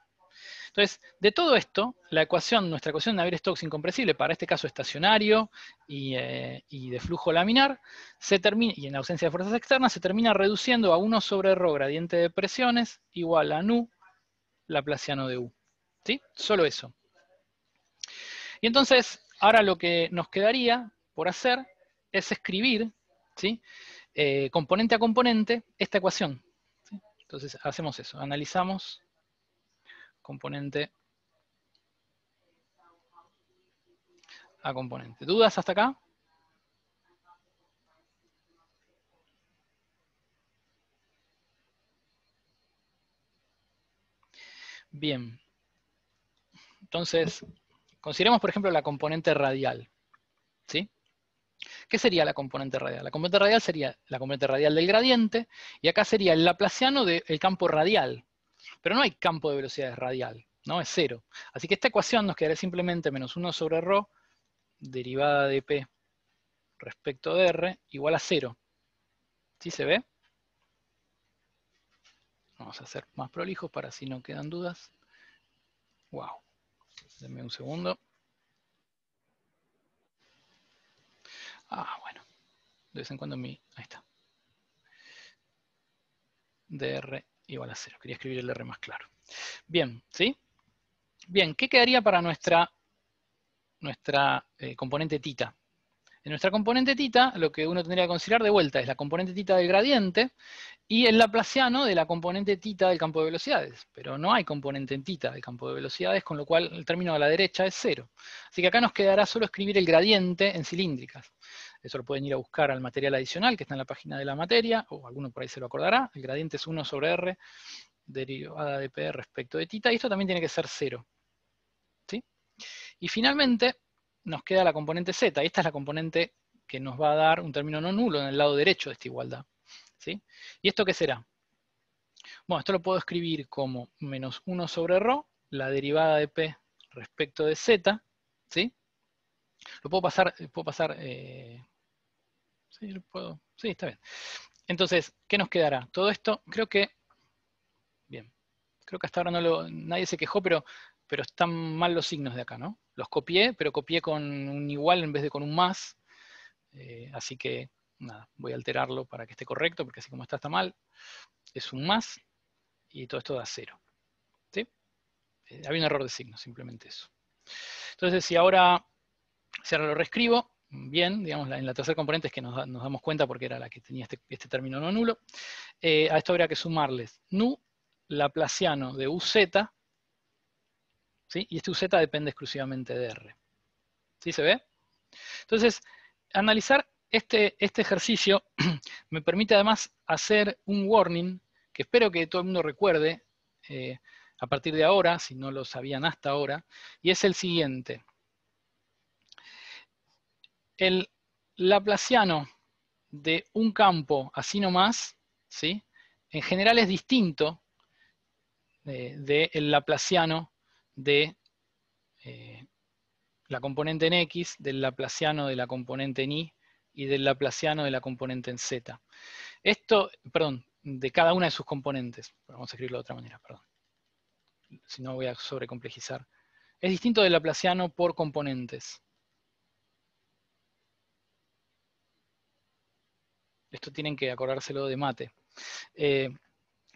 entonces, de todo esto, la ecuación, nuestra ecuación de Navier-Stokes incompresible, para este caso estacionario eh, y, de flujo laminar, se termina, y en ausencia de fuerzas externas, se termina reduciendo a 1 sobre rho gradiente de presiones igual a nu laplaciano de u. ¿Sí? Solo eso. Y entonces, ahora lo que nos quedaría por hacer es escribir, ¿sí? Eh, componente a componente, esta ecuación. Entonces hacemos eso, analizamos componente a componente. ¿Dudas hasta acá? Bien. Entonces, consideremos, por ejemplo, la componente radial. ¿Sí? ¿Qué sería la componente radial? La componente radial sería la componente radial del gradiente, y acá sería el laplaciano del campo radial. Pero no hay campo de velocidades radial, ¿no? Es cero. Así que esta ecuación nos quedará simplemente menos 1 sobre rho, derivada de P respecto de R, igual a cero. ¿Sí se ve? Vamos a ser más prolijos para si no quedan dudas. Wow. Denme un segundo. Ah, bueno. De vez en cuando mi... Ahí está. DR igual a cero. Quería escribir el R más claro. Bien, ¿sí? Bien, ¿qué quedaría para nuestra, nuestra eh, componente tita? En nuestra componente tita, lo que uno tendría que considerar de vuelta es la componente tita del gradiente y el laplaciano de la componente tita del campo de velocidades. Pero no hay componente tita del campo de velocidades, con lo cual el término a la derecha es cero. Así que acá nos quedará solo escribir el gradiente en cilíndricas. Eso lo pueden ir a buscar al material adicional que está en la página de la materia, o alguno por ahí se lo acordará. El gradiente es 1 sobre R, derivada de P respecto de tita, y esto también tiene que ser 0. Y finalmente nos queda la componente z, y esta es la componente que nos va a dar un término no nulo en el lado derecho de esta igualdad. ¿sí? ¿Y esto qué será? Bueno, esto lo puedo escribir como menos 1 sobre Rho, la derivada de p respecto de z, ¿sí? Lo puedo pasar, puedo pasar eh, Sí, puedo. está bien. Entonces, ¿qué nos quedará? Todo esto, creo que, bien, creo que hasta ahora no nadie se quejó, pero, pero están mal los signos de acá, ¿no? Los copié, pero copié con un igual en vez de con un más. Eh, así que, nada, voy a alterarlo para que esté correcto, porque así como está, está mal. Es un más y todo esto da cero. ¿Sí? Eh, había un error de signo, simplemente eso. Entonces, si ahora, si ahora lo reescribo, bien, digamos, en la tercera componente es que nos, damos cuenta porque era la que tenía este, este término no nulo. Eh, a esto habría que sumarles nu laplaciano de uz, ¿sí? y este uz depende exclusivamente de r. ¿Sí se ve? Entonces, analizar este, este ejercicio me permite además hacer un warning, que espero que todo el mundo recuerde eh, a partir de ahora, si no lo sabían hasta ahora, y es el siguiente el laplaciano de un campo así nomás, ¿sí? en general es distinto del eh, de, laplaciano de eh, la componente en X, del laplaciano de la componente en Y y del laplaciano de la componente en Z. Esto, perdón, de cada una de sus componentes. Vamos a escribirlo de otra manera, perdón. Si no voy a sobrecomplejizar. Es distinto del laplaciano por componentes. Esto tienen que acordárselo de mate. Eh,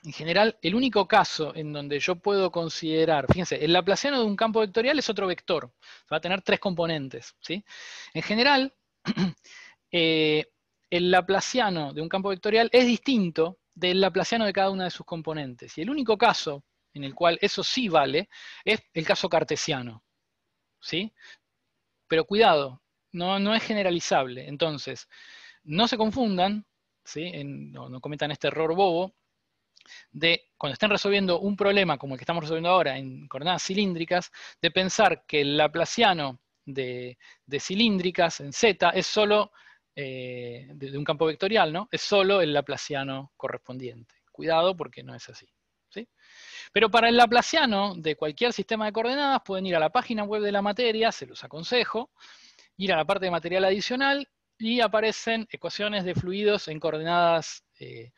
en general, el único caso en donde yo puedo considerar, fíjense, el laplaciano de un campo vectorial es otro vector, va a tener tres componentes. ¿sí? En general, eh, el laplaciano de un campo vectorial es distinto del laplaciano de cada una de sus componentes. Y el único caso en el cual eso sí vale es el caso cartesiano. ¿sí? Pero cuidado, no, no es generalizable. Entonces, no se confundan, no, cometan este error bobo, de cuando estén resolviendo un problema como el que estamos resolviendo ahora en coordenadas cilíndricas, de pensar que el laplaciano de, cilíndricas en Z es solo, eh, de, un campo vectorial, ¿no? es solo el laplaciano correspondiente. Cuidado porque no es así. Pero para el laplaciano de cualquier sistema de coordenadas pueden ir a la página web de la materia, se los aconsejo, ir a la parte de material adicional y aparecen ecuaciones de fluidos en coordenadas eh,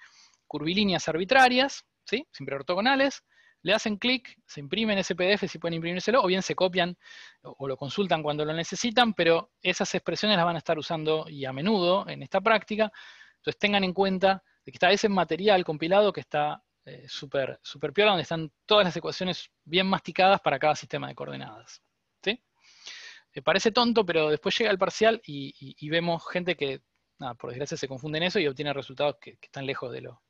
curvilíneas arbitrarias, ¿sí? siempre ortogonales, le hacen clic, se imprimen ese PDF si pueden imprimírselo, o bien se copian o lo consultan cuando lo necesitan, pero esas expresiones las van a estar usando y a menudo en esta práctica, entonces tengan en cuenta que está ese material compilado que está eh, súper super piola, donde están todas las ecuaciones bien masticadas para cada sistema de coordenadas parece tonto, pero después llega el parcial y, vemos gente que, por desgracia, se confunde en eso y obtiene resultados que, están lejos de lo,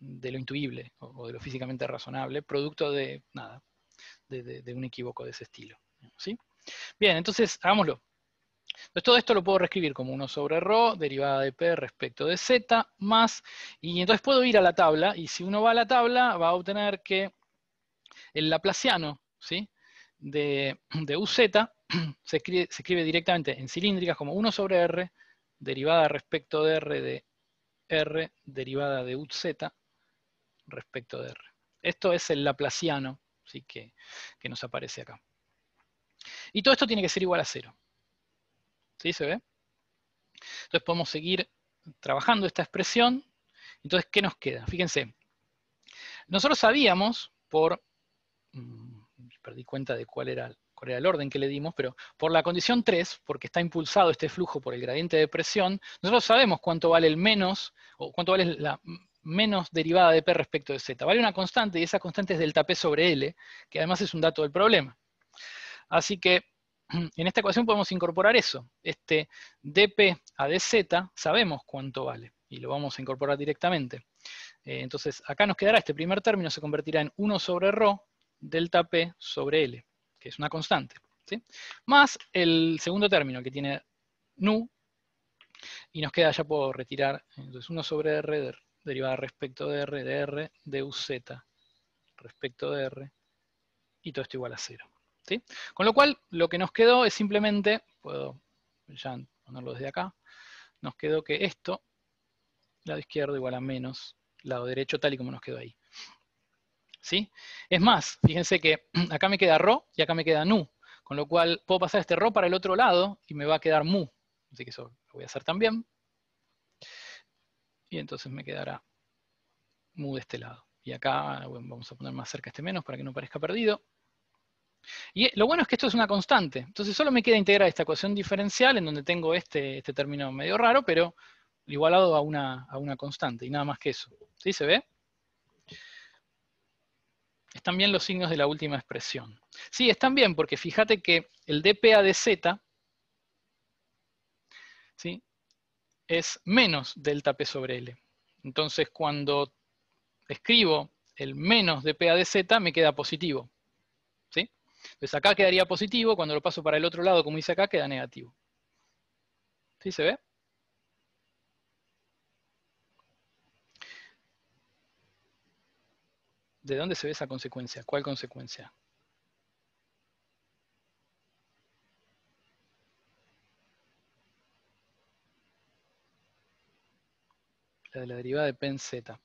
intuible o, de lo físicamente razonable, producto de, nada, de, un equívoco de ese estilo. Bien, entonces, hagámoslo. Entonces todo esto lo puedo reescribir como 1 sobre ρ, derivada de p respecto de z, más, y entonces puedo ir a la tabla, y si uno va a la tabla va a obtener que el laplaciano de, de uz se escribe, directamente en cilíndricas como 1 sobre R, derivada respecto de R de R, derivada de UZ respecto de R. Esto es el laplaciano que, que nos aparece acá. Y todo esto tiene que ser igual a cero. ¿Sí se ve? Entonces podemos seguir trabajando esta expresión. Entonces, ¿qué nos queda? Fíjense, nosotros sabíamos por... Mm, perdí cuenta de cuál era cuál el orden que le dimos, pero por la condición 3, porque está impulsado este flujo por el gradiente de presión, nosotros sabemos cuánto vale el menos, o cuánto vale la menos derivada de P respecto de Z. Vale una constante, y esa constante es delta P sobre L, que además es un dato del problema. Así que en esta ecuación podemos incorporar eso. Este dp a dz sabemos cuánto vale y lo vamos a incorporar directamente. Eh, entonces acá nos quedará este primer término, se convertirá en 1 sobre ρ delta p sobre L que es una constante, más el segundo término que tiene nu, y nos queda ya puedo retirar, entonces 1 sobre r derivada respecto de r de r de uz respecto de r, y todo esto igual a 0. Con lo cual, lo que nos quedó es simplemente, puedo ya ponerlo desde acá, nos quedó que esto, lado izquierdo igual a menos, lado derecho, tal y como nos quedó ahí. Es más, fíjense que acá me queda Ro y acá me queda Nu, con lo cual puedo pasar este Ro para el otro lado y me va a quedar Mu. Así que eso lo voy a hacer también. Y entonces me quedará Mu de este lado. Y acá vamos a poner más cerca este menos para que no parezca perdido. Y lo bueno es que esto es una constante. Entonces solo me queda integrar esta ecuación diferencial en donde tengo este, este término medio raro, pero igualado a una, a una constante. Y nada más que eso. ¿Sí se ve? están bien los signos de la última expresión. Sí, están bien, porque fíjate que el dPA de Z es menos delta P sobre L. Entonces, cuando escribo el menos dPA de Z, me queda positivo. ¿sí? Entonces acá quedaría positivo, cuando lo paso para el otro lado, como dice acá, queda negativo. ¿Sí se ve? ¿De dónde se ve esa consecuencia? ¿Cuál consecuencia? La de la derivada de Pen Z.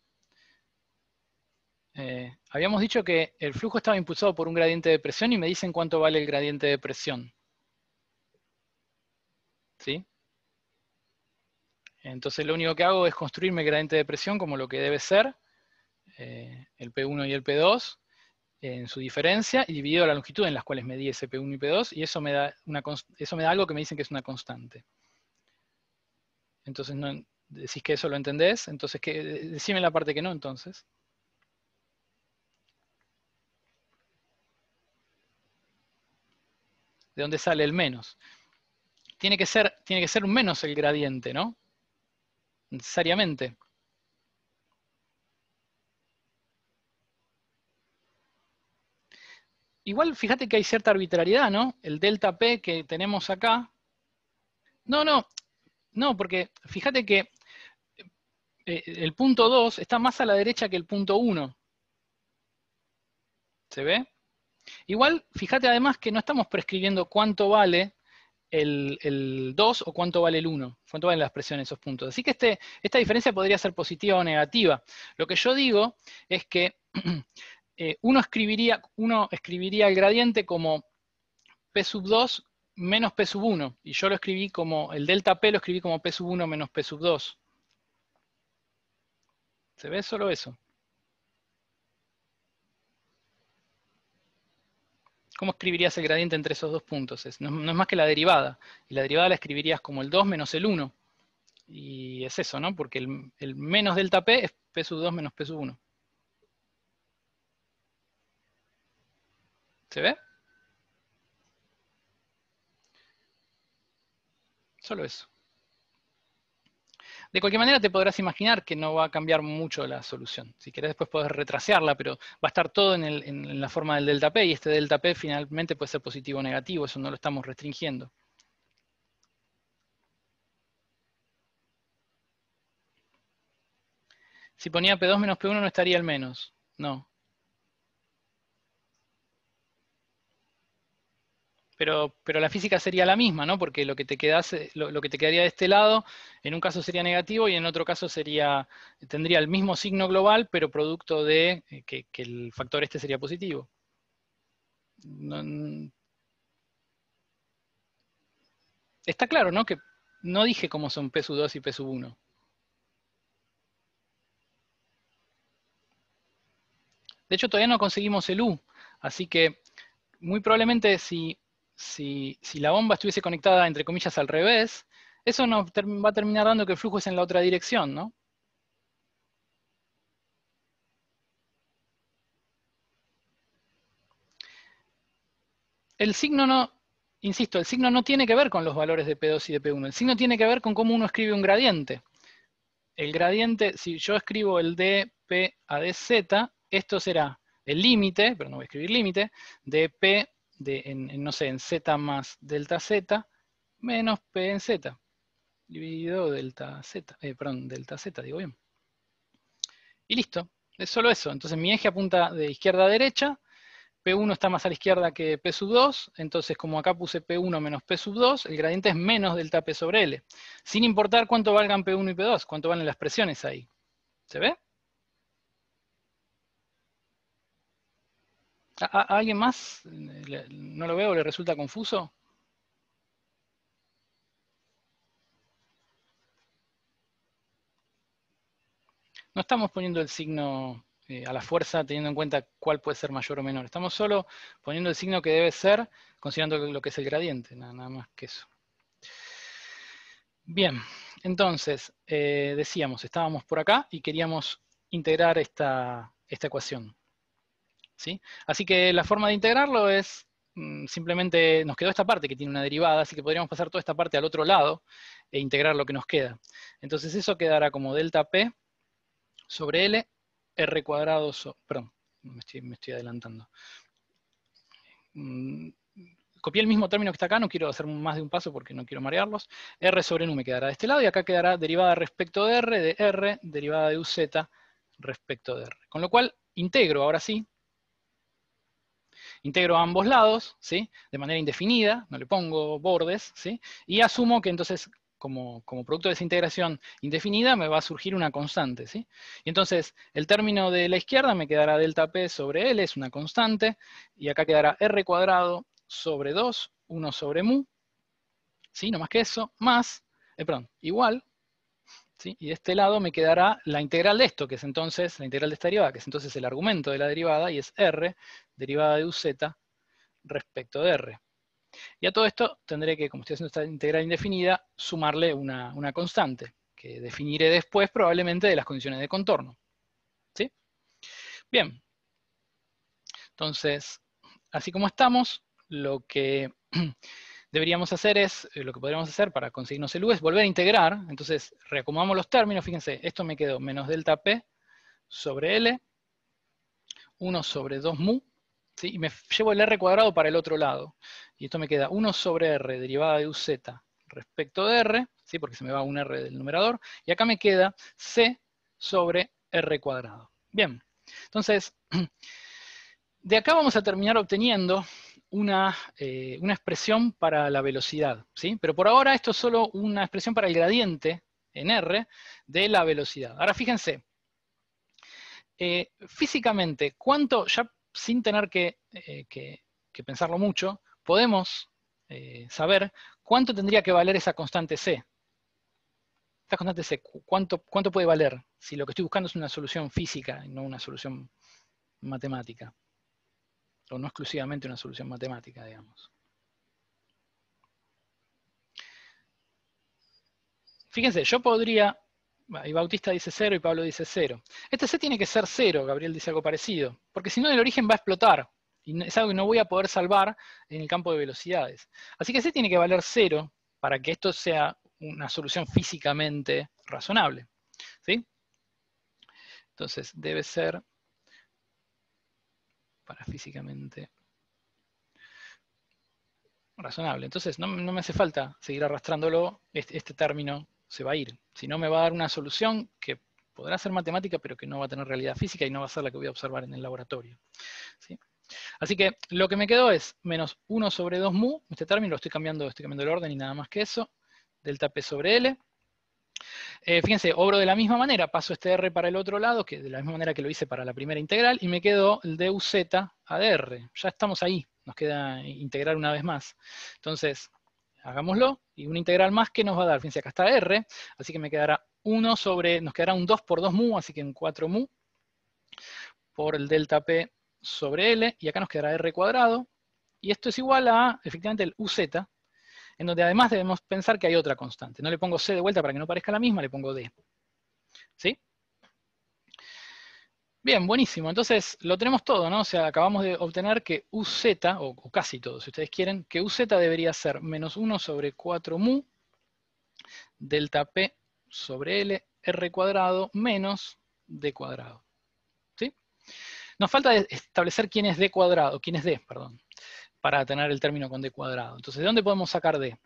Eh, habíamos dicho que el flujo estaba impulsado por un gradiente de presión y me dicen cuánto vale el gradiente de presión. ¿Sí? Entonces lo único que hago es construirme el gradiente de presión como lo que debe ser eh, el P1 y el P2 en su diferencia y dividido la longitud en las cuales medí ese P1 y P2 y eso me da, eso me da algo que me dicen que es una constante. Entonces, no, decís que eso lo entendés, entonces que, decime la parte que no entonces. ¿De dónde sale el menos? Tiene que ser, tiene que ser un menos el gradiente, ¿no? Necesariamente. igual fíjate que hay cierta arbitrariedad, ¿no? El delta P que tenemos acá. No, no, no, porque fíjate que eh, el punto 2 está más a la derecha que el punto 1. ¿Se ve? Igual, fíjate además que no estamos prescribiendo cuánto vale el, 2 o cuánto vale el 1, cuánto valen las presiones esos puntos. Así que este, esta diferencia podría ser positiva o negativa. Lo que yo digo es que Eh, uno, escribiría, el gradiente como P sub 2 menos P sub 1, y yo lo escribí como, el delta P lo escribí como P sub 1 menos P sub 2. ¿Se ve solo eso? ¿Cómo escribirías el gradiente entre esos dos puntos? no, es más que la derivada, y la derivada la escribirías como el 2 menos el 1. Y es eso, ¿no? Porque el menos delta P es P sub 2 menos P sub 1. ¿Se ve? Solo eso. De cualquier manera te podrás imaginar que no va a cambiar mucho la solución. Si querés después podés retrasearla, pero va a estar todo en, la forma del delta P y este delta P finalmente puede ser positivo o negativo, eso no lo estamos restringiendo. Si ponía P2 menos P1 no estaría el menos, no. pero, la física sería la misma, ¿no? Porque lo que, te eh, lo, que te quedaría de este lado, en un caso sería negativo y en otro caso sería, tendría el mismo signo global, pero producto de eh, que, el factor este sería positivo. está claro, ¿no? Que no dije cómo son p 2 y p 1 De hecho, todavía no conseguimos el U, así que muy probablemente si si, la bomba estuviese conectada, entre comillas, al revés, eso nos va a terminar dando que el flujo es en la otra dirección, ¿no? El signo no, insisto, el signo no tiene que ver con los valores de P2 y de P1, el signo tiene que ver con cómo uno escribe un gradiente. El gradiente, si yo escribo el de P a DZ, esto será el límite, pero no voy a escribir límite, de P en, no sé, en Z más delta Z menos P en Z, dividido delta Z, eh, perdón, delta Z, digo bien. Y listo, es solo eso. Entonces mi eje apunta de izquierda a derecha, P1 está más a la izquierda que P 2, entonces como acá puse P1 menos P 2, el gradiente es menos delta P sobre L, sin importar cuánto valgan P1 y P2, cuánto valen las presiones ahí. ¿Se ve? ¿A, alguien más? ¿No lo veo? ¿Le resulta confuso? No estamos poniendo el signo eh, a la fuerza teniendo en cuenta cuál puede ser mayor o menor. Estamos solo poniendo el signo que debe ser, considerando lo que es el gradiente, nada, más que eso. Bien, entonces, eh, decíamos, estábamos por acá y queríamos integrar esta ecuación. Así que la forma de integrarlo es mm, simplemente nos quedó esta parte que tiene una derivada, así que podríamos pasar toda esta parte al otro lado e integrar lo que nos queda. Entonces eso quedará como delta P sobre L, R cuadrado, perdón, me estoy, me estoy, adelantando. Mm, copié el mismo término que está acá, no quiero hacer más de un paso porque no quiero marearlos. R sobre nu me quedará de este lado y acá quedará derivada respecto de R, de R, derivada de UZ respecto de R. Con lo cual, integro ahora sí Integro ambos lados, ¿sí? De manera indefinida, no le pongo bordes, ¿sí? Y asumo que entonces, como, producto de esa integración indefinida, me va a surgir una constante, ¿sí? Y entonces, el término de la izquierda me quedará delta P sobre L, es una constante, y acá quedará R cuadrado sobre 2, 1 sobre mu, ¿sí? No más que eso, más, eh, perdón, igual y de este lado me quedará la integral de esto, que es entonces la integral de esta derivada, que es entonces el argumento de la derivada, y es r, derivada de uz, respecto de r. Y a todo esto tendré que, como estoy haciendo esta integral indefinida, sumarle una, una constante, que definiré después probablemente de las condiciones de contorno. ¿Sí? Bien. Entonces, así como estamos, lo que deberíamos hacer es, eh, lo que podríamos hacer para conseguirnos el U es volver a integrar, entonces reacomodamos los términos, fíjense, esto me quedó menos delta P sobre L, 1 sobre 2 mu, y me llevo el R cuadrado para el otro lado, y esto me queda 1 sobre R derivada de UZ respecto de R, ¿sí? porque se me va un R del numerador, y acá me queda C sobre R cuadrado. Bien, entonces, de acá vamos a terminar obteniendo eh, una, expresión para la velocidad, ¿sí? Pero por ahora esto es solo una expresión para el gradiente, en R, de la velocidad. Ahora fíjense, eh, físicamente, ¿cuánto, ya sin tener que, eh, pensarlo mucho, podemos saber cuánto tendría que valer esa constante C? Esta constante C, ¿cuánto, ¿cuánto puede valer? Si lo que estoy buscando es una solución física, y no una solución matemática o no exclusivamente una solución matemática, digamos. Fíjense, yo podría, y Bautista dice cero y Pablo dice cero. Este C tiene que ser cero, Gabriel dice algo parecido, porque si no el origen va a explotar, y es algo que no voy a poder salvar en el campo de velocidades. Así que C tiene que valer cero para que esto sea una solución físicamente razonable. Entonces, debe ser físicamente razonable. Entonces, no, me hace falta seguir arrastrándolo, este, término se va a ir. Si no, me va a dar una solución que podrá ser matemática, pero que no va a tener realidad física y no va a ser la que voy a observar en el laboratorio. Así que lo que me quedó es menos 1 sobre 2 mu, este término lo estoy cambiando, estoy cambiando el orden y nada más que eso, delta P sobre L. Eh, fíjense, obro de la misma manera, paso este R para el otro lado, que de la misma manera que lo hice para la primera integral, y me quedo el UZ a R. Ya estamos ahí, nos queda integrar una vez más. Entonces, hagámoslo, y una integral más que nos va a dar, fíjense, acá está r, así que me quedará 1 sobre, nos quedará un 2 por 2 mu, así que un 4 mu, por el delta p sobre L, y acá nos quedará R cuadrado, y esto es igual a, efectivamente, el UZ, en donde además debemos pensar que hay otra constante. No le pongo C de vuelta para que no parezca la misma, le pongo D. ¿Sí? Bien, buenísimo. Entonces lo tenemos todo, ¿no? O sea, acabamos de obtener que UZ, o, o casi todo, si ustedes quieren, que UZ debería ser menos 1 sobre 4 mu delta P sobre L R cuadrado menos D cuadrado. ¿Sí? Nos falta establecer quién es D cuadrado, quién es D, perdón para tener el término con d cuadrado. Entonces, ¿de dónde podemos sacar d?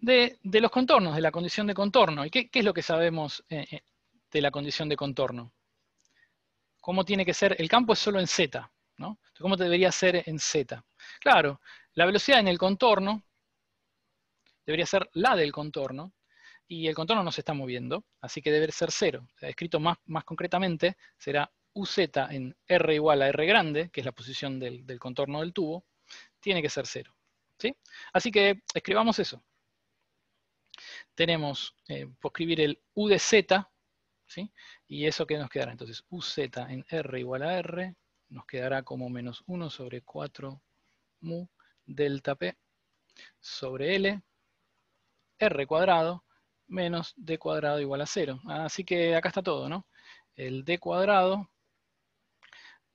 De, los contornos, de la condición de contorno. ¿Y qué, es lo que sabemos eh, eh, de la condición de contorno? ¿Cómo tiene que ser? El campo es solo en Z, ¿no? ¿Cómo debería ser en Z? Claro, la velocidad en el contorno debería ser la del contorno, y el contorno no se está moviendo, así que debe ser 0. escrito más, más, concretamente, será UZ en R igual a R grande, que es la posición del, contorno del tubo, tiene que ser cero. ¿sí? Así que escribamos eso. Tenemos, eh, por escribir el U de Z, ¿sí? y eso que nos quedará. Entonces, UZ en R igual a R, nos quedará como menos 1 sobre 4 mu delta P sobre L, R cuadrado, menos d cuadrado igual a 0. Así que acá está todo, ¿no? El d cuadrado...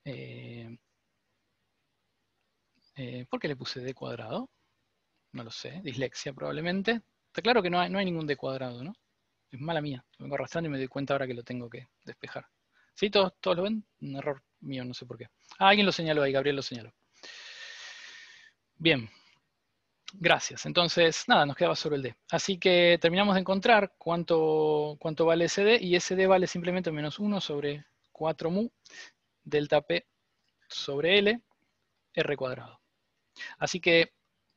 Eh, eh, ¿Por qué le puse d cuadrado? No lo sé, dislexia probablemente. Está claro que no hay, ningún d cuadrado, ¿no? Es mala mía, lo vengo arrastrando y me doy cuenta ahora que lo tengo que despejar. ¿Sí? ¿Todos, todos lo ven? Un error mío, no sé por qué. Ah, alguien lo señaló ahí, Gabriel lo señaló. Bien. Gracias. Entonces, nada, nos quedaba solo el D. Así que terminamos de encontrar cuánto, cuánto vale D, y ese D vale simplemente menos 1 sobre 4 mu delta P sobre L R cuadrado. Así que,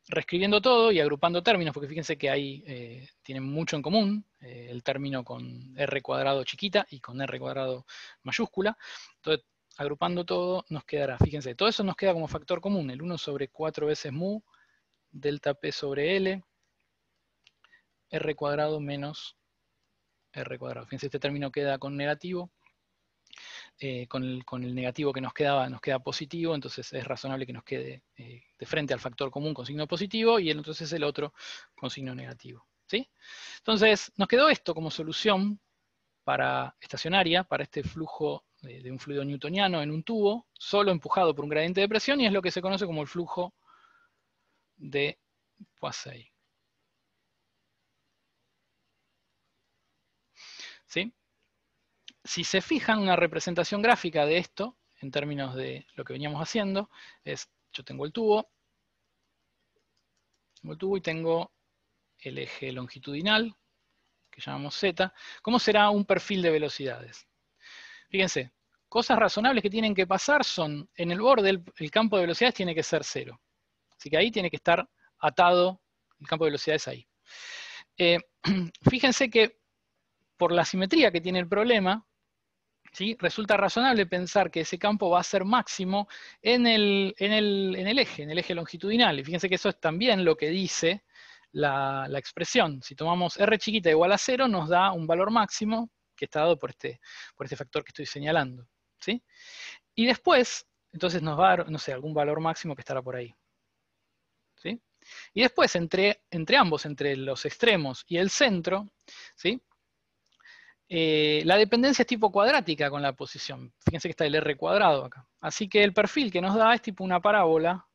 reescribiendo todo y agrupando términos, porque fíjense que ahí eh, tienen mucho en común, eh, el término con R cuadrado chiquita y con R cuadrado mayúscula. Entonces, agrupando todo, nos quedará, fíjense, todo eso nos queda como factor común, el 1 sobre 4 veces mu delta P sobre L, R cuadrado menos R cuadrado. Fíjense, este término queda con negativo. Eh, con, el, negativo que nos quedaba, nos queda positivo, entonces es razonable que nos quede eh, de frente al factor común con signo positivo y entonces el otro con signo negativo. ¿sí? Entonces nos quedó esto como solución para estacionaria, para este flujo de un fluido newtoniano en un tubo, solo empujado por un gradiente de presión y es lo que se conoce como el flujo de Si se fijan una representación gráfica de esto, en términos de lo que veníamos haciendo, es yo tengo el tubo, tengo el tubo y tengo el eje longitudinal, que llamamos Z. ¿Cómo será un perfil de velocidades? Fíjense, cosas razonables que tienen que pasar son, en el borde el, campo de velocidades tiene que ser cero. Así que ahí tiene que estar atado el campo de velocidades ahí. Eh, fíjense que por la simetría que tiene el problema, ¿sí? resulta razonable pensar que ese campo va a ser máximo en el, en el, eje, en el eje longitudinal. Y fíjense que eso es también lo que dice la, expresión. Si tomamos R chiquita igual a cero nos da un valor máximo que está dado por este, por este factor que estoy señalando. ¿sí? Y después, entonces nos va a dar, no sé, algún valor máximo que estará por ahí. Y después, entre, ambos, entre los extremos y el centro, ¿sí? Eh, la dependencia es tipo cuadrática con la posición. Fíjense que está el R cuadrado acá. Así que el perfil que nos da es tipo una parábola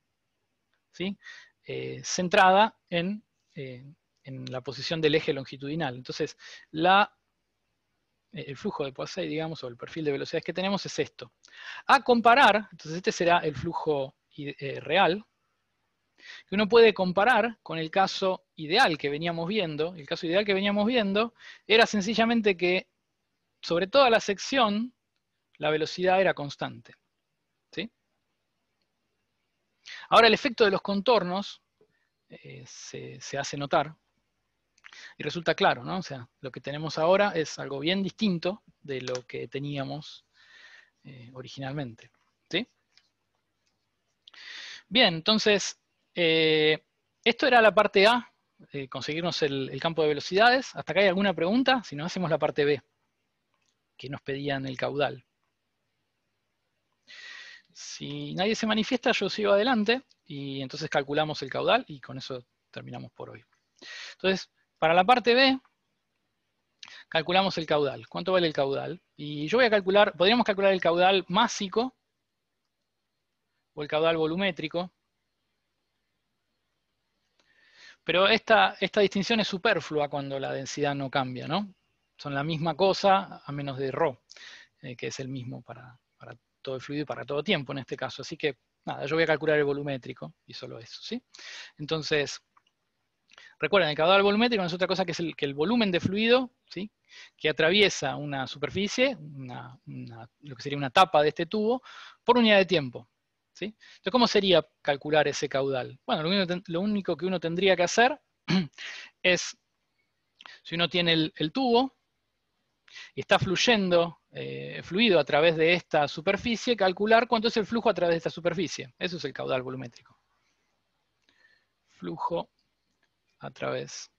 ¿sí? Eh, centrada eh, en, la posición del eje longitudinal. Entonces, el flujo de Poiseuille, digamos, o el perfil de velocidades que tenemos es esto. A comparar, entonces este será el flujo real, que uno puede comparar con el caso ideal que veníamos viendo. El caso ideal que veníamos viendo era sencillamente que sobre toda la sección la velocidad era constante. ¿sí? Ahora el efecto de los contornos eh, se, hace notar y resulta claro, ¿no? O sea, lo que tenemos ahora es algo bien distinto de lo que teníamos eh, originalmente. Bien, entonces, eh, esto era la parte A, eh, conseguirnos el, campo de velocidades. ¿Hasta acá hay alguna pregunta? Si no, hacemos la parte B, que nos pedían el caudal. Si nadie se manifiesta, yo sigo adelante y entonces calculamos el caudal y con eso terminamos por hoy. Entonces, para la parte B, calculamos el caudal. ¿Cuánto vale el caudal? Y yo voy a calcular, podríamos calcular el caudal másico o el caudal volumétrico, pero esta, distinción es superflua cuando la densidad no cambia, ¿no? Son la misma cosa a menos de ρ, eh, que es el mismo para, todo el fluido y para todo tiempo en este caso. Así que, nada, yo voy a calcular el volumétrico y solo eso, ¿sí? Entonces, recuerden, el caudal volumétrico no es otra cosa que, es el, que el volumen de fluido, ¿sí? Que atraviesa una superficie, una, lo que sería una tapa de este tubo, por unidad de tiempo. Entonces, ¿cómo sería calcular ese caudal? Bueno, lo único, que uno tendría que hacer es, si uno tiene el, tubo y está fluyendo eh, fluido a través de esta superficie, calcular cuánto es el flujo a través de esta superficie. Eso es el caudal volumétrico. Flujo a través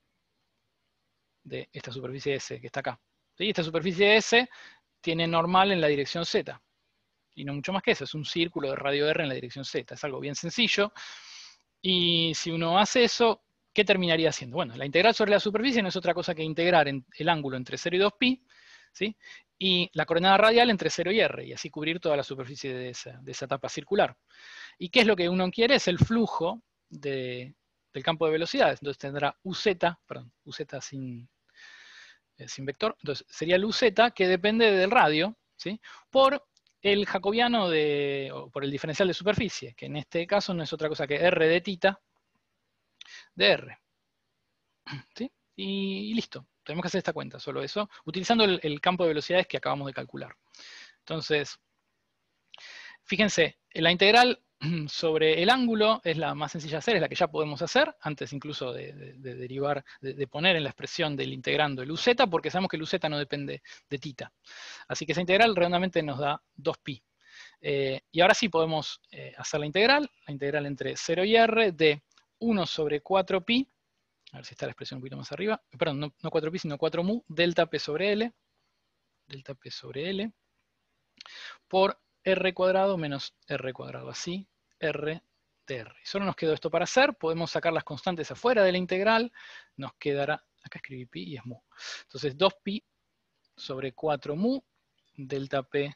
de esta superficie S que está acá. Esta superficie S tiene normal en la dirección Z y no mucho más que eso, es un círculo de radio R en la dirección Z, es algo bien sencillo. Y si uno hace eso, ¿qué terminaría haciendo? Bueno, la integral sobre la superficie no es otra cosa que integrar en el ángulo entre 0 y 2pi, ¿sí? y la coordenada radial entre 0 y r, y así cubrir toda la superficie de esa, de tapa circular. ¿Y qué es lo que uno quiere? Es el flujo del campo de velocidades, entonces tendrá uz, perdón, uz sin, eh, sin vector, entonces sería el uz que depende del radio, ¿sí? por el jacobiano de, por el diferencial de superficie, que en este caso no es otra cosa que R de tita de R. ¿Sí? Y, listo, tenemos que hacer esta cuenta, solo eso, utilizando el, campo de velocidades que acabamos de calcular. Entonces, fíjense, la integral sobre el ángulo es la más sencilla de hacer, es la que ya podemos hacer, antes incluso de, derivar, de, poner en la expresión del integrando el UZ, porque sabemos que el UZ no depende de tita. Así que esa integral redondamente nos da 2pi. Eh, y ahora sí podemos eh, hacer la integral, la integral entre 0 y r de 1 sobre 4pi, a ver si está la expresión un poquito más arriba, perdón, no, no 4pi sino 4mu, delta p sobre l, delta p sobre l, por r cuadrado menos r cuadrado, así, R de R. Y solo nos quedó esto para hacer, podemos sacar las constantes afuera de la integral, nos quedará, acá escribí pi y es mu. Entonces 2pi sobre 4 mu, delta p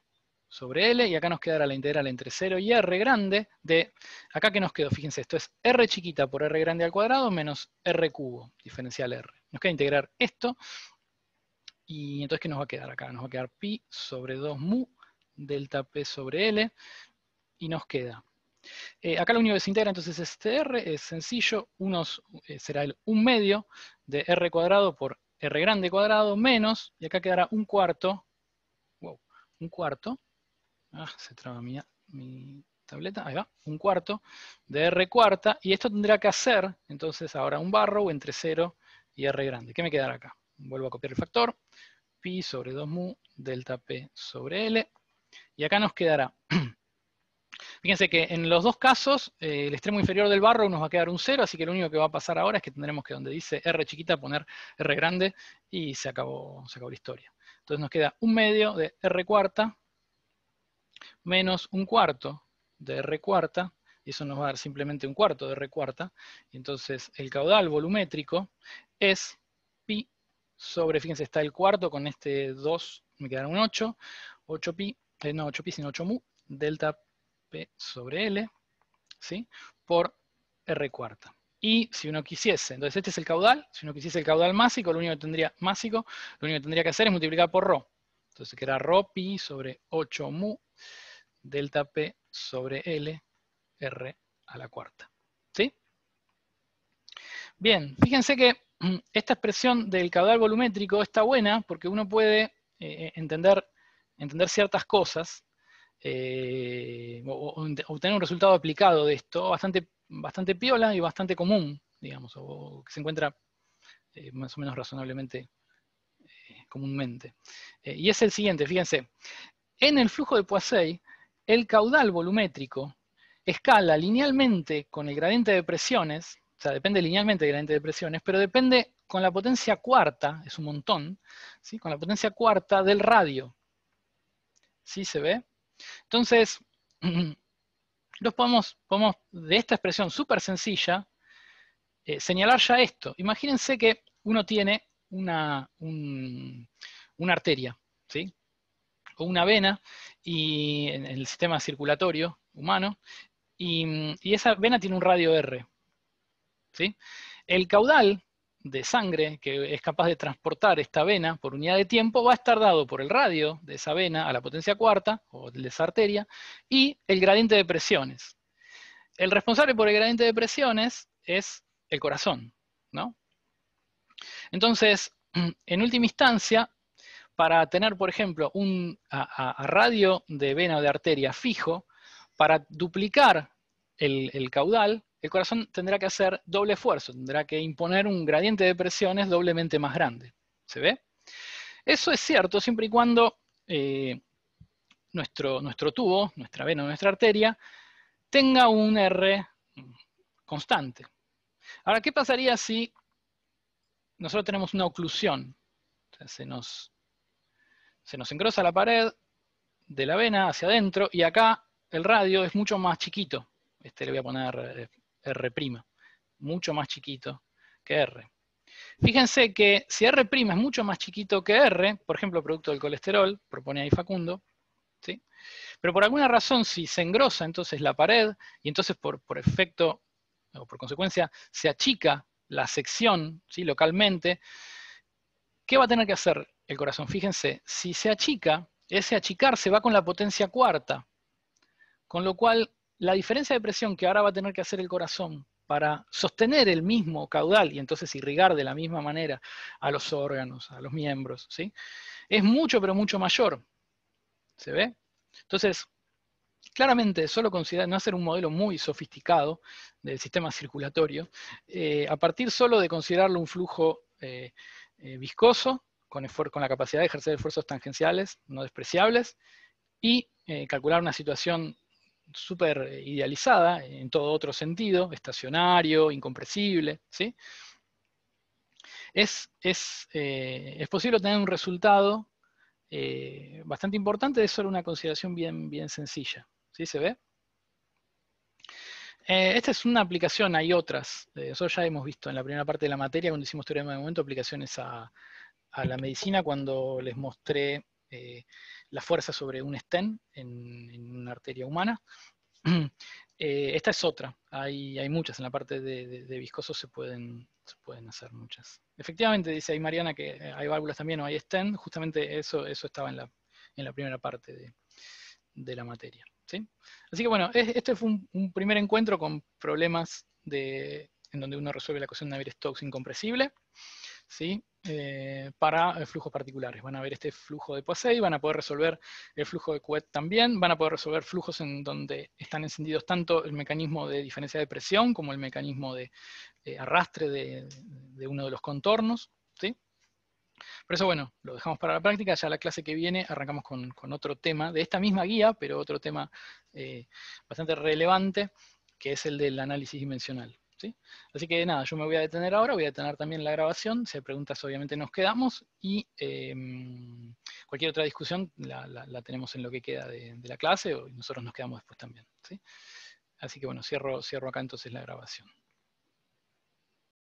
sobre L, y acá nos quedará la integral entre 0 y R grande de, acá que nos quedó, fíjense, esto es R chiquita por R grande al cuadrado menos R cubo, diferencial R. Nos queda integrar esto, y entonces ¿qué nos va a quedar acá? Nos va a quedar pi sobre 2 mu, delta p sobre L, y nos queda eh, acá lo único que se integra entonces este r, es sencillo, eh, será el 1 medio de r cuadrado por r grande cuadrado menos, y acá quedará un cuarto, wow, un cuarto, ah, se traba mi, mi tableta, ahí va, un cuarto de r cuarta, y esto tendrá que hacer, entonces ahora un barro entre 0 y r grande. ¿Qué me quedará acá? Vuelvo a copiar el factor, pi sobre 2mu delta p sobre l, y acá nos quedará Fíjense que en los dos casos, eh, el extremo inferior del barro nos va a quedar un 0, así que lo único que va a pasar ahora es que tendremos que donde dice R chiquita poner R grande y se acabó, se acabó la historia. Entonces nos queda un medio de R cuarta menos un cuarto de R cuarta, y eso nos va a dar simplemente un cuarto de R cuarta, y entonces el caudal volumétrico es pi sobre, fíjense, está el cuarto con este 2, me quedaron un 8, 8 pi, eh, no 8 pi, sino 8 mu, delta P sobre L, ¿sí? Por R cuarta. Y si uno quisiese, entonces este es el caudal, si uno quisiese el caudal másico, lo único que tendría lo único que tendría que hacer es multiplicar por ρ. Entonces queda Rho pi sobre 8 mu delta P sobre L R a la cuarta. ¿Sí? Bien, fíjense que esta expresión del caudal volumétrico está buena porque uno puede eh, eh, entender, entender ciertas cosas eh, obtener un resultado aplicado de esto bastante, bastante piola y bastante común, digamos, o, que se encuentra eh, más o menos razonablemente eh, comúnmente. y es el siguiente, fíjense, en el flujo de Poiseuille, el caudal volumétrico escala linealmente con el gradiente de presiones, o sea, depende linealmente del gradiente de presiones, pero depende con la potencia cuarta, es un montón, ¿sí? con la potencia cuarta del radio. ¿Sí se ve? Entonces, los podemos, de esta expresión súper sencilla, eh, señalar ya esto. Imagínense que uno tiene una, una arteria, ¿sí? o una vena, y en, el sistema circulatorio humano, y, y, esa vena tiene un radio R. ¿sí? El caudal de sangre que es capaz de transportar esta vena por unidad de tiempo va a estar dado por el radio de esa vena a la potencia cuarta, o de esa arteria, y el gradiente de presiones. El responsable por el gradiente de presiones es el corazón, ¿no? Entonces, en última instancia, para tener, por ejemplo, un radio de vena o de arteria fijo, para duplicar el caudal, el corazón tendrá que hacer doble esfuerzo, tendrá que imponer un gradiente de presiones doblemente más grande. ¿Se ve? Eso es cierto siempre y cuando eh, nuestro, nuestro tubo, nuestra vena, nuestra arteria, tenga un R constante. Ahora, ¿qué pasaría si nosotros tenemos una oclusión? se, nos, se nos engrosa la pared de la vena hacia adentro y acá el radio es mucho más chiquito. Este le voy a poner eh, R', mucho más chiquito que R. Fíjense que si R' es mucho más chiquito que R, por ejemplo, producto del colesterol, propone ahí Facundo, ¿sí? pero por alguna razón si se engrosa entonces la pared y entonces por, por efecto o por consecuencia se achica la sección ¿sí? localmente, ¿qué va a tener que hacer el corazón? Fíjense, si se achica, ese achicar se va con la potencia cuarta, con lo cual la diferencia de presión que ahora va a tener que hacer el corazón para sostener el mismo caudal y entonces irrigar de la misma manera a los órganos, a los miembros, ¿sí? es mucho, pero mucho mayor. ¿Se ve? Entonces, claramente, solo considerar, no hacer un modelo muy sofisticado del sistema circulatorio, eh, a partir solo de considerarlo un flujo eh, eh, viscoso, con, con, la capacidad de ejercer esfuerzos tangenciales no despreciables, y calcular una situación súper eh, idealizada en todo otro sentido, estacionario, incompresible, ¿sí? Es, es, eh, posible tener un resultado eh, bastante importante, es solo una consideración bien, bien sencilla. ¿Sí se ve? esta es una aplicación, hay otras. Eso ya hemos visto en la primera parte de la materia, cuando hicimos teorema de momento, aplicaciones a, a la medicina, cuando les mostré eh, la fuerza sobre un stent en, una arteria humana. Eh, esta es otra, hay, hay, muchas, en la parte de, viscosos se pueden, se pueden, hacer muchas. Efectivamente, dice ahí Mariana que eh, hay válvulas también o hay stent justamente eso, eso estaba en la, primera parte de, la materia. ¿sí? Así que bueno, este fue un, primer encuentro con problemas en donde uno resuelve la ecuación de Navier-Stokes incompresible. ¿sí? Eh, para eh, flujos particulares. Van a ver este flujo de Poiseuille, van a poder resolver el flujo de Couette también, van a poder resolver flujos en donde están encendidos tanto el mecanismo de diferencia de presión como el mecanismo de eh, arrastre de, uno de los contornos. ¿sí? Por eso, bueno, lo dejamos para la práctica. Ya la clase que viene arrancamos con, otro tema de esta misma guía, pero otro tema bastante relevante, que es el del análisis dimensional. Así que nada, yo me voy a detener ahora, voy a detener también la grabación, si hay preguntas obviamente nos quedamos y em, cualquier otra discusión la, tenemos en lo que queda de, la clase o nosotros nos quedamos después también. Así que bueno, cierro, cierro acá entonces la grabación.